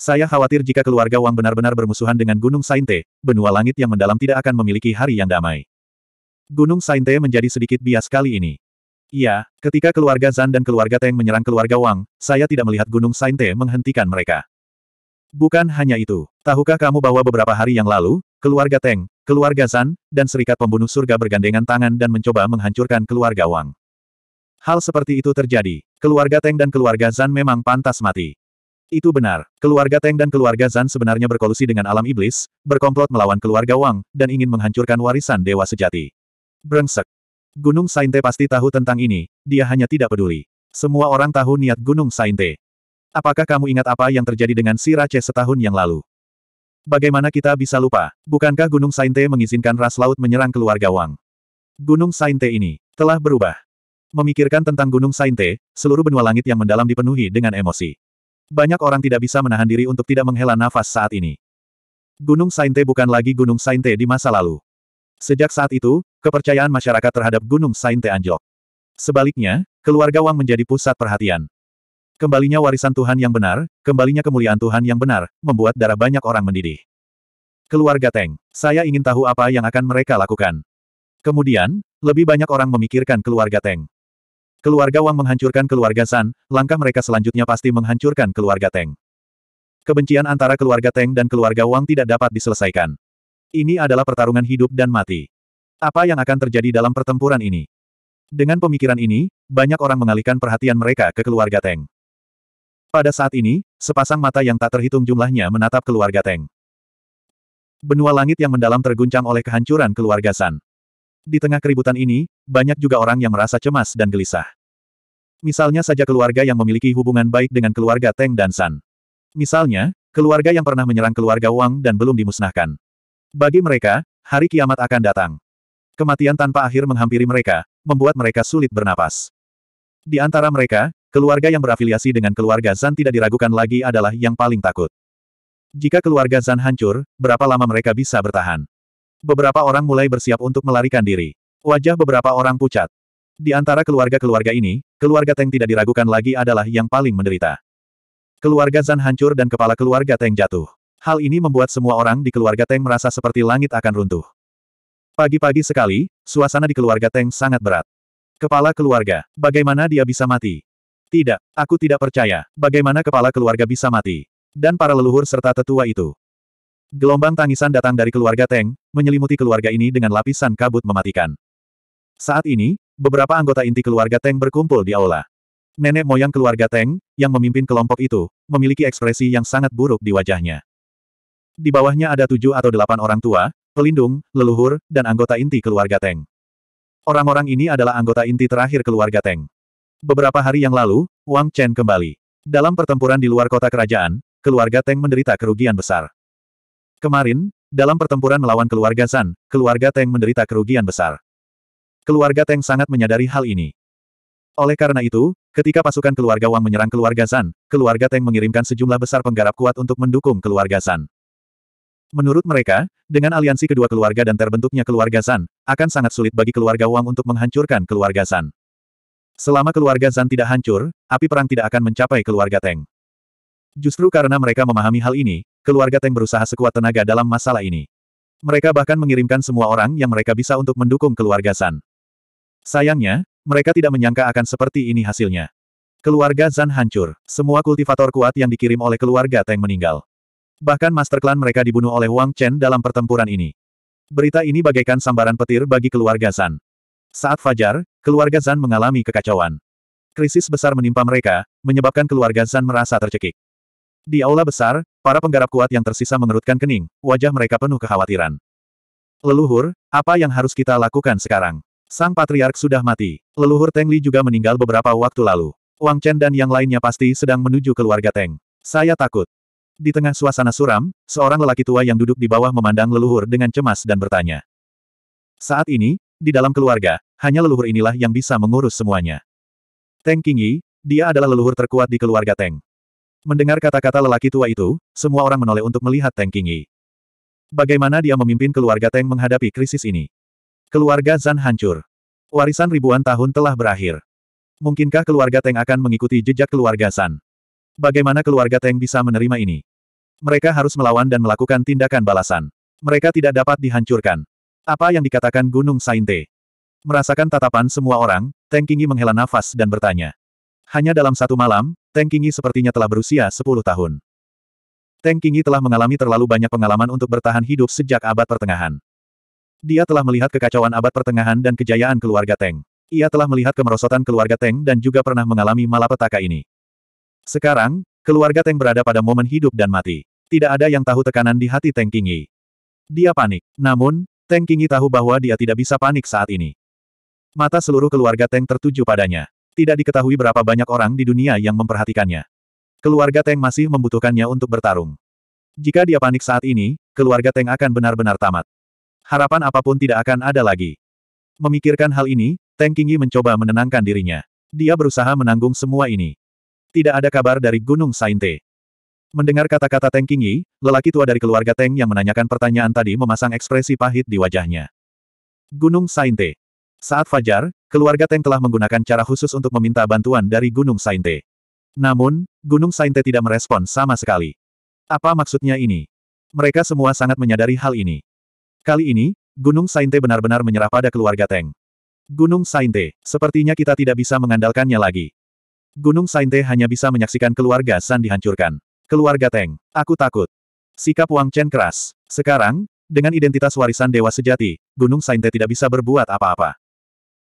Saya khawatir jika keluarga Wang benar-benar bermusuhan dengan Gunung Sainte, benua langit yang mendalam tidak akan memiliki hari yang damai. Gunung Sainte menjadi sedikit bias kali ini. Iya, ketika keluarga Zan dan keluarga Teng menyerang keluarga Wang, saya tidak melihat Gunung Sainte menghentikan mereka. Bukan hanya itu, tahukah kamu bahwa beberapa hari yang lalu, keluarga Teng, Keluarga San, dan serikat pembunuh surga bergandengan tangan dan mencoba menghancurkan keluarga Wang. Hal seperti itu terjadi. Keluarga Teng dan keluarga Zan memang pantas mati. Itu benar. Keluarga Teng dan keluarga Zan sebenarnya berkolusi dengan alam iblis, berkomplot melawan keluarga Wang, dan ingin menghancurkan warisan dewa sejati. Brengsek. Gunung Sainte pasti tahu tentang ini, dia hanya tidak peduli. Semua orang tahu niat Gunung Sainte. Apakah kamu ingat apa yang terjadi dengan si Rache setahun yang lalu? Bagaimana kita bisa lupa? Bukankah Gunung Sainte mengizinkan ras laut menyerang keluarga Wang? Gunung Sainte ini telah berubah. Memikirkan tentang Gunung Sainte, seluruh benua langit yang mendalam dipenuhi dengan emosi. Banyak orang tidak bisa menahan diri untuk tidak menghela nafas saat ini. Gunung Sainte bukan lagi Gunung Sainte di masa lalu. Sejak saat itu, kepercayaan masyarakat terhadap Gunung Sainte anjlok. Sebaliknya, keluarga Wang menjadi pusat perhatian. Kembalinya warisan Tuhan yang benar, kembalinya kemuliaan Tuhan yang benar, membuat darah banyak orang mendidih. Keluarga Teng, saya ingin tahu apa yang akan mereka lakukan. Kemudian, lebih banyak orang memikirkan keluarga Teng. Keluarga Wang menghancurkan keluarga San, langkah mereka selanjutnya pasti menghancurkan keluarga Teng. Kebencian antara keluarga Teng dan keluarga Wang tidak dapat diselesaikan. Ini adalah pertarungan hidup dan mati. Apa yang akan terjadi dalam pertempuran ini? Dengan pemikiran ini, banyak orang mengalihkan perhatian mereka ke keluarga Teng. Pada saat ini, sepasang mata yang tak terhitung jumlahnya menatap keluarga Teng. Benua langit yang mendalam terguncang oleh kehancuran keluarga San. Di tengah keributan ini, banyak juga orang yang merasa cemas dan gelisah. Misalnya saja keluarga yang memiliki hubungan baik dengan keluarga Teng dan San. Misalnya, keluarga yang pernah menyerang keluarga Wang dan belum dimusnahkan. Bagi mereka, hari kiamat akan datang. Kematian tanpa akhir menghampiri mereka, membuat mereka sulit bernapas. Di antara mereka, Keluarga yang berafiliasi dengan keluarga Zan tidak diragukan lagi adalah yang paling takut. Jika keluarga Zan hancur, berapa lama mereka bisa bertahan? Beberapa orang mulai bersiap untuk melarikan diri. Wajah beberapa orang pucat. Di antara keluarga-keluarga ini, keluarga Teng tidak diragukan lagi adalah yang paling menderita. Keluarga Zan hancur dan kepala keluarga Teng jatuh. Hal ini membuat semua orang di keluarga Teng merasa seperti langit akan runtuh. Pagi-pagi sekali, suasana di keluarga Teng sangat berat. Kepala keluarga, bagaimana dia bisa mati? Tidak, aku tidak percaya. Bagaimana kepala keluarga bisa mati? Dan para leluhur serta tetua itu. Gelombang tangisan datang dari keluarga Teng, menyelimuti keluarga ini dengan lapisan kabut mematikan. Saat ini, beberapa anggota inti keluarga Teng berkumpul di aula. Nenek moyang keluarga Teng, yang memimpin kelompok itu, memiliki ekspresi yang sangat buruk di wajahnya. Di bawahnya ada tujuh atau delapan orang tua, pelindung, leluhur, dan anggota inti keluarga Teng. Orang-orang ini adalah anggota inti terakhir keluarga Teng. Beberapa hari yang lalu, Wang Chen kembali. Dalam pertempuran di luar kota kerajaan, keluarga Teng menderita kerugian besar. Kemarin, dalam pertempuran melawan keluarga San, keluarga Teng menderita kerugian besar. Keluarga Teng sangat menyadari hal ini. Oleh karena itu, ketika pasukan keluarga Wang menyerang keluarga San, keluarga Teng mengirimkan sejumlah besar penggarap kuat untuk mendukung keluarga San. Menurut mereka, dengan aliansi kedua keluarga dan terbentuknya keluarga San, akan sangat sulit bagi keluarga Wang untuk menghancurkan keluarga San. Selama keluarga Zan tidak hancur, api perang tidak akan mencapai keluarga Teng. Justru karena mereka memahami hal ini, keluarga Teng berusaha sekuat tenaga dalam masalah ini. Mereka bahkan mengirimkan semua orang yang mereka bisa untuk mendukung keluarga Zan. Sayangnya, mereka tidak menyangka akan seperti ini hasilnya. Keluarga Zan hancur. Semua kultivator kuat yang dikirim oleh keluarga Teng meninggal. Bahkan master klan mereka dibunuh oleh Wang Chen dalam pertempuran ini. Berita ini bagaikan sambaran petir bagi keluarga Zan. Saat fajar, keluarga Zan mengalami kekacauan. Krisis besar menimpa mereka, menyebabkan keluarga Zan merasa tercekik. Di aula besar, para penggarap kuat yang tersisa mengerutkan kening, wajah mereka penuh kekhawatiran. Leluhur, apa yang harus kita lakukan sekarang? Sang patriark sudah mati. Leluhur Teng Li juga meninggal beberapa waktu lalu. Wang Chen dan yang lainnya pasti sedang menuju keluarga Teng. Saya takut. Di tengah suasana suram, seorang lelaki tua yang duduk di bawah memandang leluhur dengan cemas dan bertanya. Saat ini, di dalam keluarga, hanya leluhur inilah yang bisa mengurus semuanya. Teng Qingyi, dia adalah leluhur terkuat di keluarga Teng. Mendengar kata-kata lelaki tua itu, semua orang menoleh untuk melihat Teng Qingyi. Bagaimana dia memimpin keluarga Teng menghadapi krisis ini? Keluarga Zan hancur. Warisan ribuan tahun telah berakhir. Mungkinkah keluarga Teng akan mengikuti jejak keluarga Zan? Bagaimana keluarga Teng bisa menerima ini? Mereka harus melawan dan melakukan tindakan balasan. Mereka tidak dapat dihancurkan. Apa yang dikatakan Gunung Sainte? Merasakan tatapan semua orang, Teng Kingi menghela nafas dan bertanya. Hanya dalam satu malam, Teng Kingi sepertinya telah berusia 10 tahun. Teng Kingi telah mengalami terlalu banyak pengalaman untuk bertahan hidup sejak abad pertengahan. Dia telah melihat kekacauan abad pertengahan dan kejayaan keluarga Teng. Ia telah melihat kemerosotan keluarga Teng dan juga pernah mengalami malapetaka ini. Sekarang, keluarga Teng berada pada momen hidup dan mati. Tidak ada yang tahu tekanan di hati Teng Kingi. Dia panik. Namun, Teng Kingi tahu bahwa dia tidak bisa panik saat ini. Mata seluruh keluarga Teng tertuju padanya. Tidak diketahui berapa banyak orang di dunia yang memperhatikannya. Keluarga Teng masih membutuhkannya untuk bertarung. Jika dia panik saat ini, keluarga Teng akan benar-benar tamat. Harapan apapun tidak akan ada lagi. Memikirkan hal ini, Teng Qingyi mencoba menenangkan dirinya. Dia berusaha menanggung semua ini. Tidak ada kabar dari Gunung Sainte. Mendengar kata-kata Teng Qingyi, lelaki tua dari keluarga Teng yang menanyakan pertanyaan tadi memasang ekspresi pahit di wajahnya. Gunung Sainte. Saat fajar, keluarga Teng telah menggunakan cara khusus untuk meminta bantuan dari Gunung Sainte. Namun, Gunung Sainte tidak merespon sama sekali. Apa maksudnya ini? Mereka semua sangat menyadari hal ini. Kali ini, Gunung Sainte benar-benar menyerah pada keluarga Teng. Gunung Sainte, sepertinya kita tidak bisa mengandalkannya lagi. Gunung Sainte hanya bisa menyaksikan keluarga San dihancurkan. Keluarga Teng, aku takut. Sikap Wang Chen keras. Sekarang, dengan identitas warisan Dewa Sejati, Gunung Sainte tidak bisa berbuat apa-apa.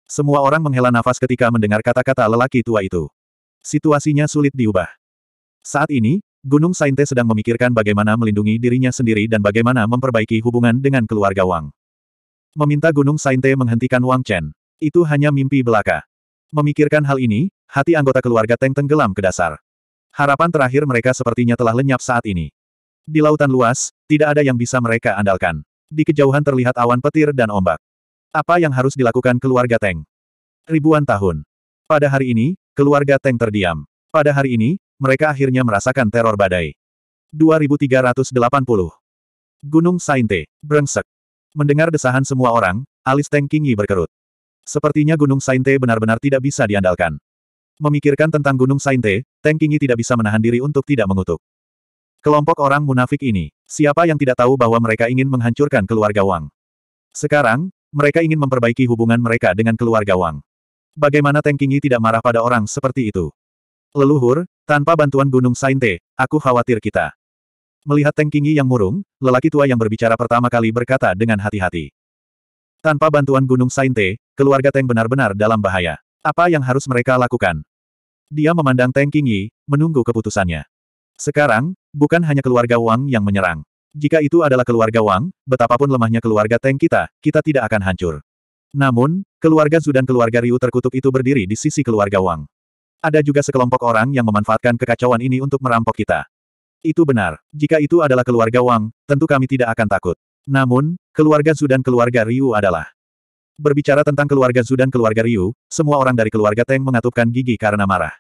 Semua orang menghela nafas ketika mendengar kata-kata lelaki tua itu. Situasinya sulit diubah. Saat ini, Gunung Sainte sedang memikirkan bagaimana melindungi dirinya sendiri dan bagaimana memperbaiki hubungan dengan keluarga Wang. Meminta Gunung Sainte menghentikan Wang Chen. Itu hanya mimpi belaka. Memikirkan hal ini, hati anggota keluarga Teng tenggelam ke dasar. Harapan terakhir mereka sepertinya telah lenyap saat ini. Di lautan luas, tidak ada yang bisa mereka andalkan. Di kejauhan terlihat awan petir dan ombak. Apa yang harus dilakukan keluarga Teng? Ribuan tahun. Pada hari ini, keluarga Teng terdiam. Pada hari ini, mereka akhirnya merasakan teror badai. 2380. Gunung Sainte, Brengsek. Mendengar desahan semua orang, alis Teng Qingyi berkerut. Sepertinya Gunung Sainte benar-benar tidak bisa diandalkan. Memikirkan tentang Gunung Sainte, Teng Qingyi tidak bisa menahan diri untuk tidak mengutuk. Kelompok orang munafik ini, siapa yang tidak tahu bahwa mereka ingin menghancurkan keluarga Wang? Sekarang, mereka ingin memperbaiki hubungan mereka dengan keluarga Wang. Bagaimana Teng Qingyi tidak marah pada orang seperti itu? Leluhur, tanpa bantuan Gunung Sainte, aku khawatir kita. Melihat Teng Qingyi yang murung, lelaki tua yang berbicara pertama kali berkata dengan hati-hati. Tanpa bantuan Gunung Sainte, keluarga Teng benar-benar dalam bahaya. Apa yang harus mereka lakukan? Dia memandang Teng Qingyi, menunggu keputusannya. Sekarang, bukan hanya keluarga Wang yang menyerang. Jika itu adalah keluarga Wang, betapapun lemahnya keluarga Teng kita, kita tidak akan hancur. Namun, keluarga Zu dan keluarga Ryu terkutuk itu berdiri di sisi keluarga Wang. Ada juga sekelompok orang yang memanfaatkan kekacauan ini untuk merampok kita. Itu benar. Jika itu adalah keluarga Wang, tentu kami tidak akan takut. Namun, keluarga Zu dan keluarga Ryu adalah. Berbicara tentang keluarga Zu dan keluarga Ryu, semua orang dari keluarga Teng mengatupkan gigi karena marah.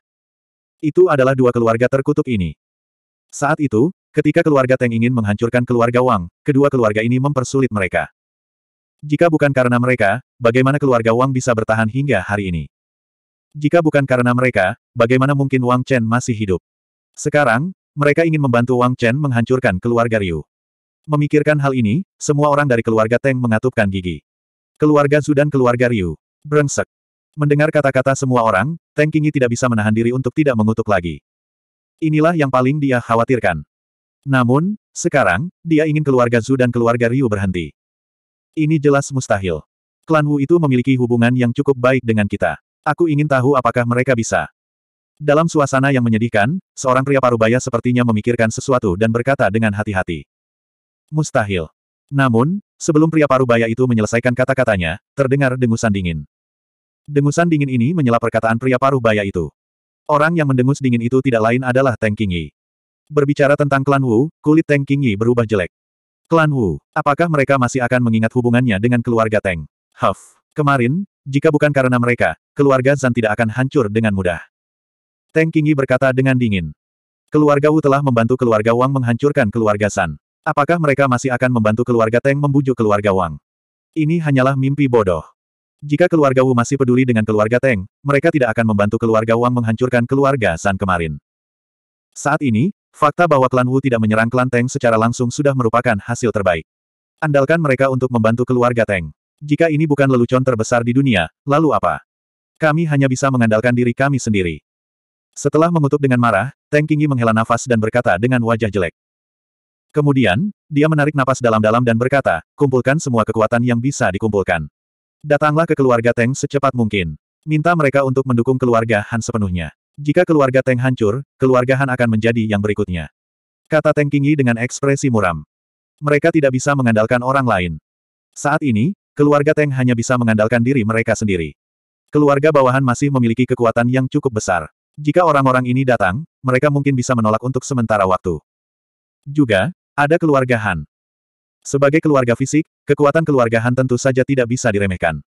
Itu adalah dua keluarga terkutuk ini. Saat itu, Ketika keluarga Teng ingin menghancurkan keluarga Wang, kedua keluarga ini mempersulit mereka. Jika bukan karena mereka, bagaimana keluarga Wang bisa bertahan hingga hari ini? Jika bukan karena mereka, bagaimana mungkin Wang Chen masih hidup? Sekarang, mereka ingin membantu Wang Chen menghancurkan keluarga Ryu. Memikirkan hal ini, semua orang dari keluarga Teng mengatupkan gigi. Keluarga Zu dan keluarga Ryu. Brengsek. Mendengar kata-kata semua orang, Teng Kingi tidak bisa menahan diri untuk tidak mengutuk lagi. Inilah yang paling dia khawatirkan. Namun, sekarang, dia ingin keluarga Zhu dan keluarga Ryu berhenti. Ini jelas mustahil. Klan Wu itu memiliki hubungan yang cukup baik dengan kita. Aku ingin tahu apakah mereka bisa. Dalam suasana yang menyedihkan, seorang pria parubaya sepertinya memikirkan sesuatu dan berkata dengan hati-hati. Mustahil. Namun, sebelum pria parubaya itu menyelesaikan kata-katanya, terdengar dengusan dingin. Dengusan dingin ini menyela perkataan pria parubaya itu. Orang yang mendengus dingin itu tidak lain adalah Teng Qingyi. Berbicara tentang klan Wu, kulit Teng Qingyi berubah jelek. Klan Wu, apakah mereka masih akan mengingat hubungannya dengan keluarga Teng? Huff. Kemarin, jika bukan karena mereka, keluarga Zan tidak akan hancur dengan mudah. Teng Qingyi berkata dengan dingin. Keluarga Wu telah membantu keluarga Wang menghancurkan keluarga San. Apakah mereka masih akan membantu keluarga Teng membujuk keluarga Wang? Ini hanyalah mimpi bodoh. Jika keluarga Wu masih peduli dengan keluarga Teng, mereka tidak akan membantu keluarga Wang menghancurkan keluarga San kemarin. Saat ini, Fakta bahwa klan Wu tidak menyerang klan Teng secara langsung sudah merupakan hasil terbaik. Andalkan mereka untuk membantu keluarga Teng. Jika ini bukan lelucon terbesar di dunia, lalu apa? Kami hanya bisa mengandalkan diri kami sendiri. Setelah mengutuk dengan marah, Teng Kingi menghela nafas dan berkata dengan wajah jelek. Kemudian, dia menarik napas dalam-dalam dan berkata, kumpulkan semua kekuatan yang bisa dikumpulkan. Datanglah ke keluarga Teng secepat mungkin. Minta mereka untuk mendukung keluarga Han sepenuhnya. Jika keluarga Teng hancur, keluarga Han akan menjadi yang berikutnya. Kata Teng Kingyi dengan ekspresi muram. Mereka tidak bisa mengandalkan orang lain. Saat ini, keluarga Teng hanya bisa mengandalkan diri mereka sendiri. Keluarga bawahan masih memiliki kekuatan yang cukup besar. Jika orang-orang ini datang, mereka mungkin bisa menolak untuk sementara waktu. Juga, ada keluarga Han. Sebagai keluarga fisik, kekuatan keluarga Han tentu saja tidak bisa diremehkan.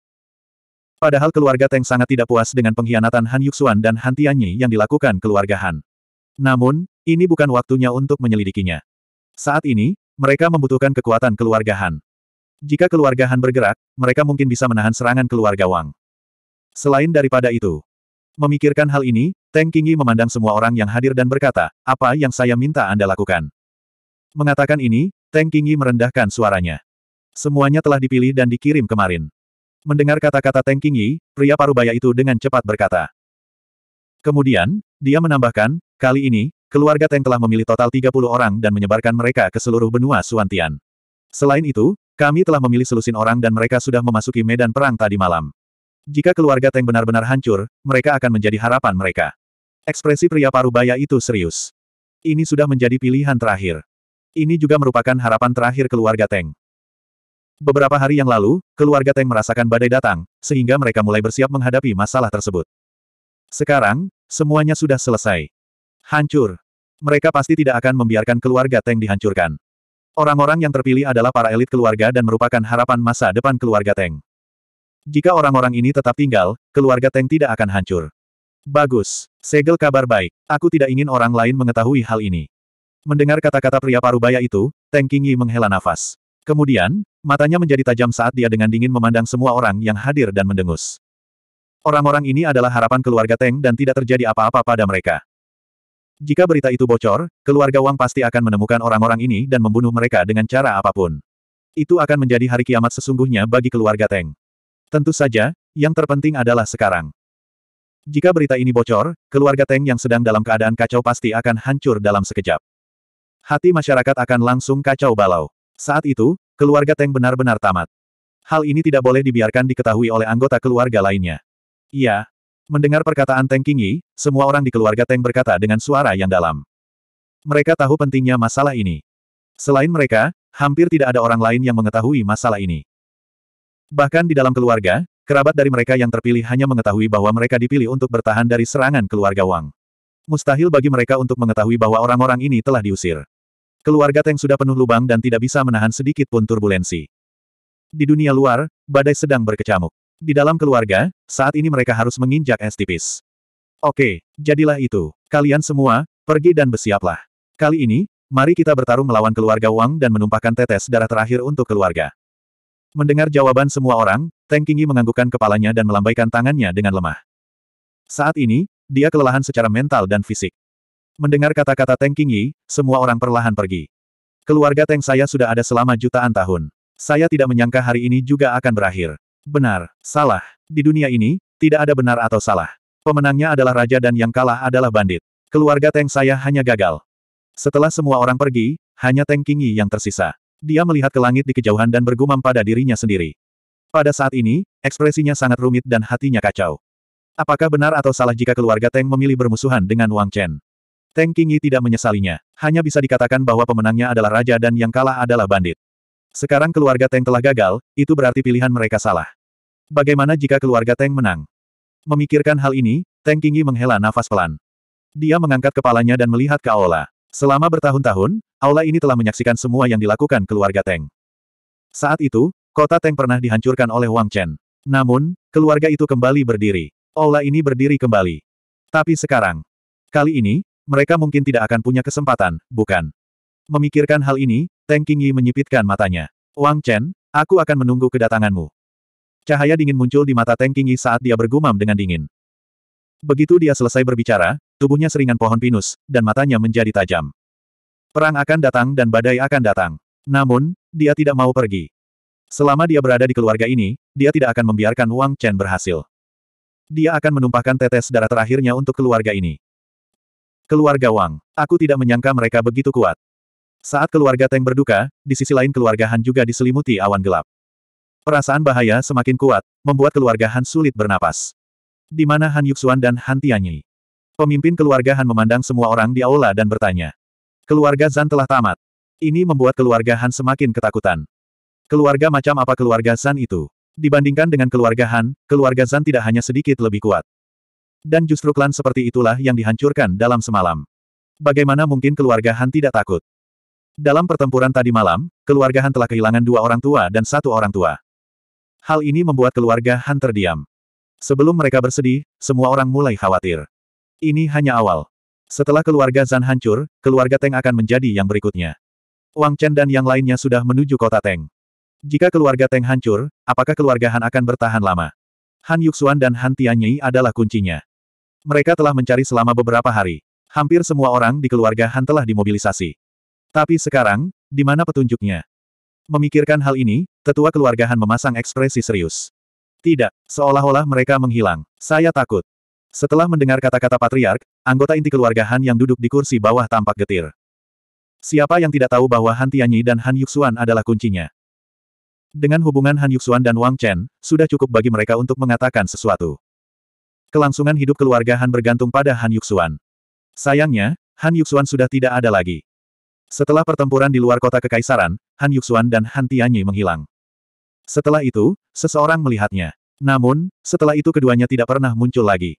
Padahal keluarga Teng sangat tidak puas dengan pengkhianatan Han Yuxuan dan Han Tianyi yang dilakukan keluarga Han. Namun, ini bukan waktunya untuk menyelidikinya. Saat ini, mereka membutuhkan kekuatan keluarga Han. Jika keluarga Han bergerak, mereka mungkin bisa menahan serangan keluarga Wang. Selain daripada itu, memikirkan hal ini, Teng Qingyi memandang semua orang yang hadir dan berkata, apa yang saya minta Anda lakukan? Mengatakan ini, Teng Qingyi merendahkan suaranya. Semuanya telah dipilih dan dikirim kemarin. Mendengar kata-kata Teng Qingyi, pria parubaya itu dengan cepat berkata. Kemudian, dia menambahkan, kali ini, keluarga Teng telah memilih total 30 orang dan menyebarkan mereka ke seluruh benua Suantian. Selain itu, kami telah memilih selusin orang dan mereka sudah memasuki medan perang tadi malam. Jika keluarga Teng benar-benar hancur, mereka akan menjadi harapan mereka. Ekspresi pria parubaya itu serius. Ini sudah menjadi pilihan terakhir. Ini juga merupakan harapan terakhir keluarga Teng. Beberapa hari yang lalu, keluarga Teng merasakan badai datang, sehingga mereka mulai bersiap menghadapi masalah tersebut. Sekarang, semuanya sudah selesai. Hancur. Mereka pasti tidak akan membiarkan keluarga Teng dihancurkan. Orang-orang yang terpilih adalah para elit keluarga dan merupakan harapan masa depan keluarga Teng. Jika orang-orang ini tetap tinggal, keluarga Teng tidak akan hancur. Bagus. Segel kabar baik. Aku tidak ingin orang lain mengetahui hal ini. Mendengar kata-kata pria parubaya itu, Teng Qingyi menghela nafas. Kemudian, matanya menjadi tajam saat dia dengan dingin memandang semua orang yang hadir dan mendengus. Orang-orang ini adalah harapan keluarga Teng dan tidak terjadi apa-apa pada mereka. Jika berita itu bocor, keluarga Wang pasti akan menemukan orang-orang ini dan membunuh mereka dengan cara apapun. Itu akan menjadi hari kiamat sesungguhnya bagi keluarga Teng. Tentu saja, yang terpenting adalah sekarang. Jika berita ini bocor, keluarga Teng yang sedang dalam keadaan kacau pasti akan hancur dalam sekejap. Hati masyarakat akan langsung kacau balau. Saat itu, keluarga Teng benar-benar tamat. Hal ini tidak boleh dibiarkan diketahui oleh anggota keluarga lainnya. Iya. Mendengar perkataan Teng Kingyi, semua orang di keluarga Teng berkata dengan suara yang dalam. Mereka tahu pentingnya masalah ini. Selain mereka, hampir tidak ada orang lain yang mengetahui masalah ini. Bahkan di dalam keluarga, kerabat dari mereka yang terpilih hanya mengetahui bahwa mereka dipilih untuk bertahan dari serangan keluarga Wang. Mustahil bagi mereka untuk mengetahui bahwa orang-orang ini telah diusir. Keluarga Teng sudah penuh lubang dan tidak bisa menahan sedikit pun turbulensi. Di dunia luar, badai sedang berkecamuk. Di dalam keluarga, saat ini mereka harus menginjak es tipis. Oke, jadilah itu. Kalian semua, pergi dan bersiaplah. Kali ini, mari kita bertarung melawan keluarga Wang dan menumpahkan tetes darah terakhir untuk keluarga. Mendengar jawaban semua orang, Teng Qingyi menganggukkan kepalanya dan melambaikan tangannya dengan lemah. Saat ini, dia kelelahan secara mental dan fisik. Mendengar kata-kata Teng Qingyi, semua orang perlahan pergi. Keluarga Teng saya sudah ada selama jutaan tahun. Saya tidak menyangka hari ini juga akan berakhir. Benar, salah. Di dunia ini, tidak ada benar atau salah. Pemenangnya adalah raja dan yang kalah adalah bandit. Keluarga Teng saya hanya gagal. Setelah semua orang pergi, hanya Teng Qingyi yang tersisa. Dia melihat ke langit di kejauhan dan bergumam pada dirinya sendiri. Pada saat ini, ekspresinya sangat rumit dan hatinya kacau. Apakah benar atau salah jika keluarga Teng memilih bermusuhan dengan Wang Chen? Teng Qingyi tidak menyesalinya. Hanya bisa dikatakan bahwa pemenangnya adalah raja dan yang kalah adalah bandit. Sekarang keluarga Teng telah gagal, itu berarti pilihan mereka salah. Bagaimana jika keluarga Teng menang? Memikirkan hal ini, Teng Qingyi menghela nafas pelan. Dia mengangkat kepalanya dan melihat ke aula. Selama bertahun-tahun, aula ini telah menyaksikan semua yang dilakukan keluarga Teng. Saat itu, kota Teng pernah dihancurkan oleh Wang Chen. Namun, keluarga itu kembali berdiri. Aula ini berdiri kembali. Tapi sekarang, kali ini, mereka mungkin tidak akan punya kesempatan, bukan? Memikirkan hal ini, Teng Qingyi menyipitkan matanya. Wang Chen, aku akan menunggu kedatanganmu. Cahaya dingin muncul di mata Teng Qingyi saat dia bergumam dengan dingin. Begitu dia selesai berbicara, tubuhnya seringan pohon pinus, dan matanya menjadi tajam. Perang akan datang dan badai akan datang. Namun, dia tidak mau pergi. Selama dia berada di keluarga ini, dia tidak akan membiarkan Wang Chen berhasil. Dia akan menumpahkan tetes darah terakhirnya untuk keluarga ini. Keluarga Wang. Aku tidak menyangka mereka begitu kuat. Saat keluarga Teng berduka, di sisi lain keluarga Han juga diselimuti awan gelap. Perasaan bahaya semakin kuat, membuat keluarga Han sulit bernapas. Di mana Han Yuxuan dan Han Tianyi? Pemimpin keluarga Han memandang semua orang di aula dan bertanya. Keluarga Zan telah tamat. Ini membuat keluarga Han semakin ketakutan. Keluarga macam apa keluarga Zan itu? Dibandingkan dengan keluarga Han, keluarga Zan tidak hanya sedikit lebih kuat. Dan justru klan seperti itulah yang dihancurkan dalam semalam. Bagaimana mungkin keluarga Han tidak takut? Dalam pertempuran tadi malam, keluarga Han telah kehilangan dua orang tua dan satu orang tua. Hal ini membuat keluarga Han terdiam. Sebelum mereka bersedih, semua orang mulai khawatir. Ini hanya awal. Setelah keluarga Zan hancur, keluarga Teng akan menjadi yang berikutnya. Wang Chen dan yang lainnya sudah menuju kota Teng. Jika keluarga Teng hancur, apakah keluarga Han akan bertahan lama? Han Yuxuan dan Han Tianyi adalah kuncinya. Mereka telah mencari selama beberapa hari. Hampir semua orang di keluarga Han telah dimobilisasi. Tapi sekarang, di mana petunjuknya? Memikirkan hal ini, tetua keluarga Han memasang ekspresi serius. Tidak, seolah-olah mereka menghilang. Saya takut. Setelah mendengar kata-kata patriark, anggota inti keluarga Han yang duduk di kursi bawah tampak getir. Siapa yang tidak tahu bahwa Han Tianyi dan Han Yuxuan adalah kuncinya? Dengan hubungan Han Yuxuan dan Wang Chen, sudah cukup bagi mereka untuk mengatakan sesuatu. Kelangsungan hidup keluarga Han bergantung pada Han Yuxuan. Sayangnya, Han Yuxuan sudah tidak ada lagi. Setelah pertempuran di luar kota kekaisaran, Han Yuxuan dan Han Tianyi menghilang. Setelah itu, seseorang melihatnya. Namun, setelah itu keduanya tidak pernah muncul lagi.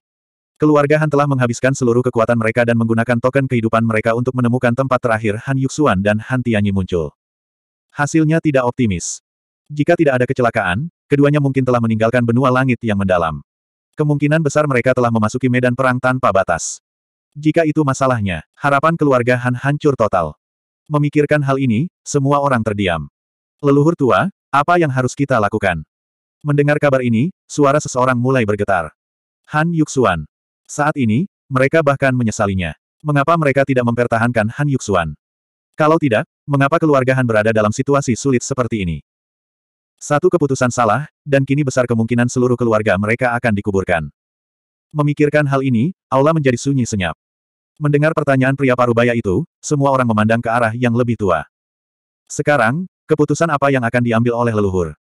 Keluarga Han telah menghabiskan seluruh kekuatan mereka dan menggunakan token kehidupan mereka untuk menemukan tempat terakhir Han Yuxuan dan Han Tianyi muncul. Hasilnya tidak optimis. Jika tidak ada kecelakaan, keduanya mungkin telah meninggalkan benua langit yang mendalam. Kemungkinan besar mereka telah memasuki medan perang tanpa batas. Jika itu masalahnya, harapan keluarga Han hancur total. Memikirkan hal ini, semua orang terdiam. Leluhur tua, apa yang harus kita lakukan? Mendengar kabar ini, suara seseorang mulai bergetar. Han Yuxuan. Saat ini, mereka bahkan menyesalinya. Mengapa mereka tidak mempertahankan Han Yuxuan? Kalau tidak, mengapa keluarga Han berada dalam situasi sulit seperti ini? Satu keputusan salah, dan kini besar kemungkinan seluruh keluarga mereka akan dikuburkan. Memikirkan hal ini, Aula menjadi sunyi senyap. Mendengar pertanyaan pria parubaya itu, semua orang memandang ke arah yang lebih tua. Sekarang, keputusan apa yang akan diambil oleh leluhur?